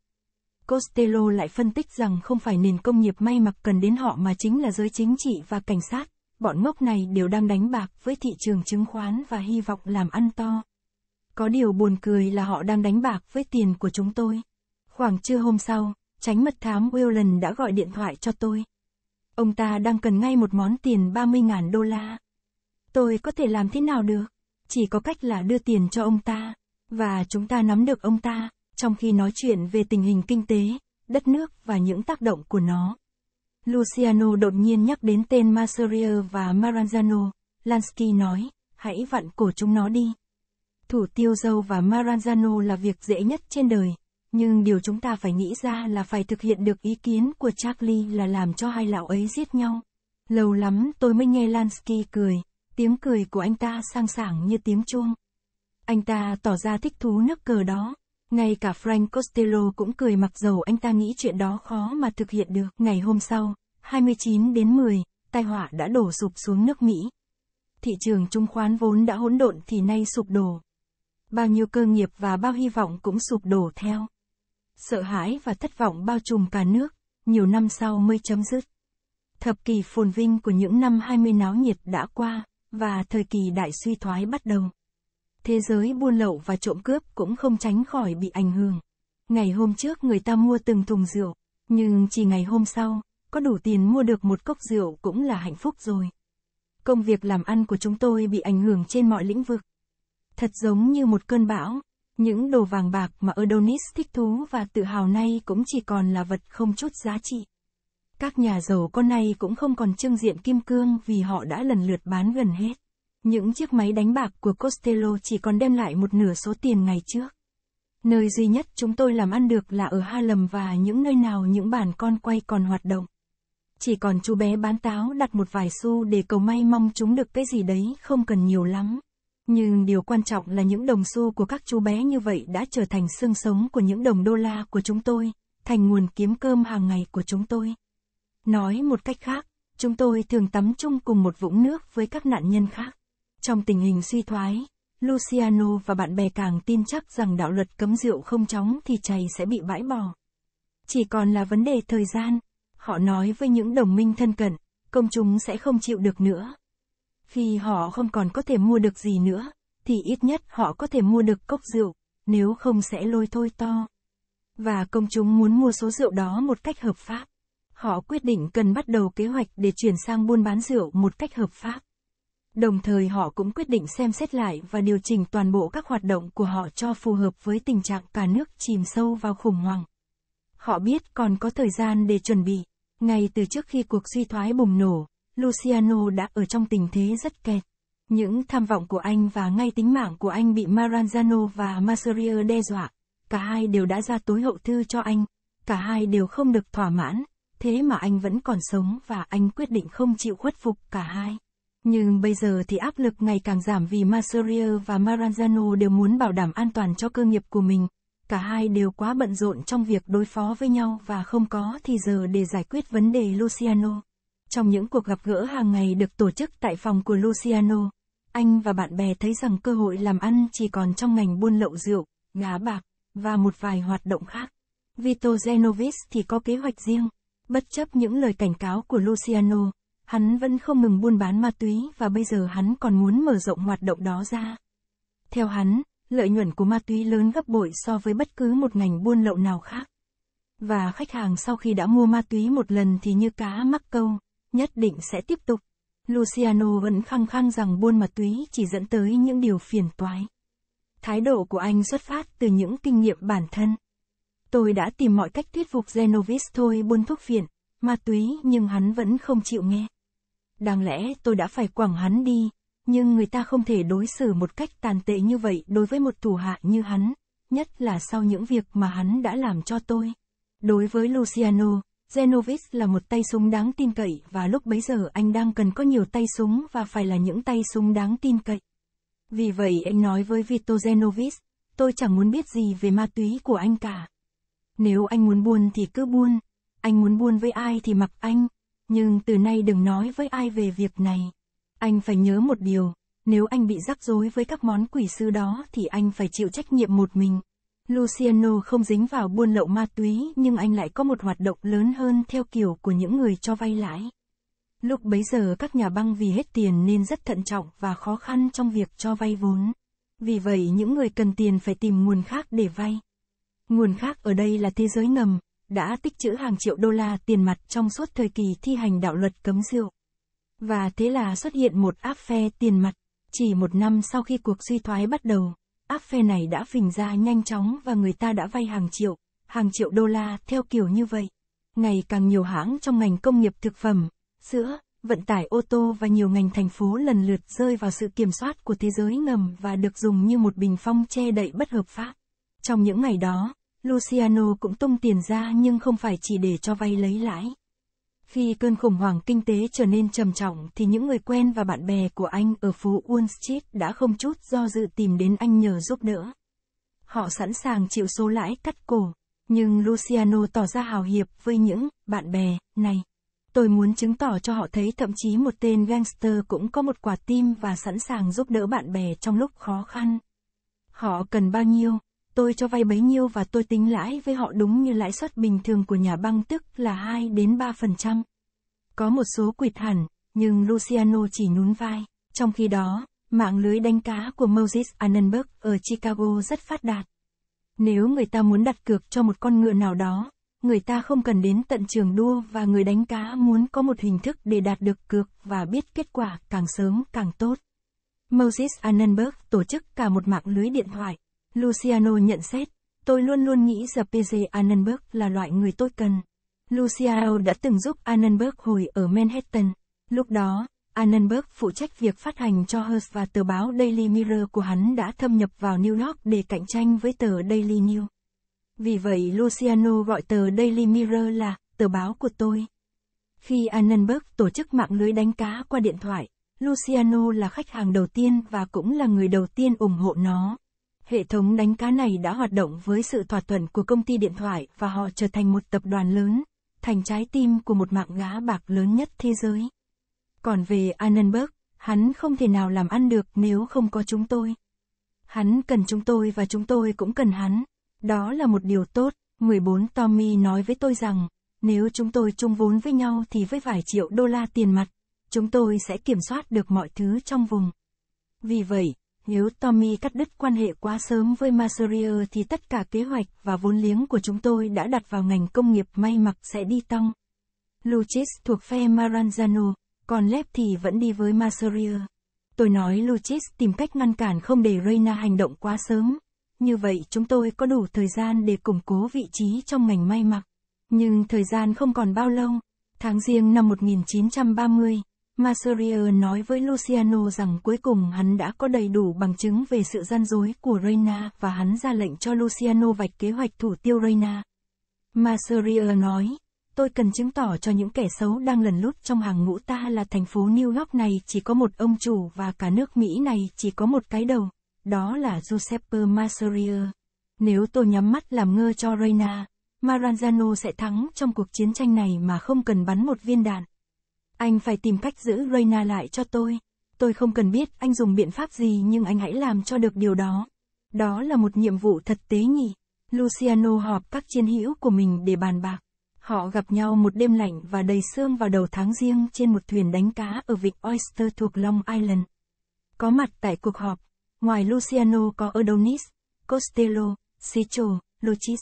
Costello lại phân tích rằng không phải nền công nghiệp may mặc cần đến họ mà chính là giới chính trị và cảnh sát, bọn ngốc này đều đang đánh bạc với thị trường chứng khoán và hy vọng làm ăn to. Có điều buồn cười là họ đang đánh bạc với tiền của chúng tôi. Khoảng trưa hôm sau, tránh mật thám Willen đã gọi điện thoại cho tôi. Ông ta đang cần ngay một món tiền 30.000 đô la. Tôi có thể làm thế nào được? Chỉ có cách là đưa tiền cho ông ta. Và chúng ta nắm được ông ta, trong khi nói chuyện về tình hình kinh tế, đất nước và những tác động của nó. Luciano đột nhiên nhắc đến tên Masseria và Maranzano. Lansky nói, hãy vặn cổ chúng nó đi. Thủ tiêu dâu và Maranzano là việc dễ nhất trên đời, nhưng điều chúng ta phải nghĩ ra là phải thực hiện được ý kiến của Charlie là làm cho hai lão ấy giết nhau. Lâu lắm tôi mới nghe Lansky cười, tiếng cười của anh ta sang sảng như tiếng chuông. Anh ta tỏ ra thích thú nước cờ đó. Ngay cả Frank Costello cũng cười mặc dầu anh ta nghĩ chuyện đó khó mà thực hiện được. Ngày hôm sau, 29 đến 10, tai họa đã đổ sụp xuống nước Mỹ. Thị trường chứng khoán vốn đã hỗn độn thì nay sụp đổ. Bao nhiêu cơ nghiệp và bao hy vọng cũng sụp đổ theo sợ hãi và thất vọng bao trùm cả nước, nhiều năm sau mới chấm dứt. Thập kỷ phồn vinh của những năm 20 náo nhiệt đã qua, và thời kỳ đại suy thoái bắt đầu. Thế giới buôn lậu và trộm cướp cũng không tránh khỏi bị ảnh hưởng. Ngày hôm trước người ta mua từng thùng rượu, nhưng chỉ ngày hôm sau, có đủ tiền mua được một cốc rượu cũng là hạnh phúc rồi. Công việc làm ăn của chúng tôi bị ảnh hưởng trên mọi lĩnh vực. Thật giống như một cơn bão, những đồ vàng bạc mà Adonis thích thú và tự hào nay cũng chỉ còn là vật không chút giá trị. Các nhà giàu con nay cũng không còn trưng diện kim cương vì họ đã lần lượt bán gần hết. Những chiếc máy đánh bạc của Costello chỉ còn đem lại một nửa số tiền ngày trước. Nơi duy nhất chúng tôi làm ăn được là ở Ha Lầm và những nơi nào những bản con quay còn hoạt động. Chỉ còn chú bé bán táo đặt một vài xu để cầu may mong chúng được cái gì đấy không cần nhiều lắm. Nhưng điều quan trọng là những đồng xu của các chú bé như vậy đã trở thành xương sống của những đồng đô la của chúng tôi, thành nguồn kiếm cơm hàng ngày của chúng tôi. Nói một cách khác, chúng tôi thường tắm chung cùng một vũng nước với các nạn nhân khác. Trong tình hình suy thoái, Luciano và bạn bè càng tin chắc rằng đạo luật cấm rượu không chóng thì chày sẽ bị bãi bỏ. Chỉ còn là vấn đề thời gian, họ nói với những đồng minh thân cận, công chúng sẽ không chịu được nữa. Khi họ không còn có thể mua được gì nữa, thì ít nhất họ có thể mua được cốc rượu, nếu không sẽ lôi thôi to. Và công chúng muốn mua số rượu đó một cách hợp pháp. Họ quyết định cần bắt đầu kế hoạch để chuyển sang buôn bán rượu một cách hợp pháp. Đồng thời họ cũng quyết định xem xét lại và điều chỉnh toàn bộ các hoạt động của họ cho phù hợp với tình trạng cả nước chìm sâu vào khủng hoảng. Họ biết còn có thời gian để chuẩn bị, ngay từ trước khi cuộc suy thoái bùng nổ, Luciano đã ở trong tình thế rất kẹt. Những tham vọng của anh và ngay tính mạng của anh bị Maranzano và Masseria đe dọa. Cả hai đều đã ra tối hậu thư cho anh. Cả hai đều không được thỏa mãn. Thế mà anh vẫn còn sống và anh quyết định không chịu khuất phục cả hai. Nhưng bây giờ thì áp lực ngày càng giảm vì Masseria và Maranzano đều muốn bảo đảm an toàn cho cơ nghiệp của mình. Cả hai đều quá bận rộn trong việc đối phó với nhau và không có thì giờ để giải quyết vấn đề Luciano. Trong những cuộc gặp gỡ hàng ngày được tổ chức tại phòng của Luciano, anh và bạn bè thấy rằng cơ hội làm ăn chỉ còn trong ngành buôn lậu rượu, gá bạc, và một vài hoạt động khác. Vito Genovis thì có kế hoạch riêng. Bất chấp những lời cảnh cáo của Luciano, hắn vẫn không ngừng buôn bán ma túy và bây giờ hắn còn muốn mở rộng hoạt động đó ra. Theo hắn, lợi nhuận của ma túy lớn gấp bội so với bất cứ một ngành buôn lậu nào khác. Và khách hàng sau khi đã mua ma túy một lần thì như cá mắc câu, nhất định sẽ tiếp tục. Luciano vẫn khăng khăng rằng buôn ma túy chỉ dẫn tới những điều phiền toái. Thái độ của anh xuất phát từ những kinh nghiệm bản thân. Tôi đã tìm mọi cách thuyết phục Genovis thôi buôn thuốc phiện, ma túy nhưng hắn vẫn không chịu nghe. Đáng lẽ tôi đã phải quẳng hắn đi, nhưng người ta không thể đối xử một cách tàn tệ như vậy đối với một thủ hạ như hắn, nhất là sau những việc mà hắn đã làm cho tôi. Đối với Luciano, Genovis là một tay súng đáng tin cậy và lúc bấy giờ anh đang cần có nhiều tay súng và phải là những tay súng đáng tin cậy. Vì vậy anh nói với Vito Genovis, tôi chẳng muốn biết gì về ma túy của anh cả. Nếu anh muốn buôn thì cứ buôn, anh muốn buôn với ai thì mặc anh, nhưng từ nay đừng nói với ai về việc này. Anh phải nhớ một điều, nếu anh bị rắc rối với các món quỷ sư đó thì anh phải chịu trách nhiệm một mình. Luciano không dính vào buôn lậu ma túy nhưng anh lại có một hoạt động lớn hơn theo kiểu của những người cho vay lãi. Lúc bấy giờ các nhà băng vì hết tiền nên rất thận trọng và khó khăn trong việc cho vay vốn. Vì vậy những người cần tiền phải tìm nguồn khác để vay. Nguồn khác ở đây là thế giới ngầm, đã tích trữ hàng triệu đô la tiền mặt trong suốt thời kỳ thi hành đạo luật cấm rượu. Và thế là xuất hiện một áp phe tiền mặt, chỉ một năm sau khi cuộc suy thoái bắt đầu áp phê này đã phình ra nhanh chóng và người ta đã vay hàng triệu, hàng triệu đô la theo kiểu như vậy. Ngày càng nhiều hãng trong ngành công nghiệp thực phẩm, sữa, vận tải ô tô và nhiều ngành thành phố lần lượt rơi vào sự kiểm soát của thế giới ngầm và được dùng như một bình phong che đậy bất hợp pháp. Trong những ngày đó, Luciano cũng tung tiền ra nhưng không phải chỉ để cho vay lấy lãi. Khi cơn khủng hoảng kinh tế trở nên trầm trọng thì những người quen và bạn bè của anh ở phố Wall Street đã không chút do dự tìm đến anh nhờ giúp đỡ. Họ sẵn sàng chịu số lãi cắt cổ, nhưng Luciano tỏ ra hào hiệp với những bạn bè này. Tôi muốn chứng tỏ cho họ thấy thậm chí một tên gangster cũng có một quả tim và sẵn sàng giúp đỡ bạn bè trong lúc khó khăn. Họ cần bao nhiêu, tôi cho vay bấy nhiêu và tôi tính lãi với họ đúng như lãi suất bình thường của nhà băng tức là 2 đến 3%. Có một số quỵt hẳn, nhưng Luciano chỉ nhún vai. Trong khi đó, mạng lưới đánh cá của Moses Annenberg ở Chicago rất phát đạt. Nếu người ta muốn đặt cược cho một con ngựa nào đó, người ta không cần đến tận trường đua và người đánh cá muốn có một hình thức để đạt được cược và biết kết quả càng sớm càng tốt. Moses Annenberg tổ chức cả một mạng lưới điện thoại, Luciano nhận xét, tôi luôn luôn nghĩ JPG Annenberg là loại người tôi cần. Luciano đã từng giúp Annenberg hồi ở Manhattan. Lúc đó, Annenberg phụ trách việc phát hành cho Hearst và tờ báo Daily Mirror của hắn đã thâm nhập vào New York để cạnh tranh với tờ Daily News. Vì vậy Luciano gọi tờ Daily Mirror là tờ báo của tôi. Khi Annenberg tổ chức mạng lưới đánh cá qua điện thoại, Luciano là khách hàng đầu tiên và cũng là người đầu tiên ủng hộ nó. Hệ thống đánh cá này đã hoạt động với sự thỏa thuận của công ty điện thoại và họ trở thành một tập đoàn lớn, thành trái tim của một mạng gá bạc lớn nhất thế giới. Còn về Annenberg, hắn không thể nào làm ăn được nếu không có chúng tôi. Hắn cần chúng tôi và chúng tôi cũng cần hắn. Đó là một điều tốt, 14 Tommy nói với tôi rằng, nếu chúng tôi chung vốn với nhau thì với vài triệu đô la tiền mặt, chúng tôi sẽ kiểm soát được mọi thứ trong vùng. Vì vậy, nếu Tommy cắt đứt quan hệ quá sớm với Masseria thì tất cả kế hoạch và vốn liếng của chúng tôi đã đặt vào ngành công nghiệp may mặc sẽ đi tăng. Lucis thuộc phe Maranzano, còn Lep thì vẫn đi với Masseria. Tôi nói Lucis tìm cách ngăn cản không để Reyna hành động quá sớm. Như vậy chúng tôi có đủ thời gian để củng cố vị trí trong ngành may mặc. Nhưng thời gian không còn bao lâu. Tháng riêng năm 1930, Masseria nói với Luciano rằng cuối cùng hắn đã có đầy đủ bằng chứng về sự gian dối của Reyna và hắn ra lệnh cho Luciano vạch kế hoạch thủ tiêu Reyna. Masseria nói, tôi cần chứng tỏ cho những kẻ xấu đang lần lút trong hàng ngũ ta là thành phố New York này chỉ có một ông chủ và cả nước Mỹ này chỉ có một cái đầu, đó là Giuseppe Masseria. Nếu tôi nhắm mắt làm ngơ cho Reyna, Maranzano sẽ thắng trong cuộc chiến tranh này mà không cần bắn một viên đạn. Anh phải tìm cách giữ Reina lại cho tôi. Tôi không cần biết anh dùng biện pháp gì nhưng anh hãy làm cho được điều đó. Đó là một nhiệm vụ thật tế nhỉ. Luciano họp các chiến hữu của mình để bàn bạc. Họ gặp nhau một đêm lạnh và đầy sương vào đầu tháng riêng trên một thuyền đánh cá ở vịnh Oyster thuộc Long Island. Có mặt tại cuộc họp, ngoài Luciano có Adonis, Costello, Sicho, Lochis,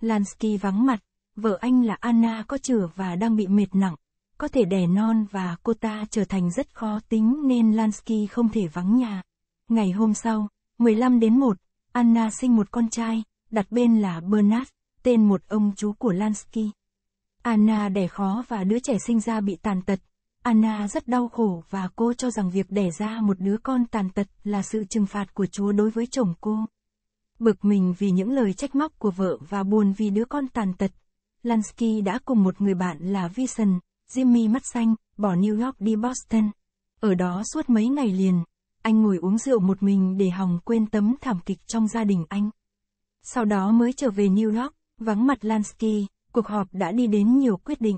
Lansky vắng mặt, vợ anh là Anna có chửa và đang bị mệt nặng có thể đẻ non và cô ta trở thành rất khó tính nên Lansky không thể vắng nhà. Ngày hôm sau, 15 đến 1, Anna sinh một con trai, đặt bên là Bernard, tên một ông chú của Lansky. Anna đẻ khó và đứa trẻ sinh ra bị tàn tật. Anna rất đau khổ và cô cho rằng việc đẻ ra một đứa con tàn tật là sự trừng phạt của Chúa đối với chồng cô. Bực mình vì những lời trách móc của vợ và buồn vì đứa con tàn tật, Lansky đã cùng một người bạn là Vision, Jimmy mắt xanh, bỏ New York đi Boston. Ở đó suốt mấy ngày liền, anh ngồi uống rượu một mình để hòng quên tấm thảm kịch trong gia đình anh. Sau đó mới trở về New York, vắng mặt Lansky, cuộc họp đã đi đến nhiều quyết định.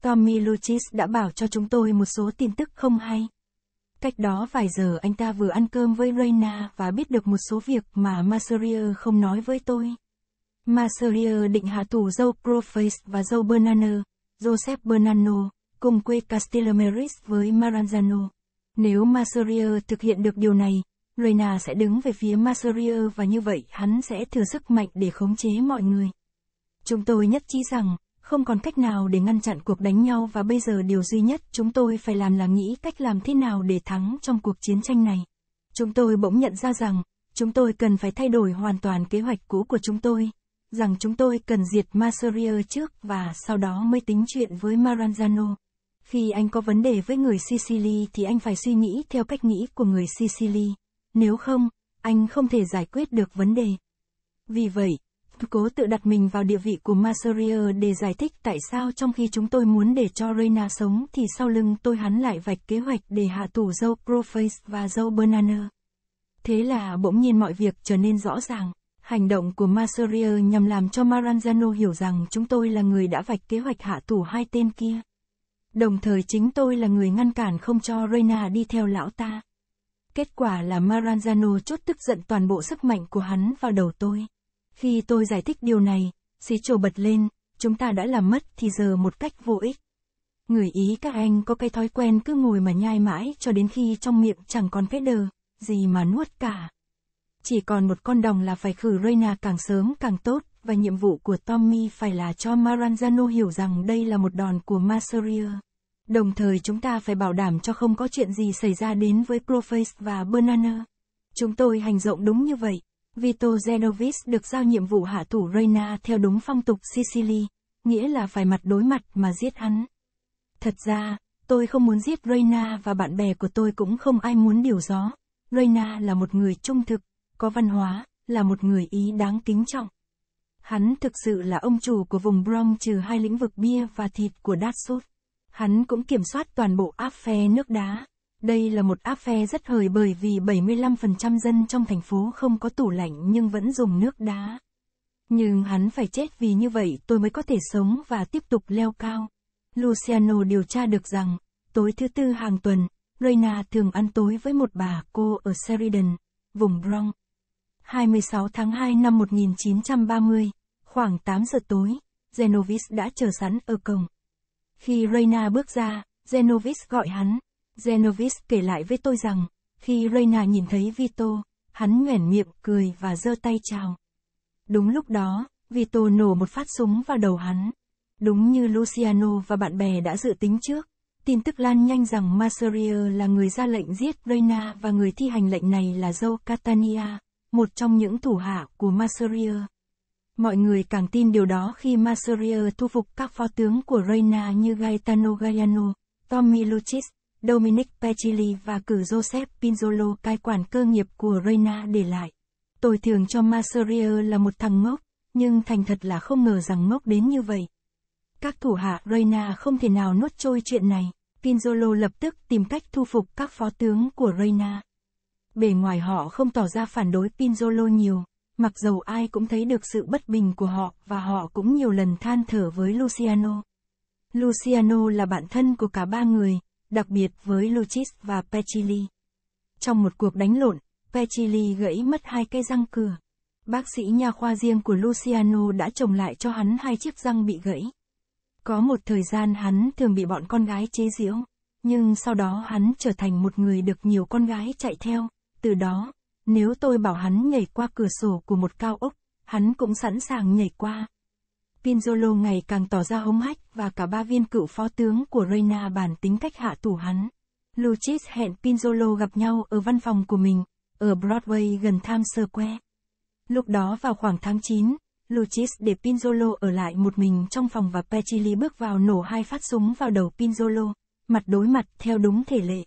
Tommy Luchis đã bảo cho chúng tôi một số tin tức không hay. Cách đó vài giờ anh ta vừa ăn cơm với Reina và biết được một số việc mà Masseria không nói với tôi. Masseria định hạ thủ dâu Proface và dâu Bernaner, Joseph Bernano, cùng quê Castellamaris với Maranzano. Nếu Masseria thực hiện được điều này, Reina sẽ đứng về phía Masseria và như vậy hắn sẽ thừa sức mạnh để khống chế mọi người. Chúng tôi nhất trí rằng, không còn cách nào để ngăn chặn cuộc đánh nhau và bây giờ điều duy nhất chúng tôi phải làm là nghĩ cách làm thế nào để thắng trong cuộc chiến tranh này. Chúng tôi bỗng nhận ra rằng, chúng tôi cần phải thay đổi hoàn toàn kế hoạch cũ của chúng tôi, rằng chúng tôi cần diệt Masseria trước và sau đó mới tính chuyện với Maranzano. Khi anh có vấn đề với người Sicily thì anh phải suy nghĩ theo cách nghĩ của người Sicily. Nếu không, anh không thể giải quyết được vấn đề. Vì vậy, cố tự đặt mình vào địa vị của Masseria để giải thích tại sao trong khi chúng tôi muốn để cho Reyna sống thì sau lưng tôi hắn lại vạch kế hoạch để hạ tù dâu Proface và dâu Bernaner. Thế là bỗng nhiên mọi việc trở nên rõ ràng. Hành động của Masseria nhằm làm cho Maranzano hiểu rằng chúng tôi là người đã vạch kế hoạch hạ tù hai tên kia. Đồng thời chính tôi là người ngăn cản không cho Reyna đi theo lão ta. Kết quả là Maranzano chốt tức giận toàn bộ sức mạnh của hắn vào đầu tôi. Khi tôi giải thích điều này, xí trồ bật lên, chúng ta đã làm mất thì giờ một cách vô ích. Người Ý các anh có cái thói quen cứ ngồi mà nhai mãi cho đến khi trong miệng chẳng còn cái đờ, gì mà nuốt cả. Chỉ còn một con đồng là phải khử Reyna càng sớm càng tốt, và nhiệm vụ của Tommy phải là cho Maranzano hiểu rằng đây là một đòn của Masseria. Đồng thời chúng ta phải bảo đảm cho không có chuyện gì xảy ra đến với Proface và Bernana. Chúng tôi hành rộng đúng như vậy. Vito Genovis được giao nhiệm vụ hạ thủ Reyna theo đúng phong tục Sicily, nghĩa là phải mặt đối mặt mà giết hắn. Thật ra, tôi không muốn giết Reyna và bạn bè của tôi cũng không ai muốn điều đó. Reyna là một người trung thực, có văn hóa, là một người Ý đáng kính trọng. Hắn thực sự là ông chủ của vùng Bronx trừ hai lĩnh vực bia và thịt của Datsut. Hắn cũng kiểm soát toàn bộ áp phe nước đá. Đây là một áp phe rất hời bởi vì 75% dân trong thành phố không có tủ lạnh nhưng vẫn dùng nước đá. Nhưng hắn phải chết vì như vậy tôi mới có thể sống và tiếp tục leo cao. Luciano điều tra được rằng, tối thứ tư hàng tuần, Reyna thường ăn tối với một bà cô ở Sheridan, vùng Bronx. 26 tháng 2 năm 1930, khoảng 8 giờ tối, Genovis đã chờ sẵn ở cổng. Khi Reyna bước ra, Genovis gọi hắn. Genovis kể lại với tôi rằng, khi Reyna nhìn thấy Vito, hắn nhoẻn miệng cười và giơ tay chào. Đúng lúc đó, Vito nổ một phát súng vào đầu hắn. Đúng như Luciano và bạn bè đã dự tính trước, tin tức lan nhanh rằng Masseria là người ra lệnh giết Reyna và người thi hành lệnh này là Joe Catania một trong những thủ hạ của Maseria. Mọi người càng tin điều đó khi Maseria thu phục các phó tướng của Reina như Gaetano Gaiano, Tommy Lucis, Dominic Pecilli và cử Joseph Pinzolo cai quản cơ nghiệp của Reina để lại. Tôi thường cho Maseria là một thằng ngốc, nhưng thành thật là không ngờ rằng ngốc đến như vậy. Các thủ hạ Reina không thể nào nuốt trôi chuyện này, Pinzolo lập tức tìm cách thu phục các phó tướng của Reina. Bề ngoài họ không tỏ ra phản đối Pinzolo nhiều, mặc dầu ai cũng thấy được sự bất bình của họ và họ cũng nhiều lần than thở với Luciano. Luciano là bạn thân của cả ba người, đặc biệt với Lucis và Pecilli. Trong một cuộc đánh lộn, Pecilli gãy mất hai cái răng cửa. Bác sĩ nha khoa riêng của Luciano đã trồng lại cho hắn hai chiếc răng bị gãy. Có một thời gian hắn thường bị bọn con gái chế giễu, nhưng sau đó hắn trở thành một người được nhiều con gái chạy theo. Từ đó, nếu tôi bảo hắn nhảy qua cửa sổ của một cao ốc, hắn cũng sẵn sàng nhảy qua. Pinzolo ngày càng tỏ ra hống hách và cả ba viên cựu phó tướng của Reyna bản tính cách hạ thủ hắn. Lucis hẹn Pinzolo gặp nhau ở văn phòng của mình, ở Broadway gần Times Square. Lúc đó vào khoảng tháng 9, Lucis để Pinzolo ở lại một mình trong phòng và Pecili bước vào nổ hai phát súng vào đầu Pinzolo, mặt đối mặt theo đúng thể lệ.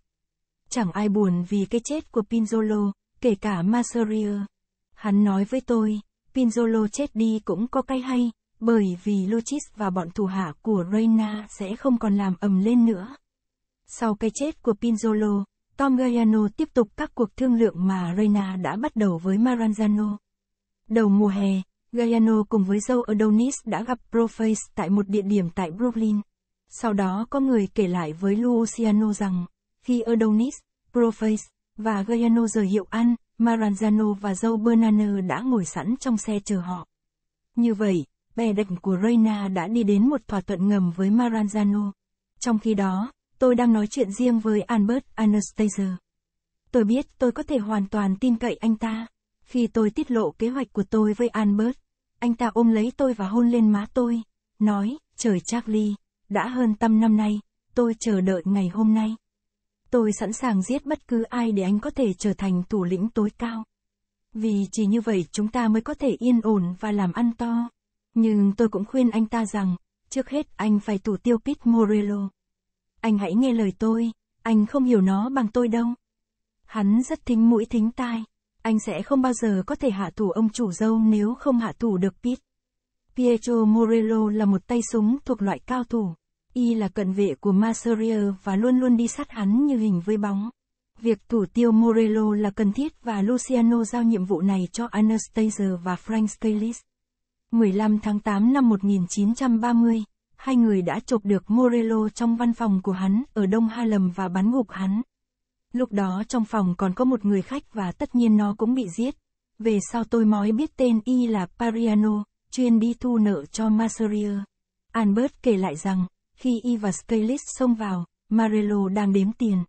Chẳng ai buồn vì cái chết của Pinzolo, kể cả Masseria. Hắn nói với tôi, Pinzolo chết đi cũng có cái hay, bởi vì Luchis và bọn thủ hạ của Reina sẽ không còn làm ầm lên nữa. Sau cái chết của Pinzolo, Tom Galliano tiếp tục các cuộc thương lượng mà Reina đã bắt đầu với Maranzano. Đầu mùa hè, Galliano cùng với dâu Adonis đã gặp Proface tại một địa điểm tại Brooklyn. Sau đó có người kể lại với Luciano rằng, khi Adonis, Proface, và Gaiano rời hiệu ăn, Maranzano và Joe Bernaner đã ngồi sẵn trong xe chờ họ. Như vậy, bè đạch của Reina đã đi đến một thỏa thuận ngầm với Maranzano. Trong khi đó, tôi đang nói chuyện riêng với Albert Anastasia. Tôi biết tôi có thể hoàn toàn tin cậy anh ta. Khi tôi tiết lộ kế hoạch của tôi với Albert, anh ta ôm lấy tôi và hôn lên má tôi, nói, trời Charlie, đã hơn tâm năm nay, tôi chờ đợi ngày hôm nay. Tôi sẵn sàng giết bất cứ ai để anh có thể trở thành thủ lĩnh tối cao. Vì chỉ như vậy chúng ta mới có thể yên ổn và làm ăn to. Nhưng tôi cũng khuyên anh ta rằng, trước hết anh phải thủ tiêu Pete Morello. Anh hãy nghe lời tôi, anh không hiểu nó bằng tôi đâu. Hắn rất thính mũi thính tai, anh sẽ không bao giờ có thể hạ thủ ông chủ dâu nếu không hạ thủ được Pete. Pietro Morello là một tay súng thuộc loại cao thủ. Y là cận vệ của Masseria và luôn luôn đi sát hắn như hình với bóng. Việc thủ tiêu Morello là cần thiết và Luciano giao nhiệm vụ này cho Anastasia và Frank Stalis. 15 tháng 8 năm 1930, hai người đã chộp được Morello trong văn phòng của hắn ở Đông Ha Lầm và bắn gục hắn. Lúc đó trong phòng còn có một người khách và tất nhiên nó cũng bị giết. Về sau tôi mới biết tên y là Pariano, chuyên đi thu nợ cho Masseria. Albert kể lại rằng, khi Y và Scalis xông vào, Marello đang đếm tiền.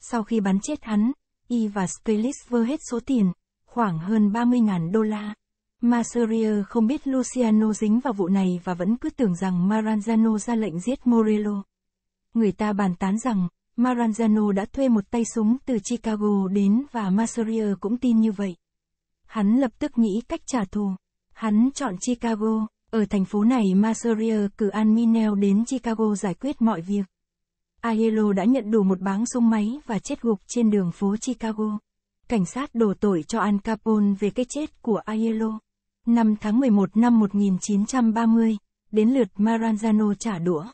Sau khi bắn chết hắn, Y và Scalis vơ hết số tiền, khoảng hơn 30.000 đô la. Masseria không biết Luciano dính vào vụ này và vẫn cứ tưởng rằng Maranzano ra lệnh giết Morello. Người ta bàn tán rằng, Maranzano đã thuê một tay súng từ Chicago đến và Masseria cũng tin như vậy. Hắn lập tức nghĩ cách trả thù. Hắn chọn Chicago. Ở thành phố này Masseria cử An Minel đến Chicago giải quyết mọi việc. Aiello đã nhận đủ một báng súng máy và chết gục trên đường phố Chicago. Cảnh sát đổ tội cho Al Capone về cái chết của Aiello. Năm tháng 11 năm 1930, đến lượt Maranzano trả đũa.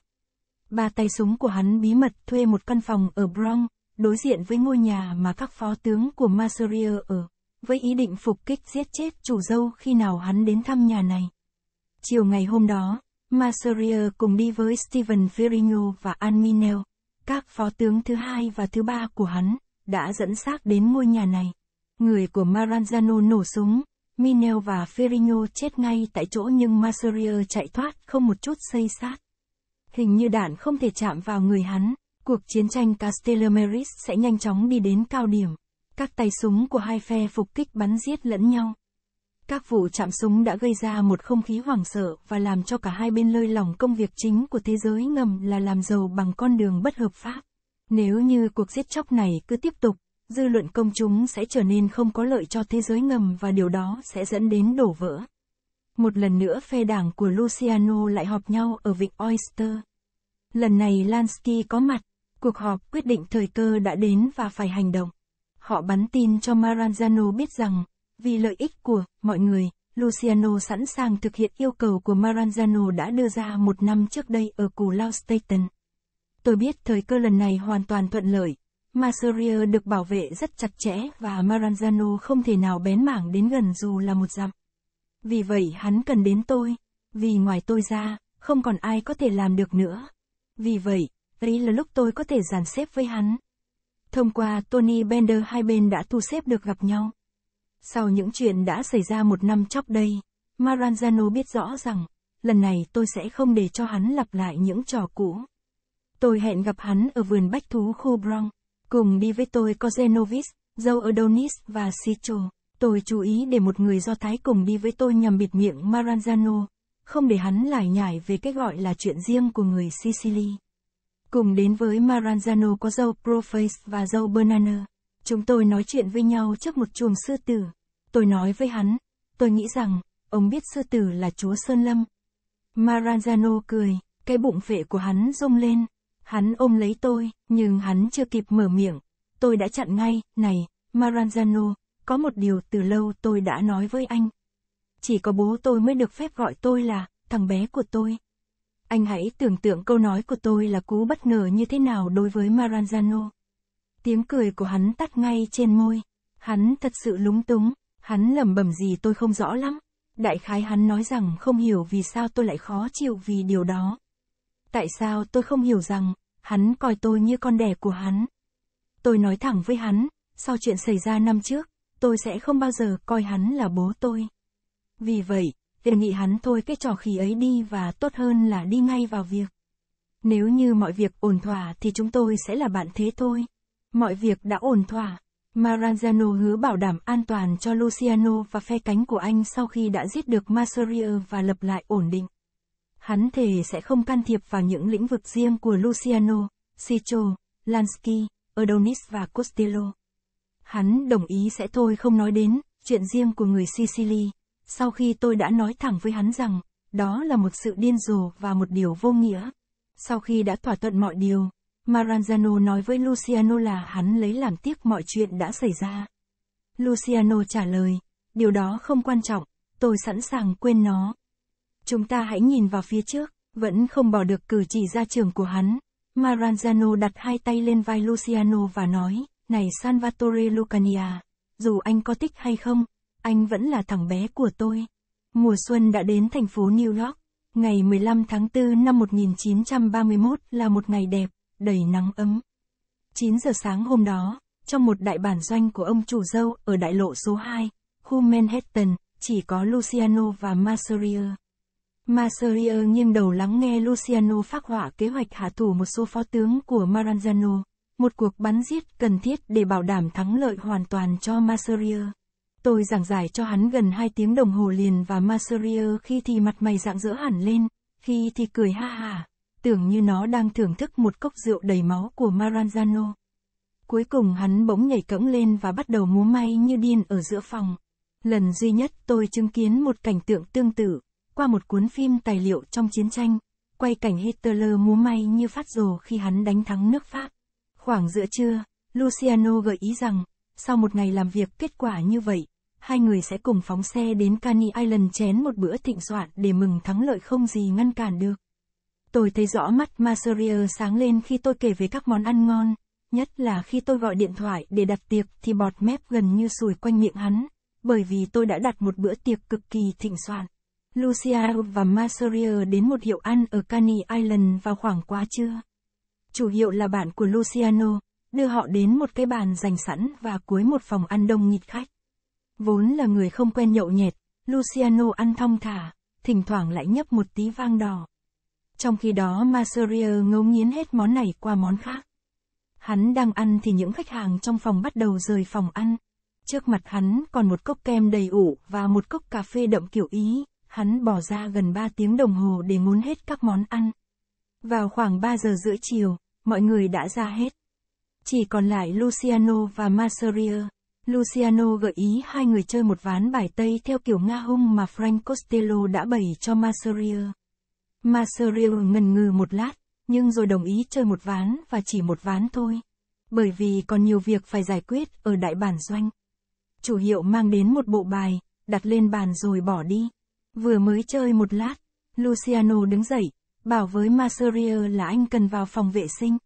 Ba tay súng của hắn bí mật thuê một căn phòng ở Bronx, đối diện với ngôi nhà mà các phó tướng của Masseria ở, với ý định phục kích giết chết chủ dâu khi nào hắn đến thăm nhà này. Chiều ngày hôm đó, Masseria cùng đi với Steven Ferrigno và Alminel, các phó tướng thứ hai và thứ ba của hắn, đã dẫn xác đến ngôi nhà này. Người của Maranzano nổ súng, Minel và Ferrigno chết ngay tại chỗ nhưng Masseria chạy thoát không một chút xây sát. Hình như đạn không thể chạm vào người hắn, cuộc chiến tranh Castellamaris sẽ nhanh chóng đi đến cao điểm. Các tay súng của hai phe phục kích bắn giết lẫn nhau. Các vụ chạm súng đã gây ra một không khí hoảng sợ và làm cho cả hai bên lơi lỏng công việc chính của thế giới ngầm là làm giàu bằng con đường bất hợp pháp. Nếu như cuộc giết chóc này cứ tiếp tục, dư luận công chúng sẽ trở nên không có lợi cho thế giới ngầm và điều đó sẽ dẫn đến đổ vỡ. Một lần nữa phe đảng của Luciano lại họp nhau ở Vịnh Oyster. Lần này Lansky có mặt, cuộc họp quyết định thời cơ đã đến và phải hành động. Họ bắn tin cho Maranzano biết rằng, vì lợi ích của mọi người, Luciano sẵn sàng thực hiện yêu cầu của Maranzano đã đưa ra một năm trước đây ở Cù Lao Staten. Tôi biết thời cơ lần này hoàn toàn thuận lợi. Masseria được bảo vệ rất chặt chẽ và Maranzano không thể nào bén mảng đến gần dù là một dặm. Vì vậy hắn cần đến tôi, vì ngoài tôi ra, không còn ai có thể làm được nữa. Vì vậy, đây là lúc tôi có thể dàn xếp với hắn. Thông qua Tony Bender hai bên đã thu xếp được gặp nhau. Sau những chuyện đã xảy ra một năm chóp đây, Maranzano biết rõ rằng, lần này tôi sẽ không để cho hắn lặp lại những trò cũ. Tôi hẹn gặp hắn ở vườn bách thú khu Bronx, cùng đi với tôi có Zenovis, Joe Adonis và Sicho. Tôi chú ý để một người Do Thái cùng đi với tôi nhằm bịt miệng Maranzano, không để hắn lải nhải về cái gọi là chuyện riêng của người Sicily. Cùng đến với Maranzano có dâu Proface và dâu Bernaner. Chúng tôi nói chuyện với nhau trước một chuồng sư tử. Tôi nói với hắn, tôi nghĩ rằng, ông biết sư tử là chúa Sơn Lâm. Maranzano cười, cái bụng phệ của hắn rung lên. Hắn ôm lấy tôi, nhưng hắn chưa kịp mở miệng. Tôi đã chặn ngay, này, Maranzano, có một điều từ lâu tôi đã nói với anh. Chỉ có bố tôi mới được phép gọi tôi là, thằng bé của tôi. Anh hãy tưởng tượng câu nói của tôi là cú bất ngờ như thế nào đối với Maranzano. Tiếng cười của hắn tắt ngay trên môi. Hắn thật sự lúng túng, hắn lẩm bẩm gì tôi không rõ lắm. Đại khái hắn nói rằng không hiểu vì sao tôi lại khó chịu vì điều đó. Tại sao tôi không hiểu rằng, hắn coi tôi như con đẻ của hắn. Tôi nói thẳng với hắn, sau chuyện xảy ra năm trước, tôi sẽ không bao giờ coi hắn là bố tôi. Vì vậy, đề nghị hắn thôi cái trò khỉ ấy đi và tốt hơn là đi ngay vào việc. Nếu như mọi việc ổn thỏa thì chúng tôi sẽ là bạn thế thôi. Mọi việc đã ổn thỏa. Maranzano hứa bảo đảm an toàn cho Luciano và phe cánh của anh sau khi đã giết được Masseria và lập lại ổn định. Hắn thề sẽ không can thiệp vào những lĩnh vực riêng của Luciano, Sicho, Lansky, Adonis và Costello. Hắn đồng ý sẽ thôi không nói đến chuyện riêng của người Sicily, sau khi tôi đã nói thẳng với hắn rằng, đó là một sự điên rồ và một điều vô nghĩa. Sau khi đã thỏa thuận mọi điều, Maranzano nói với Luciano là hắn lấy làm tiếc mọi chuyện đã xảy ra. Luciano trả lời, điều đó không quan trọng, tôi sẵn sàng quên nó. Chúng ta hãy nhìn vào phía trước, vẫn không bỏ được cử chỉ ra trường của hắn. Maranzano đặt hai tay lên vai Luciano và nói, này Salvatore Lucania, dù anh có thích hay không, anh vẫn là thằng bé của tôi. Mùa xuân đã đến thành phố New York. Ngày 15 tháng 4 năm 1931 là một ngày đẹp, đầy nắng ấm. 9 giờ sáng hôm đó, trong một đại bản doanh của ông chủ dâu ở đại lộ số 2, khu Manhattan, chỉ có Luciano và Masseria. Masseria nghiêng đầu lắng nghe Luciano phát họa kế hoạch hạ thủ một số phó tướng của Maranzano, một cuộc bắn giết cần thiết để bảo đảm thắng lợi hoàn toàn cho Masseria. Tôi giảng giải cho hắn gần 2 tiếng đồng hồ liền và Masseria khi thì mặt mày dạng dỡ hẳn lên, khi thì cười ha hà tưởng như nó đang thưởng thức một cốc rượu đầy máu của Maranzano. Cuối cùng hắn bỗng nhảy cẫng lên và bắt đầu múa may như điên ở giữa phòng. Lần duy nhất tôi chứng kiến một cảnh tượng tương tự, qua một cuốn phim tài liệu trong chiến tranh, quay cảnh Hitler múa may như phát rồ khi hắn đánh thắng nước Pháp. Khoảng giữa trưa, Luciano gợi ý rằng, sau một ngày làm việc kết quả như vậy, hai người sẽ cùng phóng xe đến Canny Island chén một bữa thịnh soạn để mừng thắng lợi không gì ngăn cản được. Tôi thấy rõ mắt Masseria sáng lên khi tôi kể về các món ăn ngon, nhất là khi tôi gọi điện thoại để đặt tiệc thì bọt mép gần như sùi quanh miệng hắn, bởi vì tôi đã đặt một bữa tiệc cực kỳ thịnh soạn. Lucia và Masseria đến một hiệu ăn ở Canny Island vào khoảng quá trưa. Chủ hiệu là bạn của Luciano, đưa họ đến một cái bàn dành sẵn và cuối một phòng ăn đông nghịt khách. Vốn là người không quen nhậu nhẹt, Luciano ăn thong thả, thỉnh thoảng lại nhấp một tí vang đỏ. Trong khi đó Maserier ngấu nghiến hết món này qua món khác. Hắn đang ăn thì những khách hàng trong phòng bắt đầu rời phòng ăn. Trước mặt hắn còn một cốc kem đầy ủ và một cốc cà phê đậm kiểu Ý. Hắn bỏ ra gần 3 tiếng đồng hồ để muốn hết các món ăn. Vào khoảng 3 giờ rưỡi chiều, mọi người đã ra hết. Chỉ còn lại Luciano và Maserier. Luciano gợi ý hai người chơi một ván bài Tây theo kiểu Nga hung mà Frank Costello đã bày cho Maserier. Marcel ngần ngừ một lát, nhưng rồi đồng ý chơi một ván và chỉ một ván thôi. Bởi vì còn nhiều việc phải giải quyết ở đại bản doanh. Chủ hiệu mang đến một bộ bài, đặt lên bàn rồi bỏ đi. Vừa mới chơi một lát, Luciano đứng dậy, bảo với Masseria là anh cần vào phòng vệ sinh.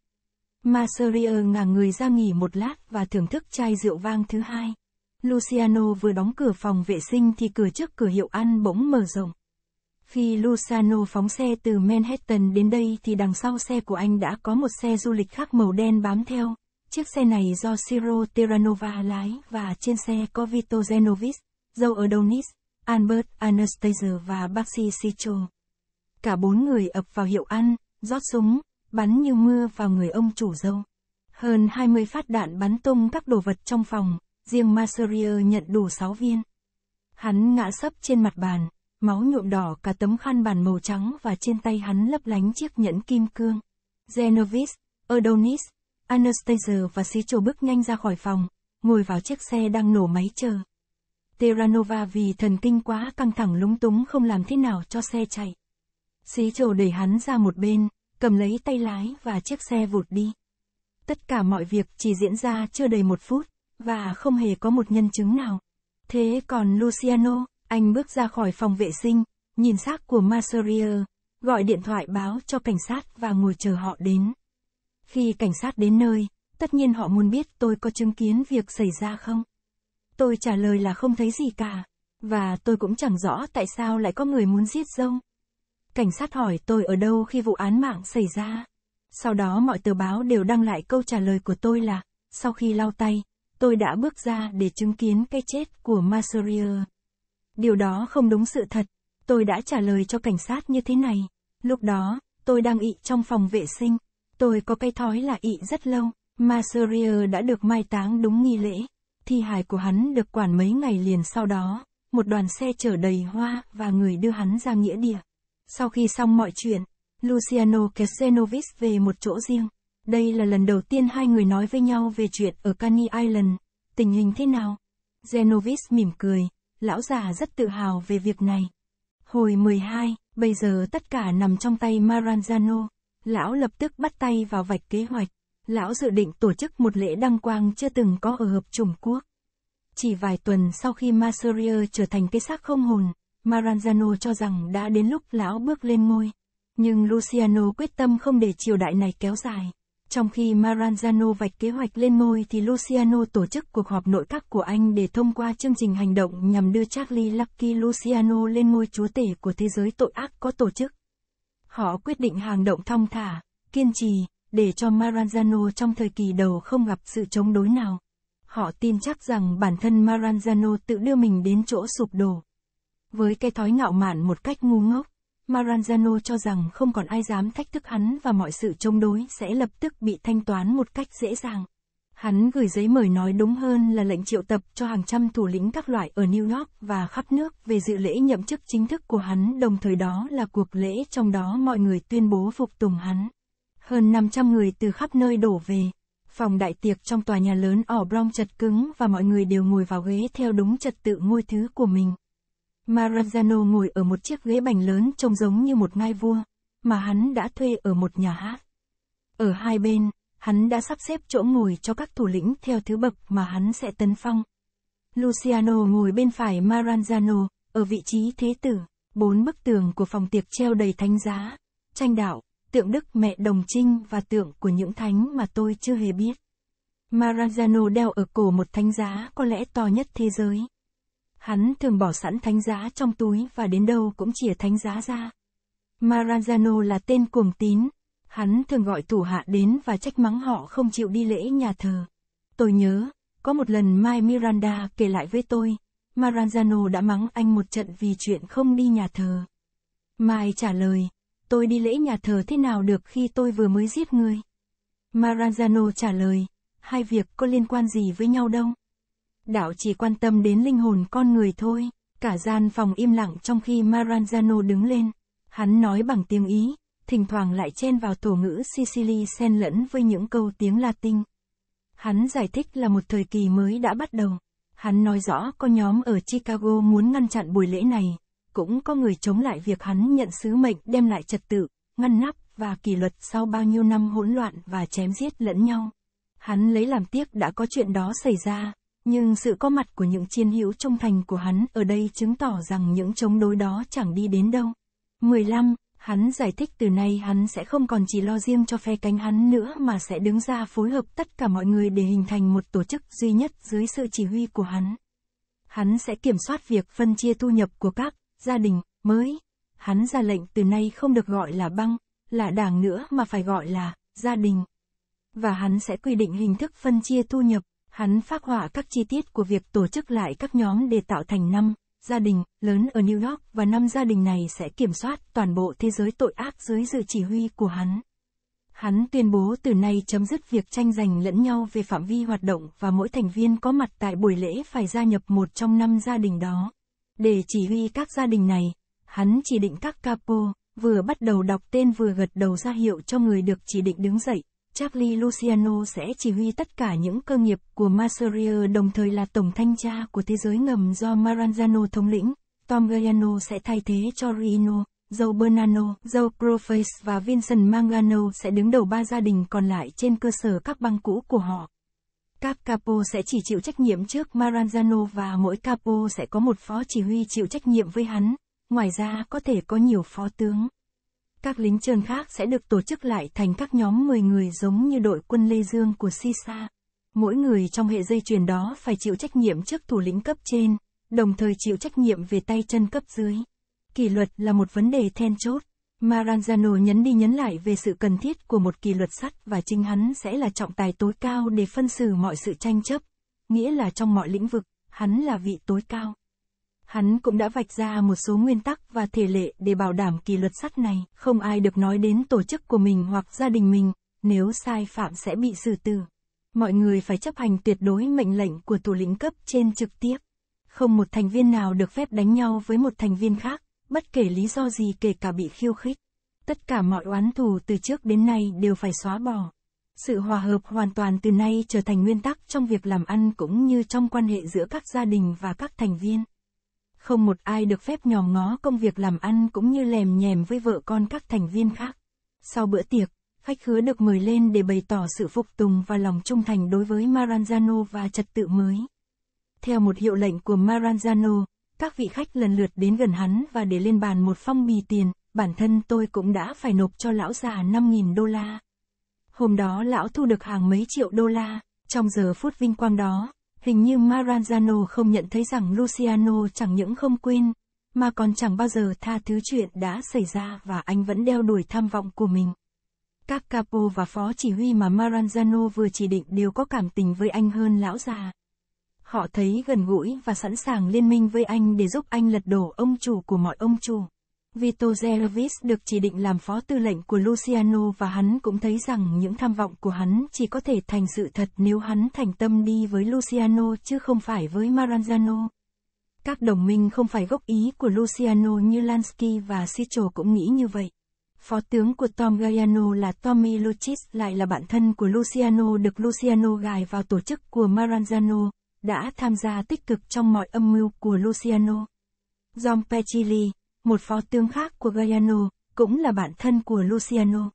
Masseria ngả người ra nghỉ một lát và thưởng thức chai rượu vang thứ hai. Luciano vừa đóng cửa phòng vệ sinh thì cửa trước cửa hiệu ăn bỗng mở rộng. Khi Luciano phóng xe từ Manhattan đến đây thì đằng sau xe của anh đã có một xe du lịch khác màu đen bám theo. Chiếc xe này do Ciro Terranova lái và trên xe có Vito Zenovis, dâu ở Donis, Albert Anastasia và Baxi Sicho. Cả bốn người ập vào hiệu ăn, rót súng, bắn như mưa vào người ông chủ dâu. Hơn 20 phát đạn bắn tung các đồ vật trong phòng, riêng Masseria nhận đủ 6 viên. Hắn ngã sấp trên mặt bàn, máu nhuộm đỏ cả tấm khăn bàn màu trắng và trên tay hắn lấp lánh chiếc nhẫn kim cương. Genovis, Adonis, Anastasia và xí bước nhanh ra khỏi phòng, ngồi vào chiếc xe đang nổ máy chờ. Terranova vì thần kinh quá căng thẳng lúng túng không làm thế nào cho xe chạy. Xí đẩy hắn ra một bên, cầm lấy tay lái và chiếc xe vụt đi. Tất cả mọi việc chỉ diễn ra chưa đầy một phút, và không hề có một nhân chứng nào. Thế còn Luciano? Anh bước ra khỏi phòng vệ sinh, nhìn xác của Maserier, gọi điện thoại báo cho cảnh sát và ngồi chờ họ đến. Khi cảnh sát đến nơi, tất nhiên họ muốn biết tôi có chứng kiến việc xảy ra không. Tôi trả lời là không thấy gì cả, và tôi cũng chẳng rõ tại sao lại có người muốn giết rông. Cảnh sát hỏi tôi ở đâu khi vụ án mạng xảy ra. Sau đó mọi tờ báo đều đăng lại câu trả lời của tôi là, sau khi lau tay, tôi đã bước ra để chứng kiến cái chết của Maserier. Điều đó không đúng sự thật. Tôi đã trả lời cho cảnh sát như thế này. Lúc đó, tôi đang ị trong phòng vệ sinh. Tôi có cây thói là ị rất lâu. Maserier đã được mai táng đúng nghi lễ. Thi hài của hắn được quản mấy ngày liền sau đó. Một đoàn xe chở đầy hoa và người đưa hắn ra nghĩa địa. Sau khi xong mọi chuyện, Luciano Kesenovic về một chỗ riêng. Đây là lần đầu tiên hai người nói với nhau về chuyện ở Cani Island. Tình hình thế nào? Genovis mỉm cười, lão già rất tự hào về việc này. Hồi 12, bây giờ tất cả nằm trong tay Maranzano. Lão lập tức bắt tay vào vạch kế hoạch. Lão dự định tổ chức một lễ đăng quang chưa từng có ở hợp chủng Quốc. Chỉ vài tuần sau khi Masseria trở thành cái xác không hồn, Maranzano cho rằng đã đến lúc lão bước lên ngôi. Nhưng Luciano quyết tâm không để triều đại này kéo dài. Trong khi Maranzano vạch kế hoạch lên ngôi thì Luciano tổ chức cuộc họp nội các của Anh để thông qua chương trình hành động nhằm đưa Charlie Lucky Luciano lên ngôi chúa tể của thế giới tội ác có tổ chức. Họ quyết định hành động thong thả, kiên trì, để cho Maranzano trong thời kỳ đầu không gặp sự chống đối nào. Họ tin chắc rằng bản thân Maranzano tự đưa mình đến chỗ sụp đổ. Với cái thói ngạo mạn một cách ngu ngốc, Maranzano cho rằng không còn ai dám thách thức hắn và mọi sự chống đối sẽ lập tức bị thanh toán một cách dễ dàng. Hắn gửi giấy mời nói đúng hơn là lệnh triệu tập cho hàng trăm thủ lĩnh các loại ở New York và khắp nước về dự lễ nhậm chức chính thức của hắn đồng thời đó là cuộc lễ trong đó mọi người tuyên bố phục tùng hắn. Hơn 500 người từ khắp nơi đổ về. Phòng đại tiệc trong tòa nhà lớn ở Bronx chật cứng và mọi người đều ngồi vào ghế theo đúng trật tự ngôi thứ của mình. Maranzano ngồi ở một chiếc ghế bành lớn trông giống như một ngai vua, mà hắn đã thuê ở một nhà hát. Ở hai bên, hắn đã sắp xếp chỗ ngồi cho các thủ lĩnh theo thứ bậc mà hắn sẽ tấn phong. Luciano ngồi bên phải Maranzano, ở vị trí thế tử, bốn bức tường của phòng tiệc treo đầy thánh giá, tranh đạo, tượng đức mẹ đồng trinh và tượng của những thánh mà tôi chưa hề biết. Maranzano đeo ở cổ một thánh giá có lẽ to nhất thế giới. Hắn thường bỏ sẵn thánh giá trong túi và đến đâu cũng chìa thánh giá ra. Maranzano là tên cuồng tín. Hắn thường gọi thủ hạ đến và trách mắng họ không chịu đi lễ nhà thờ. Tôi nhớ, có một lần Mai Miranda kể lại với tôi, Maranzano đã mắng anh một trận vì chuyện không đi nhà thờ. Mai trả lời, tôi đi lễ nhà thờ thế nào được khi tôi vừa mới giết người? Maranzano trả lời, hai việc có liên quan gì với nhau đâu? đạo chỉ quan tâm đến linh hồn con người thôi. Cả gian phòng im lặng trong khi Maranzano đứng lên. Hắn nói bằng tiếng Ý, thỉnh thoảng lại chen vào tổ ngữ Sicily xen lẫn với những câu tiếng Latin. Hắn giải thích là một thời kỳ mới đã bắt đầu. Hắn nói rõ có nhóm ở Chicago muốn ngăn chặn buổi lễ này, cũng có người chống lại việc hắn nhận sứ mệnh đem lại trật tự, ngăn nắp và kỷ luật sau bao nhiêu năm hỗn loạn và chém giết lẫn nhau. Hắn lấy làm tiếc đã có chuyện đó xảy ra, nhưng sự có mặt của những chiến hữu trung thành của hắn ở đây chứng tỏ rằng những chống đối đó chẳng đi đến đâu. 15. Hắn giải thích từ nay hắn sẽ không còn chỉ lo riêng cho phe cánh hắn nữa mà sẽ đứng ra phối hợp tất cả mọi người để hình thành một tổ chức duy nhất dưới sự chỉ huy của hắn. Hắn sẽ kiểm soát việc phân chia thu nhập của các gia đình mới. Hắn ra lệnh từ nay không được gọi là băng, là đảng nữa mà phải gọi là gia đình. Và hắn sẽ quy định hình thức phân chia thu nhập Hắn phát họa các chi tiết của việc tổ chức lại các nhóm để tạo thành năm gia đình lớn ở New York và năm gia đình này sẽ kiểm soát toàn bộ thế giới tội ác dưới sự chỉ huy của hắn. Hắn tuyên bố từ nay chấm dứt việc tranh giành lẫn nhau về phạm vi hoạt động và mỗi thành viên có mặt tại buổi lễ phải gia nhập một trong năm gia đình đó. Để chỉ huy các gia đình này, hắn chỉ định các capo, vừa bắt đầu đọc tên vừa gật đầu ra hiệu cho người được chỉ định đứng dậy, Charlie Luciano sẽ chỉ huy tất cả những cơ nghiệp của Masseria đồng thời là tổng thanh tra của thế giới ngầm do Maranzano thống lĩnh. Tom Gaiano sẽ thay thế cho Rino, Joe Bernano, Joe Proface và Vincent Mangano sẽ đứng đầu ba gia đình còn lại trên cơ sở các băng cũ của họ. Các capo sẽ chỉ chịu trách nhiệm trước Maranzano và mỗi capo sẽ có một phó chỉ huy chịu trách nhiệm với hắn. Ngoài ra có thể có nhiều phó tướng. Các lính trơn khác sẽ được tổ chức lại thành các nhóm 10 người giống như đội quân Lê Dương của Sisa. Mỗi người trong hệ dây chuyền đó phải chịu trách nhiệm trước thủ lĩnh cấp trên, đồng thời chịu trách nhiệm về tay chân cấp dưới. Kỷ luật là một vấn đề then chốt. Maranzano nhấn đi nhấn lại về sự cần thiết của một kỷ luật sắt và chính hắn sẽ là trọng tài tối cao để phân xử mọi sự tranh chấp, nghĩa là trong mọi lĩnh vực, hắn là vị tối cao hắn cũng đã vạch ra một số nguyên tắc và thể lệ để bảo đảm kỷ luật sắt này, không ai được nói đến tổ chức của mình hoặc gia đình mình, nếu sai phạm sẽ bị xử tử. Mọi người phải chấp hành tuyệt đối mệnh lệnh của thủ lĩnh cấp trên trực tiếp. Không một thành viên nào được phép đánh nhau với một thành viên khác, bất kể lý do gì kể cả bị khiêu khích. Tất cả mọi oán thù từ trước đến nay đều phải xóa bỏ. Sự hòa hợp hoàn toàn từ nay trở thành nguyên tắc trong việc làm ăn cũng như trong quan hệ giữa các gia đình và các thành viên. Không một ai được phép nhòm ngó công việc làm ăn cũng như lèm nhèm với vợ con các thành viên khác. Sau bữa tiệc, khách khứa được mời lên để bày tỏ sự phục tùng và lòng trung thành đối với Maranzano và trật tự mới. Theo một hiệu lệnh của Maranzano, các vị khách lần lượt đến gần hắn và để lên bàn một phong bì tiền, bản thân tôi cũng đã phải nộp cho lão già 5.000 đô la. Hôm đó lão thu được hàng mấy triệu đô la, trong giờ phút vinh quang đó, hình như Maranzano không nhận thấy rằng Luciano chẳng những không quên, mà còn chẳng bao giờ tha thứ chuyện đã xảy ra và anh vẫn đeo đuổi tham vọng của mình. Các capo và phó chỉ huy mà Maranzano vừa chỉ định đều có cảm tình với anh hơn lão già. Họ thấy gần gũi và sẵn sàng liên minh với anh để giúp anh lật đổ ông chủ của mọi ông chủ. Vito Zervis được chỉ định làm phó tư lệnh của Luciano và hắn cũng thấy rằng những tham vọng của hắn chỉ có thể thành sự thật nếu hắn thành tâm đi với Luciano chứ không phải với Maranzano. Các đồng minh không phải gốc ý của Luciano như Lansky và Sichel cũng nghĩ như vậy. Phó tướng của Tom Gaiano là Tommy Lucis lại là bạn thân của Luciano được Luciano gài vào tổ chức của Maranzano, đã tham gia tích cực trong mọi âm mưu của Luciano. John Pecilli, một phó tướng khác của Gaiano, cũng là bạn thân của Luciano.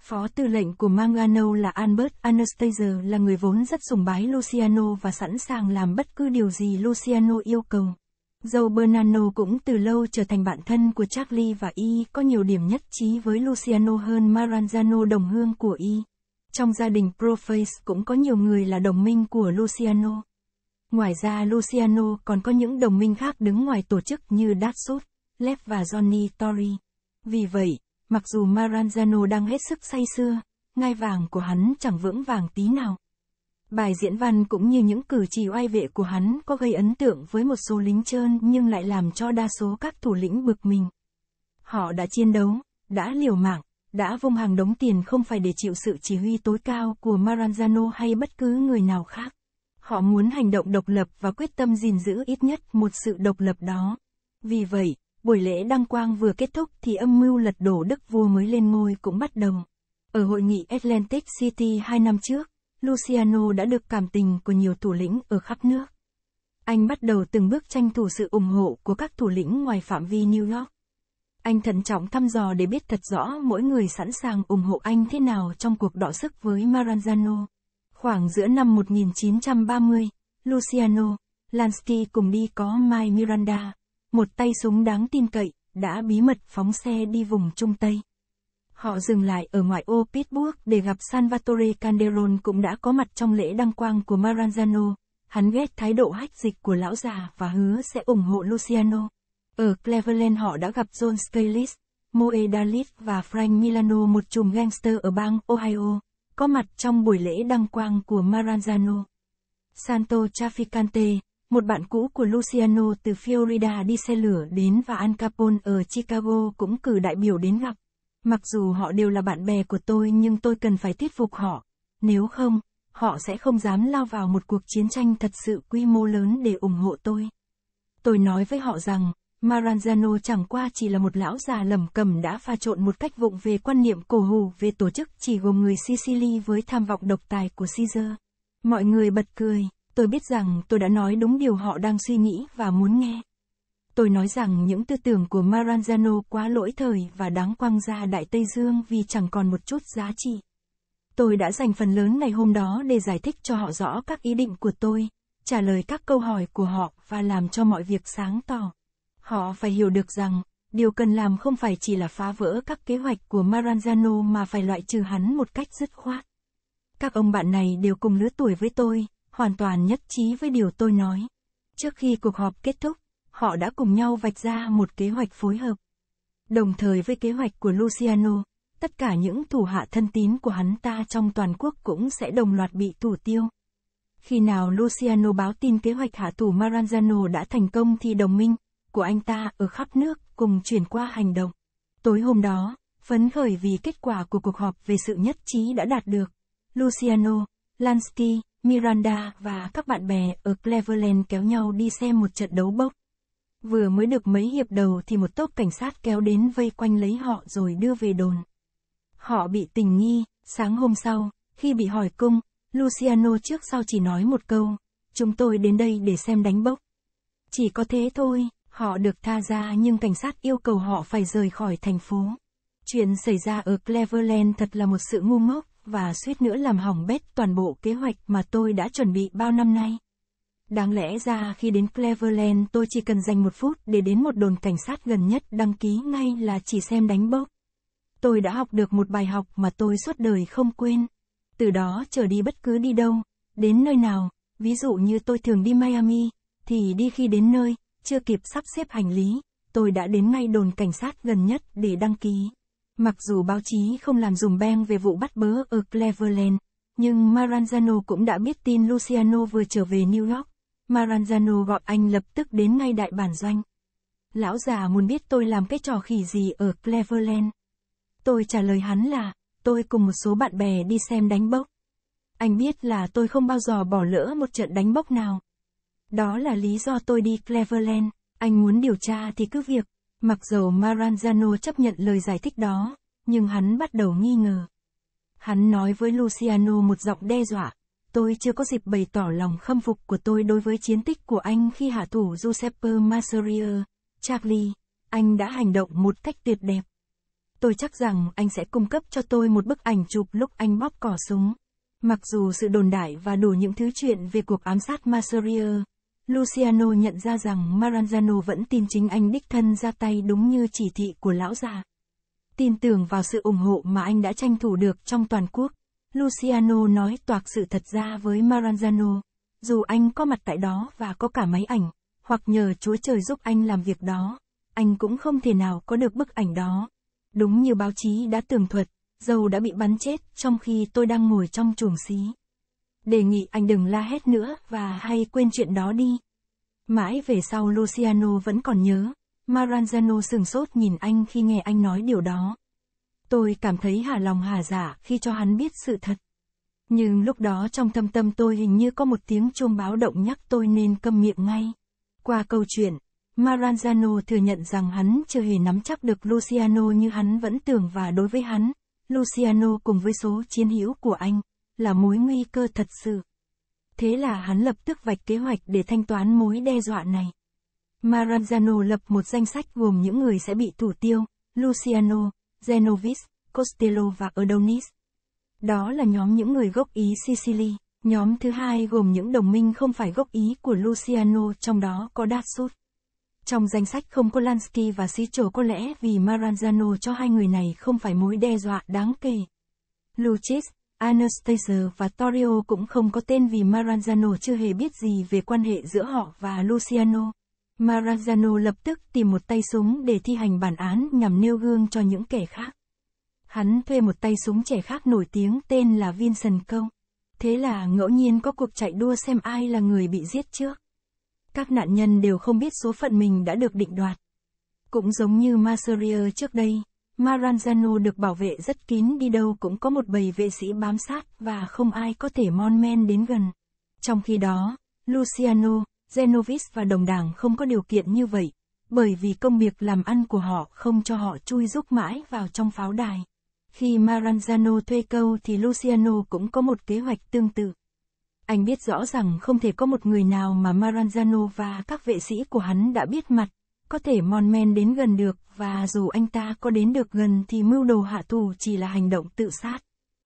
Phó tư lệnh của Mangano là Albert Anastasia là người vốn rất sùng bái Luciano và sẵn sàng làm bất cứ điều gì Luciano yêu cầu. Dâu Bernardo cũng từ lâu trở thành bạn thân của Charlie và Y có nhiều điểm nhất trí với Luciano hơn Maranzano đồng hương của Y. Trong gia đình Proface cũng có nhiều người là đồng minh của Luciano. Ngoài ra Luciano còn có những đồng minh khác đứng ngoài tổ chức như Datsut. Lev và Johnny Tory. Vì vậy, mặc dù Maranzano đang hết sức say sưa, ngai vàng của hắn chẳng vững vàng tí nào. Bài diễn văn cũng như những cử chỉ oai vệ của hắn có gây ấn tượng với một số lính trơn nhưng lại làm cho đa số các thủ lĩnh bực mình. Họ đã chiến đấu, đã liều mạng, đã vung hàng đống tiền không phải để chịu sự chỉ huy tối cao của Maranzano hay bất cứ người nào khác. Họ muốn hành động độc lập và quyết tâm gìn giữ ít nhất một sự độc lập đó. Vì vậy, Buổi lễ đăng quang vừa kết thúc thì âm mưu lật đổ đức vua mới lên ngôi cũng bắt đầu. Ở hội nghị Atlantic City hai năm trước, Luciano đã được cảm tình của nhiều thủ lĩnh ở khắp nước. Anh bắt đầu từng bước tranh thủ sự ủng hộ của các thủ lĩnh ngoài phạm vi New York. Anh thận trọng thăm dò để biết thật rõ mỗi người sẵn sàng ủng hộ anh thế nào trong cuộc đọ sức với Maranzano. Khoảng giữa năm 1930, Luciano, Lansky cùng đi có Mike Miranda, một tay súng đáng tin cậy, đã bí mật phóng xe đi vùng Trung Tây. Họ dừng lại ở ngoại ô Pittsburgh để gặp Salvatore Calderon cũng đã có mặt trong lễ đăng quang của Maranzano. Hắn ghét thái độ hách dịch của lão già và hứa sẽ ủng hộ Luciano. Ở Cleveland họ đã gặp John Scalise, Moe Dalit và Frank Milano một chùm gangster ở bang Ohio, có mặt trong buổi lễ đăng quang của Maranzano. Santo Traficante, một bạn cũ của Luciano từ Florida đi xe lửa đến và Al Capone ở Chicago cũng cử đại biểu đến gặp. Mặc dù họ đều là bạn bè của tôi nhưng tôi cần phải thuyết phục họ. Nếu không, họ sẽ không dám lao vào một cuộc chiến tranh thật sự quy mô lớn để ủng hộ tôi. Tôi nói với họ rằng, Maranzano chẳng qua chỉ là một lão già lầm cầm đã pha trộn một cách vụng về quan niệm cổ hù về tổ chức chỉ gồm người Sicily với tham vọng độc tài của Caesar. Mọi người bật cười. Tôi biết rằng tôi đã nói đúng điều họ đang suy nghĩ và muốn nghe. Tôi nói rằng những tư tưởng của Maranzano quá lỗi thời và đáng quăng ra Đại Tây Dương vì chẳng còn một chút giá trị. Tôi đã dành phần lớn ngày hôm đó để giải thích cho họ rõ các ý định của tôi, trả lời các câu hỏi của họ và làm cho mọi việc sáng tỏ. Họ phải hiểu được rằng, điều cần làm không phải chỉ là phá vỡ các kế hoạch của Maranzano mà phải loại trừ hắn một cách dứt khoát. Các ông bạn này đều cùng lứa tuổi với tôi, hoàn toàn nhất trí với điều tôi nói. Trước khi cuộc họp kết thúc, họ đã cùng nhau vạch ra một kế hoạch phối hợp. Đồng thời với kế hoạch của Luciano, tất cả những thủ hạ thân tín của hắn ta trong toàn quốc cũng sẽ đồng loạt bị thủ tiêu. Khi nào Luciano báo tin kế hoạch hạ thủ Maranzano đã thành công thì đồng minh của anh ta ở khắp nước cùng chuyển qua hành động. Tối hôm đó, phấn khởi vì kết quả của cuộc họp về sự nhất trí đã đạt được, Luciano, Lansky, Miranda và các bạn bè ở Cleveland kéo nhau đi xem một trận đấu bốc. Vừa mới được mấy hiệp đầu thì một tốp cảnh sát kéo đến vây quanh lấy họ rồi đưa về đồn. Họ bị tình nghi, sáng hôm sau, khi bị hỏi cung, Luciano trước sau chỉ nói một câu, chúng tôi đến đây để xem đánh bốc. Chỉ có thế thôi, họ được tha ra nhưng cảnh sát yêu cầu họ phải rời khỏi thành phố. Chuyện xảy ra ở Cleveland thật là một sự ngu ngốc, và suýt nữa làm hỏng bét toàn bộ kế hoạch mà tôi đã chuẩn bị bao năm nay. Đáng lẽ ra khi đến Cleveland tôi chỉ cần dành một phút để đến một đồn cảnh sát gần nhất đăng ký ngay là chỉ xem đánh bốc. Tôi đã học được một bài học mà tôi suốt đời không quên. Từ đó trở đi bất cứ đi đâu, đến nơi nào, ví dụ như tôi thường đi Miami, thì đi khi đến nơi, chưa kịp sắp xếp hành lý, tôi đã đến ngay đồn cảnh sát gần nhất để đăng ký. Mặc dù báo chí không làm dùm beng về vụ bắt bớ ở Cleveland, nhưng Maranzano cũng đã biết tin Luciano vừa trở về New York. Maranzano gọi anh lập tức đến ngay đại bản doanh. Lão già muốn biết tôi làm cái trò khỉ gì ở Cleveland. Tôi trả lời hắn là, tôi cùng một số bạn bè đi xem đánh bốc. Anh biết là tôi không bao giờ bỏ lỡ một trận đánh bốc nào. Đó là lý do tôi đi Cleveland, anh muốn điều tra thì cứ việc. Mặc dù Maranzano chấp nhận lời giải thích đó, nhưng hắn bắt đầu nghi ngờ. Hắn nói với Luciano một giọng đe dọa, tôi chưa có dịp bày tỏ lòng khâm phục của tôi đối với chiến tích của anh khi hạ thủ Giuseppe Masseria, Charlie, anh đã hành động một cách tuyệt đẹp. Tôi chắc rằng anh sẽ cung cấp cho tôi một bức ảnh chụp lúc anh bóp cỏ súng. Mặc dù sự đồn đại và đủ những thứ chuyện về cuộc ám sát Masseria, Luciano nhận ra rằng Maranzano vẫn tin chính anh đích thân ra tay đúng như chỉ thị của lão già. Tin tưởng vào sự ủng hộ mà anh đã tranh thủ được trong toàn quốc, Luciano nói toạc sự thật ra với Maranzano, dù anh có mặt tại đó và có cả máy ảnh, hoặc nhờ Chúa Trời giúp anh làm việc đó, anh cũng không thể nào có được bức ảnh đó. Đúng như báo chí đã tường thuật, dầu đã bị bắn chết trong khi tôi đang ngồi trong chuồng xí đề nghị anh đừng la hét nữa và hay quên chuyện đó đi. Mãi về sau Luciano vẫn còn nhớ, Maranzano sừng sốt nhìn anh khi nghe anh nói điều đó. Tôi cảm thấy hà lòng hà giả dạ khi cho hắn biết sự thật. Nhưng lúc đó trong thâm tâm tôi hình như có một tiếng chuông báo động nhắc tôi nên câm miệng ngay. Qua câu chuyện, Maranzano thừa nhận rằng hắn chưa hề nắm chắc được Luciano như hắn vẫn tưởng và đối với hắn, Luciano cùng với số chiến hữu của anh, là mối nguy cơ thật sự. Thế là hắn lập tức vạch kế hoạch để thanh toán mối đe dọa này. Maranzano lập một danh sách gồm những người sẽ bị thủ tiêu, Luciano, Genovis, Costello và Adonis. Đó là nhóm những người gốc Ý Sicily. Nhóm thứ hai gồm những đồng minh không phải gốc Ý của Luciano trong đó có Datsut. Trong danh sách không có Lansky và Sicho có lẽ vì Maranzano cho hai người này không phải mối đe dọa đáng kể. Luchis, Anastasia và Torrio cũng không có tên vì Maranzano chưa hề biết gì về quan hệ giữa họ và Luciano. Maranzano lập tức tìm một tay súng để thi hành bản án nhằm nêu gương cho những kẻ khác. Hắn thuê một tay súng trẻ khác nổi tiếng tên là Vincent Công. Thế là ngẫu nhiên có cuộc chạy đua xem ai là người bị giết trước. Các nạn nhân đều không biết số phận mình đã được định đoạt. Cũng giống như Masseria trước đây, Maranzano được bảo vệ rất kín đi đâu cũng có một bầy vệ sĩ bám sát và không ai có thể mon men đến gần. Trong khi đó, Luciano, Genovis và đồng đảng không có điều kiện như vậy, bởi vì công việc làm ăn của họ không cho họ chui rúc mãi vào trong pháo đài. Khi Maranzano thuê câu thì Luciano cũng có một kế hoạch tương tự. Anh biết rõ rằng không thể có một người nào mà Maranzano và các vệ sĩ của hắn đã biết mặt, có thể mon men đến gần được và dù anh ta có đến được gần thì mưu đồ hạ tù chỉ là hành động tự sát.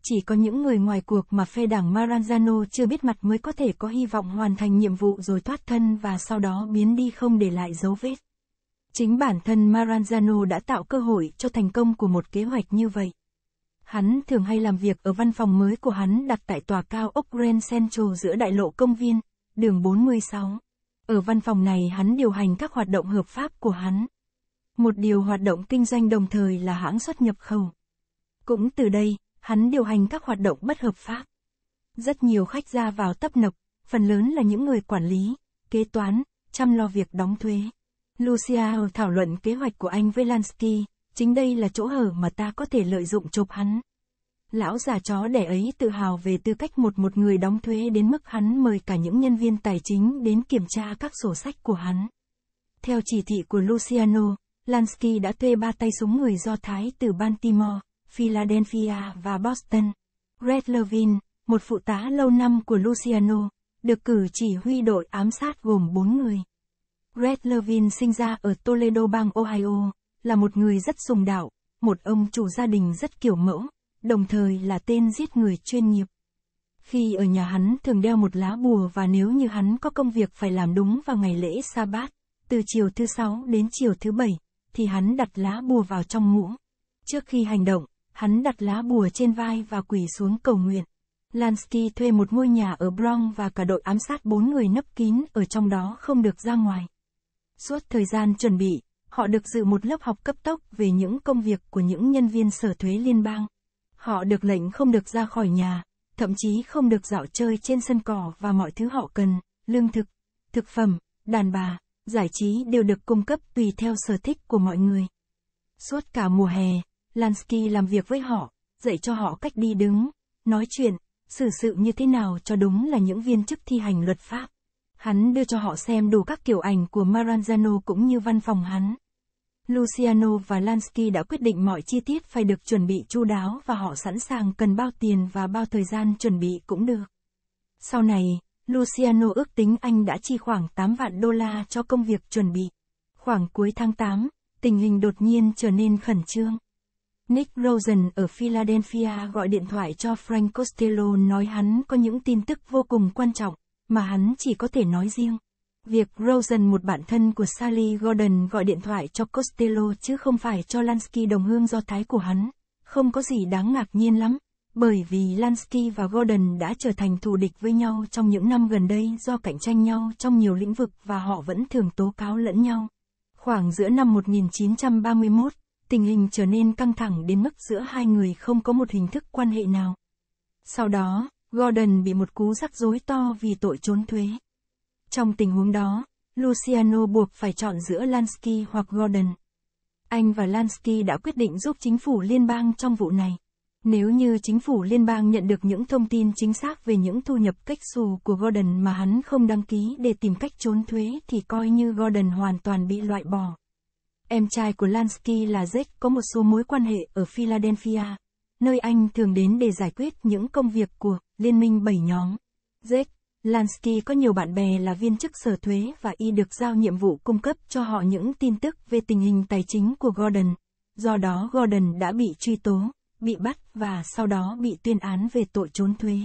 Chỉ có những người ngoài cuộc mà phe đảng Maranzano chưa biết mặt mới có thể có hy vọng hoàn thành nhiệm vụ rồi thoát thân và sau đó biến đi không để lại dấu vết. Chính bản thân Maranzano đã tạo cơ hội cho thành công của một kế hoạch như vậy. Hắn thường hay làm việc ở văn phòng mới của hắn đặt tại tòa cao ốc Grand Central giữa đại lộ công viên, đường 46. Ở văn phòng này hắn điều hành các hoạt động hợp pháp của hắn. Một điều hoạt động kinh doanh đồng thời là hãng xuất nhập khẩu. Cũng từ đây, hắn điều hành các hoạt động bất hợp pháp. Rất nhiều khách ra vào tấp nập, phần lớn là những người quản lý, kế toán, chăm lo việc đóng thuế. Lucia thảo luận kế hoạch của anh với Lansky, chính đây là chỗ hở mà ta có thể lợi dụng chụp hắn. Lão già chó đẻ ấy tự hào về tư cách một một người đóng thuế đến mức hắn mời cả những nhân viên tài chính đến kiểm tra các sổ sách của hắn. Theo chỉ thị của Luciano, Lansky đã thuê ba tay súng người Do Thái từ Baltimore, Philadelphia và Boston. Red Levin, một phụ tá lâu năm của Luciano, được cử chỉ huy đội ám sát gồm bốn người. Red Levin sinh ra ở Toledo bang Ohio, là một người rất sùng đạo, một ông chủ gia đình rất kiểu mẫu đồng thời là tên giết người chuyên nghiệp. Khi ở nhà hắn thường đeo một lá bùa và nếu như hắn có công việc phải làm đúng vào ngày lễ sa bát, từ chiều thứ sáu đến chiều thứ bảy, thì hắn đặt lá bùa vào trong ngũ. Trước khi hành động, hắn đặt lá bùa trên vai và quỳ xuống cầu nguyện. Lansky thuê một ngôi nhà ở Bronx và cả đội ám sát bốn người nấp kín ở trong đó không được ra ngoài. Suốt thời gian chuẩn bị, họ được dự một lớp học cấp tốc về những công việc của những nhân viên sở thuế liên bang họ được lệnh không được ra khỏi nhà, thậm chí không được dạo chơi trên sân cỏ và mọi thứ họ cần, lương thực, thực phẩm, đàn bà, giải trí đều được cung cấp tùy theo sở thích của mọi người. Suốt cả mùa hè, Lansky làm việc với họ, dạy cho họ cách đi đứng, nói chuyện, xử sự như thế nào cho đúng là những viên chức thi hành luật pháp. Hắn đưa cho họ xem đủ các kiểu ảnh của Maranzano cũng như văn phòng hắn. Luciano và Lansky đã quyết định mọi chi tiết phải được chuẩn bị chu đáo và họ sẵn sàng cần bao tiền và bao thời gian chuẩn bị cũng được. Sau này, Luciano ước tính anh đã chi khoảng 8 vạn đô la cho công việc chuẩn bị. Khoảng cuối tháng 8, tình hình đột nhiên trở nên khẩn trương. Nick Rosen ở Philadelphia gọi điện thoại cho Frank Costello nói hắn có những tin tức vô cùng quan trọng, mà hắn chỉ có thể nói riêng. Việc Rosen một bạn thân của Sally Gordon gọi điện thoại cho Costello chứ không phải cho Lansky đồng hương do thái của hắn, không có gì đáng ngạc nhiên lắm, bởi vì Lansky và Gordon đã trở thành thù địch với nhau trong những năm gần đây do cạnh tranh nhau trong nhiều lĩnh vực và họ vẫn thường tố cáo lẫn nhau. Khoảng giữa năm 1931, tình hình trở nên căng thẳng đến mức giữa hai người không có một hình thức quan hệ nào. Sau đó, Gordon bị một cú rắc rối to vì tội trốn thuế. Trong tình huống đó, Luciano buộc phải chọn giữa Lansky hoặc Gordon. Anh và Lansky đã quyết định giúp chính phủ liên bang trong vụ này. Nếu như chính phủ liên bang nhận được những thông tin chính xác về những thu nhập cách xù của Gordon mà hắn không đăng ký để tìm cách trốn thuế thì coi như Gordon hoàn toàn bị loại bỏ. Em trai của Lansky là Jake có một số mối quan hệ ở Philadelphia, nơi anh thường đến để giải quyết những công việc của Liên minh bảy nhóm. Jake Lansky có nhiều bạn bè là viên chức sở thuế và y được giao nhiệm vụ cung cấp cho họ những tin tức về tình hình tài chính của Gordon. Do đó Gordon đã bị truy tố, bị bắt và sau đó bị tuyên án về tội trốn thuế.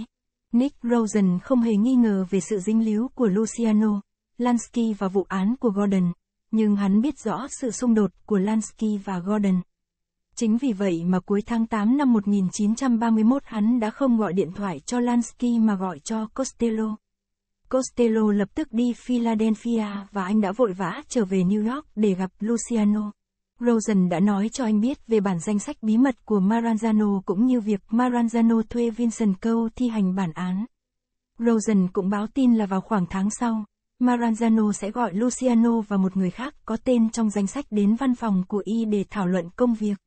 Nick Rosen không hề nghi ngờ về sự dính líu của Luciano, Lansky và vụ án của Gordon, nhưng hắn biết rõ sự xung đột của Lansky và Gordon. Chính vì vậy mà cuối tháng 8 năm 1931 hắn đã không gọi điện thoại cho Lansky mà gọi cho Costello. Costello lập tức đi Philadelphia và anh đã vội vã trở về New York để gặp Luciano. Rosen đã nói cho anh biết về bản danh sách bí mật của Maranzano cũng như việc Maranzano thuê Vincent Câu thi hành bản án. Rosen cũng báo tin là vào khoảng tháng sau, Maranzano sẽ gọi Luciano và một người khác có tên trong danh sách đến văn phòng của y để thảo luận công việc.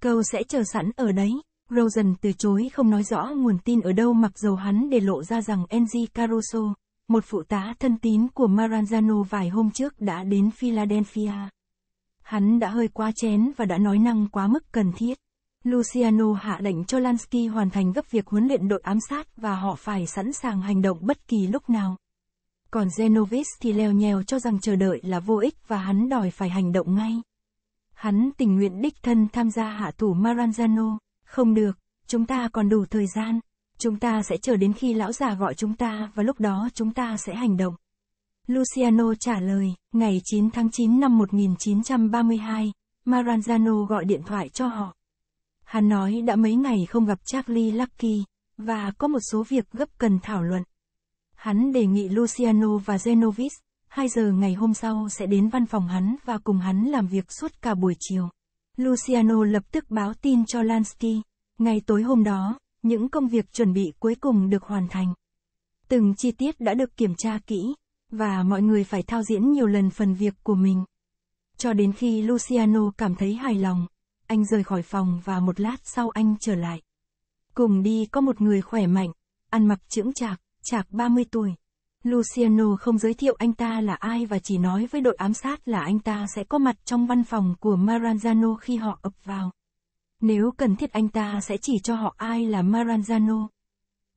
Câu sẽ chờ sẵn ở đấy. Rosen từ chối không nói rõ nguồn tin ở đâu mặc dù hắn để lộ ra rằng Enzi Caruso, một phụ tá thân tín của Maranzano vài hôm trước đã đến Philadelphia. Hắn đã hơi quá chén và đã nói năng quá mức cần thiết. Luciano hạ lệnh cho Lansky hoàn thành gấp việc huấn luyện đội ám sát và họ phải sẵn sàng hành động bất kỳ lúc nào. Còn Genovis thì leo nhèo cho rằng chờ đợi là vô ích và hắn đòi phải hành động ngay. Hắn tình nguyện đích thân tham gia hạ thủ Maranzano, không được, chúng ta còn đủ thời gian, Chúng ta sẽ chờ đến khi lão già gọi chúng ta và lúc đó chúng ta sẽ hành động. Luciano trả lời, ngày 9 tháng 9 năm 1932, Maranzano gọi điện thoại cho họ. Hắn nói đã mấy ngày không gặp Charlie Lucky, và có một số việc gấp cần thảo luận. Hắn đề nghị Luciano và Genovis, 2 giờ ngày hôm sau sẽ đến văn phòng hắn và cùng hắn làm việc suốt cả buổi chiều. Luciano lập tức báo tin cho Lansky. Ngày tối hôm đó, những công việc chuẩn bị cuối cùng được hoàn thành. Từng chi tiết đã được kiểm tra kỹ, và mọi người phải thao diễn nhiều lần phần việc của mình. Cho đến khi Luciano cảm thấy hài lòng, anh rời khỏi phòng và một lát sau anh trở lại. Cùng đi có một người khỏe mạnh, ăn mặc chững trạc chạc 30 tuổi. Luciano không giới thiệu anh ta là ai và chỉ nói với đội ám sát là anh ta sẽ có mặt trong văn phòng của Maranzano khi họ ập vào. Nếu cần thiết anh ta sẽ chỉ cho họ ai là Maranzano.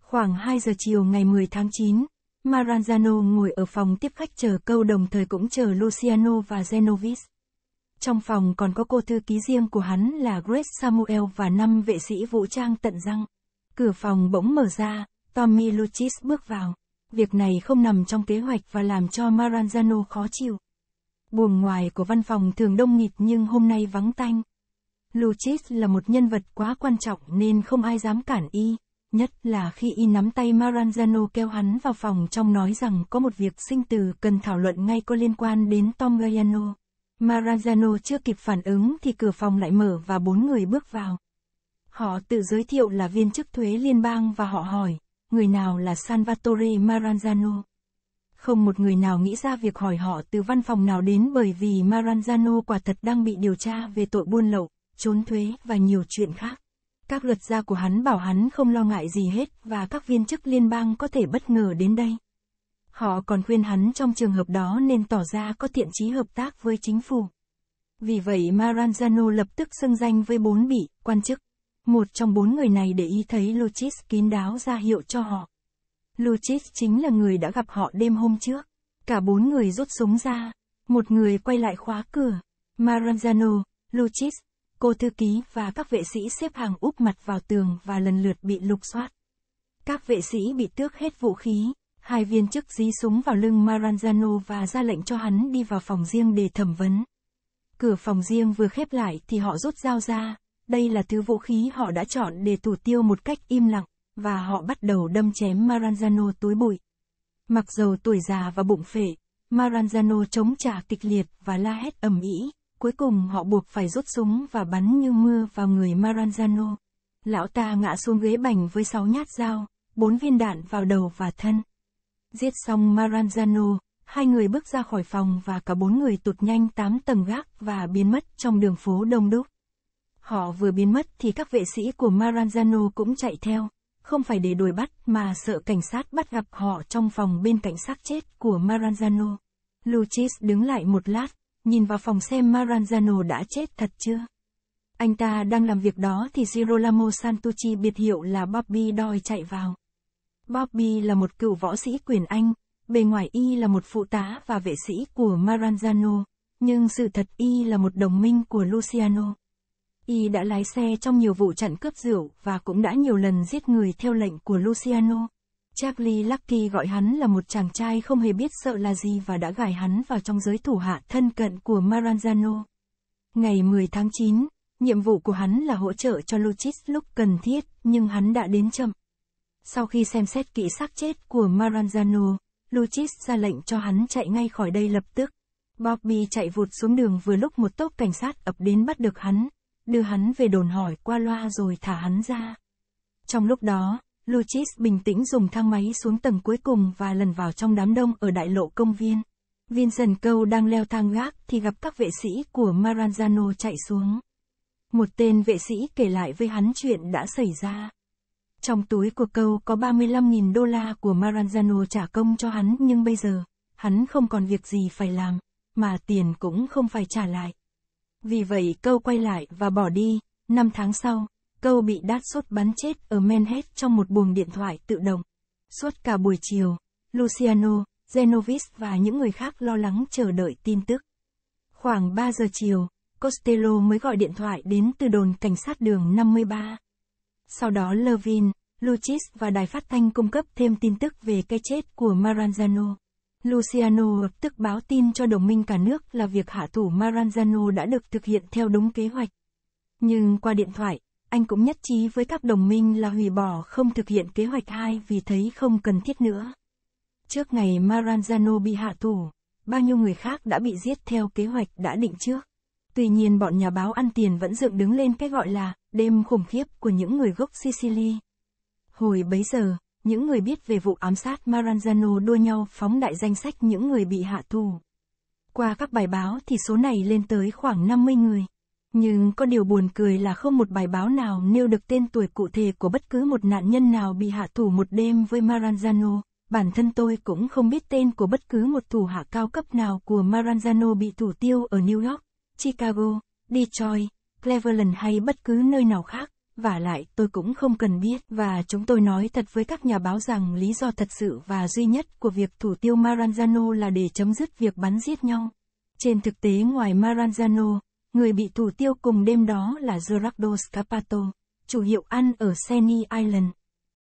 Khoảng 2 giờ chiều ngày 10 tháng 9, Maranzano ngồi ở phòng tiếp khách chờ câu đồng thời cũng chờ Luciano và Genovis. Trong phòng còn có cô thư ký riêng của hắn là Grace Samuel và năm vệ sĩ vũ trang tận răng. Cửa phòng bỗng mở ra, Tommy Lucis bước vào. Việc này không nằm trong kế hoạch và làm cho Maranzano khó chịu. Buồng ngoài của văn phòng thường đông nghịt nhưng hôm nay vắng tanh lucis là một nhân vật quá quan trọng nên không ai dám cản y, nhất là khi y nắm tay Maranzano kéo hắn vào phòng trong nói rằng có một việc sinh từ cần thảo luận ngay có liên quan đến Tom Gaiano. Maranzano chưa kịp phản ứng thì cửa phòng lại mở và bốn người bước vào. Họ tự giới thiệu là viên chức thuế liên bang và họ hỏi, người nào là Salvatore Maranzano? Không một người nào nghĩ ra việc hỏi họ từ văn phòng nào đến bởi vì Maranzano quả thật đang bị điều tra về tội buôn lậu trốn thuế và nhiều chuyện khác. Các luật gia của hắn bảo hắn không lo ngại gì hết và các viên chức liên bang có thể bất ngờ đến đây. Họ còn khuyên hắn trong trường hợp đó nên tỏ ra có thiện trí hợp tác với chính phủ. Vì vậy Maranzano lập tức xưng danh với bốn bị quan chức. Một trong bốn người này để ý thấy Luchis kín đáo ra hiệu cho họ. Luchis chính là người đã gặp họ đêm hôm trước. Cả bốn người rút súng ra. Một người quay lại khóa cửa. Maranzano, Luchis Cô thư ký và các vệ sĩ xếp hàng úp mặt vào tường và lần lượt bị lục soát. Các vệ sĩ bị tước hết vũ khí, hai viên chức dí súng vào lưng Maranzano và ra lệnh cho hắn đi vào phòng riêng để thẩm vấn. Cửa phòng riêng vừa khép lại thì họ rút dao ra, đây là thứ vũ khí họ đã chọn để thủ tiêu một cách im lặng, và họ bắt đầu đâm chém Maranzano túi bụi. Mặc dầu tuổi già và bụng phệ, Maranzano chống trả kịch liệt và la hét ầm ĩ. Cuối cùng họ buộc phải rút súng và bắn như mưa vào người Maranzano. Lão ta ngã xuống ghế bành với sáu nhát dao, bốn viên đạn vào đầu và thân. Giết xong Maranzano, hai người bước ra khỏi phòng và cả bốn người tụt nhanh tám tầng gác và biến mất trong đường phố đông đúc. Họ vừa biến mất thì các vệ sĩ của Maranzano cũng chạy theo, không phải để đuổi bắt mà sợ cảnh sát bắt gặp họ trong phòng bên cạnh xác chết của Maranzano. Lucis đứng lại một lát, nhìn vào phòng xem Maranzano đã chết thật chưa. Anh ta đang làm việc đó thì Girolamo Santucci biệt hiệu là Bobby Doyle chạy vào. Bobby là một cựu võ sĩ quyền Anh, bề ngoài y là một phụ tá và vệ sĩ của Maranzano, nhưng sự thật y là một đồng minh của Luciano. Y đã lái xe trong nhiều vụ chặn cướp rượu và cũng đã nhiều lần giết người theo lệnh của Luciano. Charlie Lucky gọi hắn là một chàng trai không hề biết sợ là gì và đã gài hắn vào trong giới thủ hạ thân cận của Maranzano. Ngày 10 tháng 9, nhiệm vụ của hắn là hỗ trợ cho Luchis lúc cần thiết, nhưng hắn đã đến chậm. Sau khi xem xét kỹ xác chết của Maranzano, Luchis ra lệnh cho hắn chạy ngay khỏi đây lập tức. Bobby chạy vụt xuống đường vừa lúc một tốp cảnh sát ập đến bắt được hắn, đưa hắn về đồn hỏi qua loa rồi thả hắn ra. Trong lúc đó, Luchis bình tĩnh dùng thang máy xuống tầng cuối cùng và lần vào trong đám đông ở đại lộ công viên. Vincent Câu đang leo thang gác thì gặp các vệ sĩ của Maranzano chạy xuống. Một tên vệ sĩ kể lại với hắn chuyện đã xảy ra. Trong túi của Câu có 35.000 đô la của Maranzano trả công cho hắn nhưng bây giờ, hắn không còn việc gì phải làm, mà tiền cũng không phải trả lại. Vì vậy Câu quay lại và bỏ đi, năm tháng sau, Câu bị đát sốt bắn chết ở Manhattan trong một buồng điện thoại tự động. Suốt cả buổi chiều, Luciano, Genovis và những người khác lo lắng chờ đợi tin tức. Khoảng 3 giờ chiều, Costello mới gọi điện thoại đến từ đồn cảnh sát đường 53. Sau đó Levin, Lucis và đài phát thanh cung cấp thêm tin tức về cái chết của Maranzano. Luciano lập tức báo tin cho đồng minh cả nước là việc hạ thủ Maranzano đã được thực hiện theo đúng kế hoạch. Nhưng qua điện thoại, anh cũng nhất trí với các đồng minh là hủy bỏ không thực hiện kế hoạch hai vì thấy không cần thiết nữa. Trước ngày Maranzano bị hạ tù, bao nhiêu người khác đã bị giết theo kế hoạch đã định trước. Tuy nhiên bọn nhà báo ăn tiền vẫn dựng đứng lên cái gọi là đêm khủng khiếp của những người gốc Sicily. Hồi bấy giờ, những người biết về vụ ám sát Maranzano đua nhau phóng đại danh sách những người bị hạ tù. Qua các bài báo thì số này lên tới khoảng 50 người. Nhưng có điều buồn cười là không một bài báo nào nêu được tên tuổi cụ thể của bất cứ một nạn nhân nào bị hạ thủ một đêm với Maranzano. Bản thân tôi cũng không biết tên của bất cứ một thủ hạ cao cấp nào của Maranzano bị thủ tiêu ở New York, Chicago, Detroit, Cleveland hay bất cứ nơi nào khác. Và lại tôi cũng không cần biết và chúng tôi nói thật với các nhà báo rằng lý do thật sự và duy nhất của việc thủ tiêu Maranzano là để chấm dứt việc bắn giết nhau. Trên thực tế ngoài Maranzano, Người bị thủ tiêu cùng đêm đó là Gerardo Scapato, chủ hiệu ăn ở Seni Island.